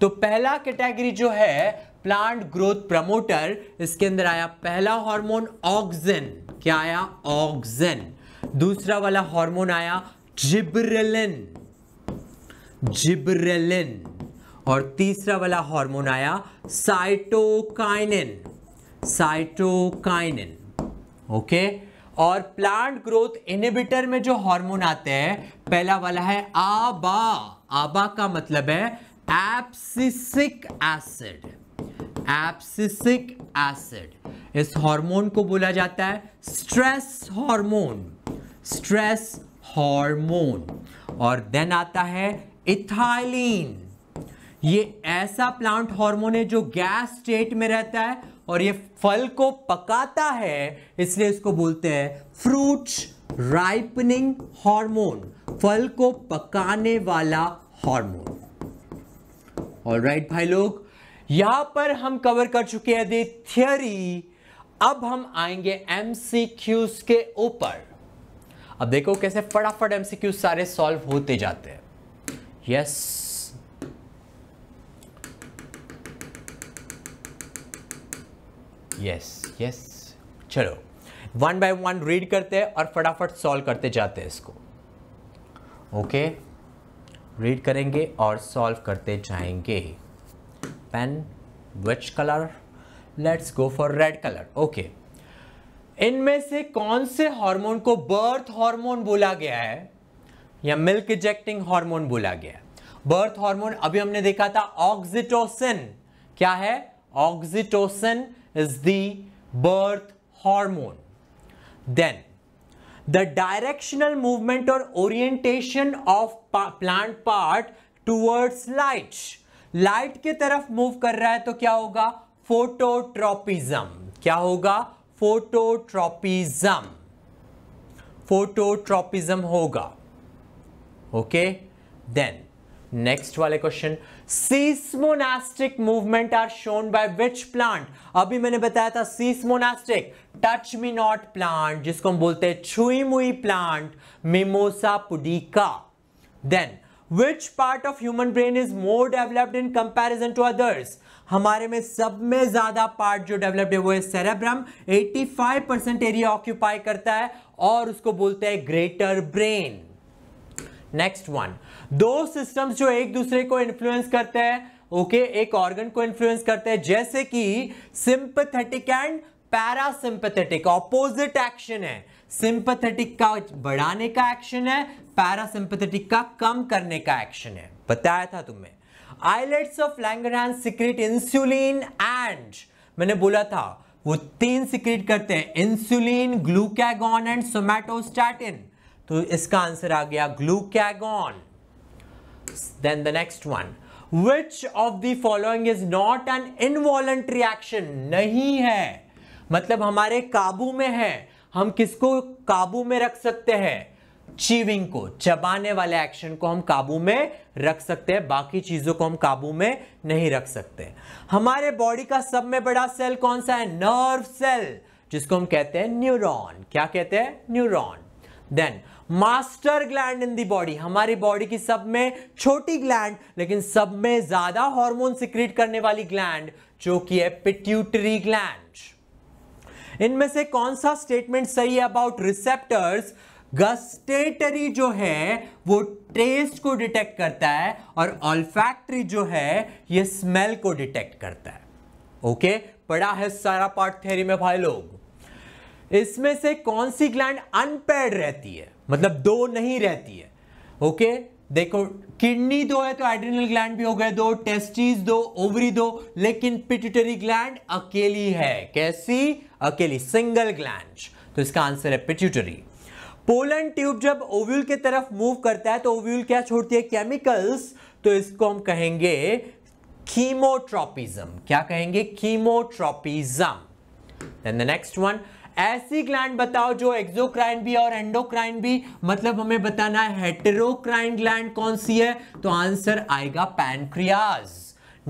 तो पहला कैटेगरी जो है प्लांट ग्रोथ प्रमोटर इसके अंदर आया पहला हार्मोन ऑक्सिन क्या आया ऑक्सिन दूसरा वाला हार्मोन आया जिब्रेलिन जिब्रेलिन और तीसरा वाला हार्मोन आया साइटोकाइनिन साइटोकाइनिन ओके और प्लांट ग्रोथ इनिबिटर में जो हार्मोन आते हैं पहला वाला है आबा आबा का मतलब है एप्सिसिक एसिड एप्सिसिक एसिड इस हार्मोन को बोला जाता है स्ट्रेस हार्मोन स्ट्रेस हार्मोन और देन आता है इथाइलिन ये ऐसा प्लांट हार्मोन है जो गैस स्टेट में रहता है और ये फल को पकाता है इसलिए इसको बोलते हैं फ्रूट्स राइपनिंग हार्मोन फल को पकाने वाला हार्मोन ऑल राइट भाई लोग यहां पर हम कवर कर चुके हैं दी थियोरी अब हम आएंगे एमसीक्यूज के ऊपर अब देखो कैसे फटाफट एमसीक्यूज सारे सॉल्व होते जाते हैं यस yes. यस यस चलो वन बाय वन रीड करते हैं और फटाफट सॉल्व करते जाते हैं इसको ओके रीड करेंगे और सॉल्व करते जाएंगे pen which colour let's go for red colour okay इनमें से कौन से हार्मोन को बर्थ हार्मोन बोला गया है या मिल्क इजेक्टिंग हार्मोन बोला गया है बर्थ हार्मोन अभी हमने देखा था ऑक्सीटोसिन क्या है oxytocin is the birth hormone. Then the directional movement or orientation of plant part towards light. light ke taraf move kar raha hai to kya hoga phototropism kya hoga phototropism phototropism hoga okay then next वाले question seismonastic movement are shown by which plant अभी मैंने बताया था seismonastic touch me not plant जिसको हम बोलते हैं छुई मुई plant Mimosa pudica then which part of human brain is more developed in comparison to others हमारे में सब में ज्यादा पार्ट जो डेवलप्ड है वो है सेरेब्रम 85 परसेंट एरिया ऑक्यूपाई करता है और उसको बोलते हैं ग्रेटर ब्रेन नेक्स्ट वन दो सिस्टम्स जो एक दूसरे को इन्फ्लुएंस करते हैं ओके okay, एक ऑर्गन को इन्फ्लुएंस करते हैं जैसे कि sympathetic and parasympathetic opposite action है सिंपथेटिक का बढ़ाने का एक्शन है पैरासिंपथेटिक का कम करने का एक्शन है बताया था तुम्हें islets of Lang secrete insulin and मैंने बोला था वो तीन सिक्रेट करते हैं इंसुलिन ग्लूकैगॉन एंड सोमैटोस्टैटिन तो इसका आंसर आ गया ग्लूकैगॉन Then the next one. Which of the following is not an involuntary action? नहीं है मतलब हमारे काबू में है हम किसको काबू में रख सकते हैं चीविंग को चबाने वाले एक्शन को हम काबू में रख सकते हैं बाकी चीज़ों को हम काबू में नहीं रख सकते हमारे बॉडी का सब में बड़ा सेल कौन सा है नर्व सेल जिसको हम कहते हैं न्यूरॉन क्या कहते हैं neuron then master gland in the body हमारी बॉडी की सब में छोटी ग्लैंड लेकिन सब में ज्यादा हार्मोन सिक्रीट करने वाली ग्लैंड जो कि है पिट्यूटरी ग्लैंड इनमें से कौन सा स्टेटमेंट सही है अबाउट रिसेप्टर्स गस्टेटरी जो है वो टेस्ट को डिटेक्ट करता है और ऑल्फैक्ट्री जो है ये स्मेल को डिटेक्ट करता है ओके पढ़ा है सारा पार्ट थ्योरी में भाई लोग इसमें से कौन सी ग्लैंड अनपेड रहती है मतलब दो नहीं रहती है ओके देखो किडनी दो है तो एड्रिनल ग्लैंड भी हो गए दो टेस्टिस दो ओवरी दो लेकिन पिट्यूटरी ग्लैंड अकेली है कैसी अकेली सिंगल ग्लैंड तो इसका आंसर है पिट्यूटरी पोलन ट्यूब जब ओव्यूल के तरफ मूव करता है तो ओव्यूल क्या छोड़ती है केमिकल्स तो इसको हम कहेंगे कीमोट्रोपिज्म क्या कहेंगे कीमोट्रोपिज्म नेक्स्ट वन ऐसी ग्लैंड बताओ जो एक्सोक्राइन भी और एंडोक्राइन भी मतलब हमें बताना है हेटेरोक्राइन ग्लैंड कौन सी है तो आंसर आएगा pancreas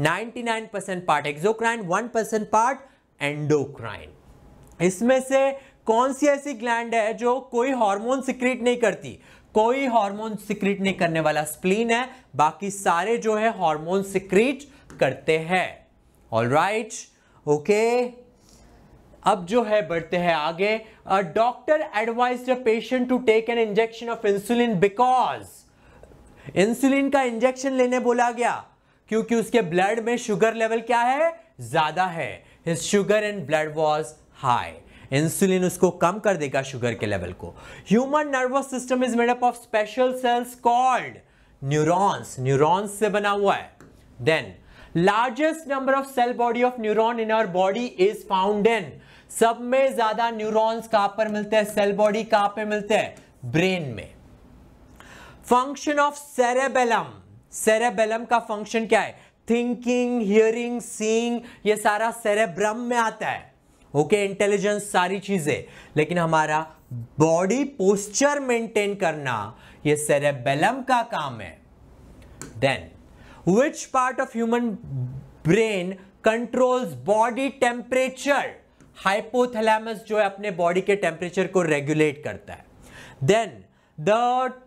99 percent part exocrine 1 percent part endocrine इसमें से कौन सी ऐसी ग्लैंड है जो कोई हार्मोन सिक्रिट नहीं करती कोई हार्मोन सिक्रिट नहीं करने वाला स्प्लीन है बाकी सारे जो है हार्मोन सिक्रिट करते हैं ऑल राइट ओके अब जो है बढ़ते हैं आगे doctor advise the patient to take an injection of insulin because insulin का इंजेक्शन लेने बोला गया क्योंकि उसके ब्लड में शुगर लेवल क्या है ज्यादा है his sugar and blood was high insulin उसको कम कर देगा शुगर के लेवल को human nervous system is made up of special cells called neurons neurons से बना हुआ है then largest number of cell body of neuron in our body is found in सब में ज्यादा न्यूरॉन्स कहां पर मिलते हैं सेल बॉडी कहां पर मिलते हैं ब्रेन में फंक्शन ऑफ सेरेबेलम सेरेबेलम का फंक्शन क्या है थिंकिंग हियरिंग सींग ये सारा सेरेब्रम में आता है ओके okay, इंटेलिजेंस सारी चीजें लेकिन हमारा बॉडी पोस्चर मेंटेन करना ये सेरेबेलम का काम है then which part of human brain controls body temperature hypothalamus जो है अपने बॉडी के टेम्परेचर को रेगुलेट करता है then the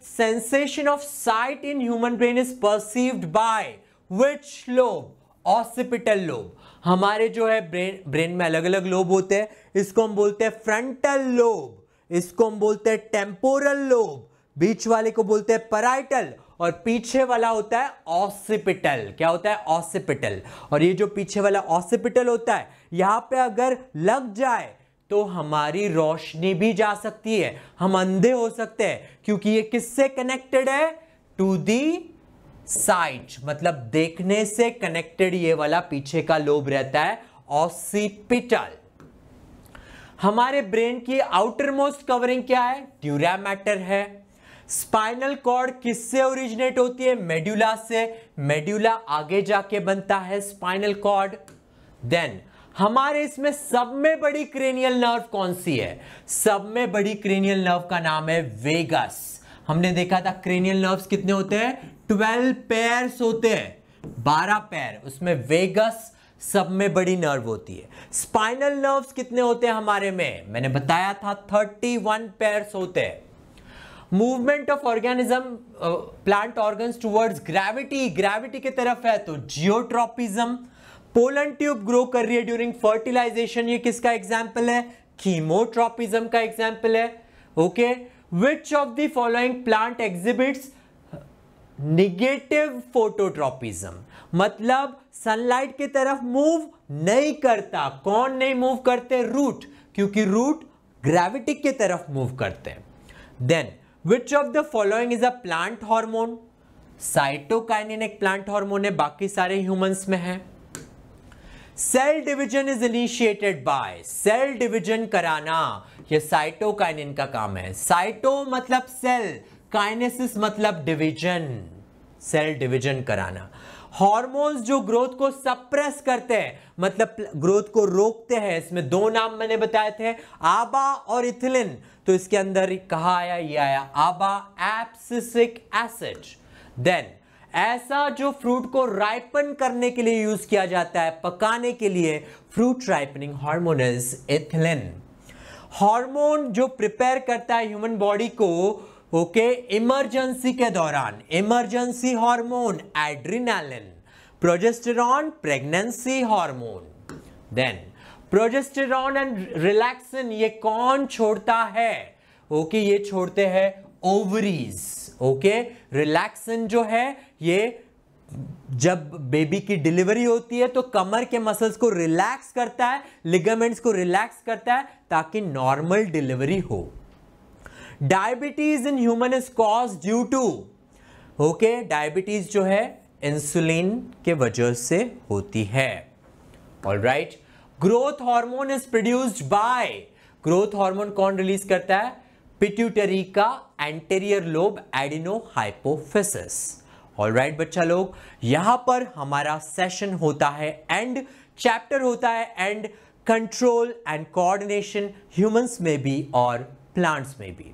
sensation of sight in human brain is perceived by which lobe occipital lobe हमारे जो है ब्रेन ब्रेन में अलग अलग लोब होते हैं इसको हम बोलते हैं फ्रंटल लोब इसको हम बोलते हैं टेम्पोरल लोब बीच वाले को बोलते हैं पराइटल और पीछे वाला होता है ऑसिपिटल क्या होता है ऑसिपिटल और ये जो पीछे वाला ऑसिपिटल होता है यहाँ पे अगर लग जाए तो हमारी रोशनी भी जा सकती है हम अंधे हो सकते हैं क्योंकि ये किससे कनेक्टेड है टू दी साइट मतलब देखने से कनेक्टेड ये वाला पीछे का लोब रहता है ऑसिपिटल हमारे ब्रेन की आउटर मोस्ट कवरिंग क्या है ट्यूरा मैटर है स्पाइनल कॉर्ड किससे ओरिजिनेट होती है मेड्यूला से मेड्यूला आगे जाके बनता है स्पाइनल कॉर्ड देन हमारे इसमें सब में बड़ी क्रेनियल नर्व कौन सी है सब में बड़ी क्रेनियल नर्व का नाम है वेगस हमने देखा था क्रेनियल नर्व्स कितने होते हैं ट्वेल्व पेयर्स होते हैं बारह पैर उसमें वेगस सब में बड़ी नर्व होती है स्पाइनल नर्व्स कितने होते हैं हमारे में मैंने बताया था थर्टी वन पैर होते हैं movement of organism plant organs towards gravity gravity की तरफ है तो जियोट्रॉपिज्म पोलन ट्यूब ग्रो कर रही है ड्यूरिंग फर्टिलाइजेशन ये किसका एग्जाम्पल है कीमोट्रॉपिज्म का एग्जाम्पल है okay which of the following plant exhibits negative phototropism मतलब सनलाइट की तरफ मूव नहीं करता कौन नहीं मूव करते रूट क्योंकि रूट ग्रेविटी की तरफ मूव करते हैं then which of the following is a plant hormone cytokinin एक प्लांट हार्मोन है बाकी सारे ह्यूमंस में है cell division is initiated by cell division कराना ये साइटोकाइनिन का काम है साइटो मतलब सेल काइनेसिस मतलब डिवीजन सेल डिवीजन कराना हॉर्मोन्स जो ग्रोथ को सप्रेस करते हैं मतलब ग्रोथ को रोकते हैं इसमें दो नाम मैंने बताए थे आबा और इथिलिन तो इसके अंदर कहा आया ये आया आबा एप्सिसिक एसिड देन ऐसा जो फ्रूट को राइपन करने के लिए यूज किया जाता है पकाने के लिए fruit ripening hormone is ethylene hormone जो प्रिपेयर करता है ह्यूमन बॉडी को ओके इमरजेंसी के दौरान emergency hormone adrenaline progesterone pregnancy hormone then progesterone and relaxin ये कौन छोड़ता है ओके okay, ये छोड़ते हैं ओवरीज ओके रिलैक्सिन जो है ये जब बेबी की डिलीवरी होती है तो कमर के मसल्स को रिलैक्स करता है लिगामेंट्स को रिलैक्स करता है ताकि नॉर्मल डिलीवरी हो diabetes in human is cause due to okay diabetes जो है इंसुलिन के वजह से होती है all right growth hormone is produced by growth hormone कौन रिलीज करता है पिट्यूटरी का anterior lobe adenohypophysis all right बच्चा लोग यहां पर हमारा सेशन होता है एंड चैप्टर होता है and control and coordination humans में भी और प्लांट्स में भी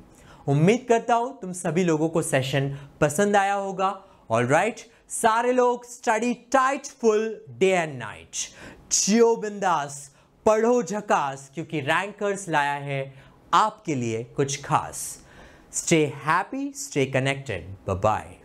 उम्मीद करता हूँ तुम सभी लोगों को सेशन पसंद आया होगा ऑल राइट right, सारे लोग study tight full day and night जियो बिंदास पढ़ो झकास क्योंकि रैंकर्स लाया है आपके लिए कुछ खास stay happy stay connected bye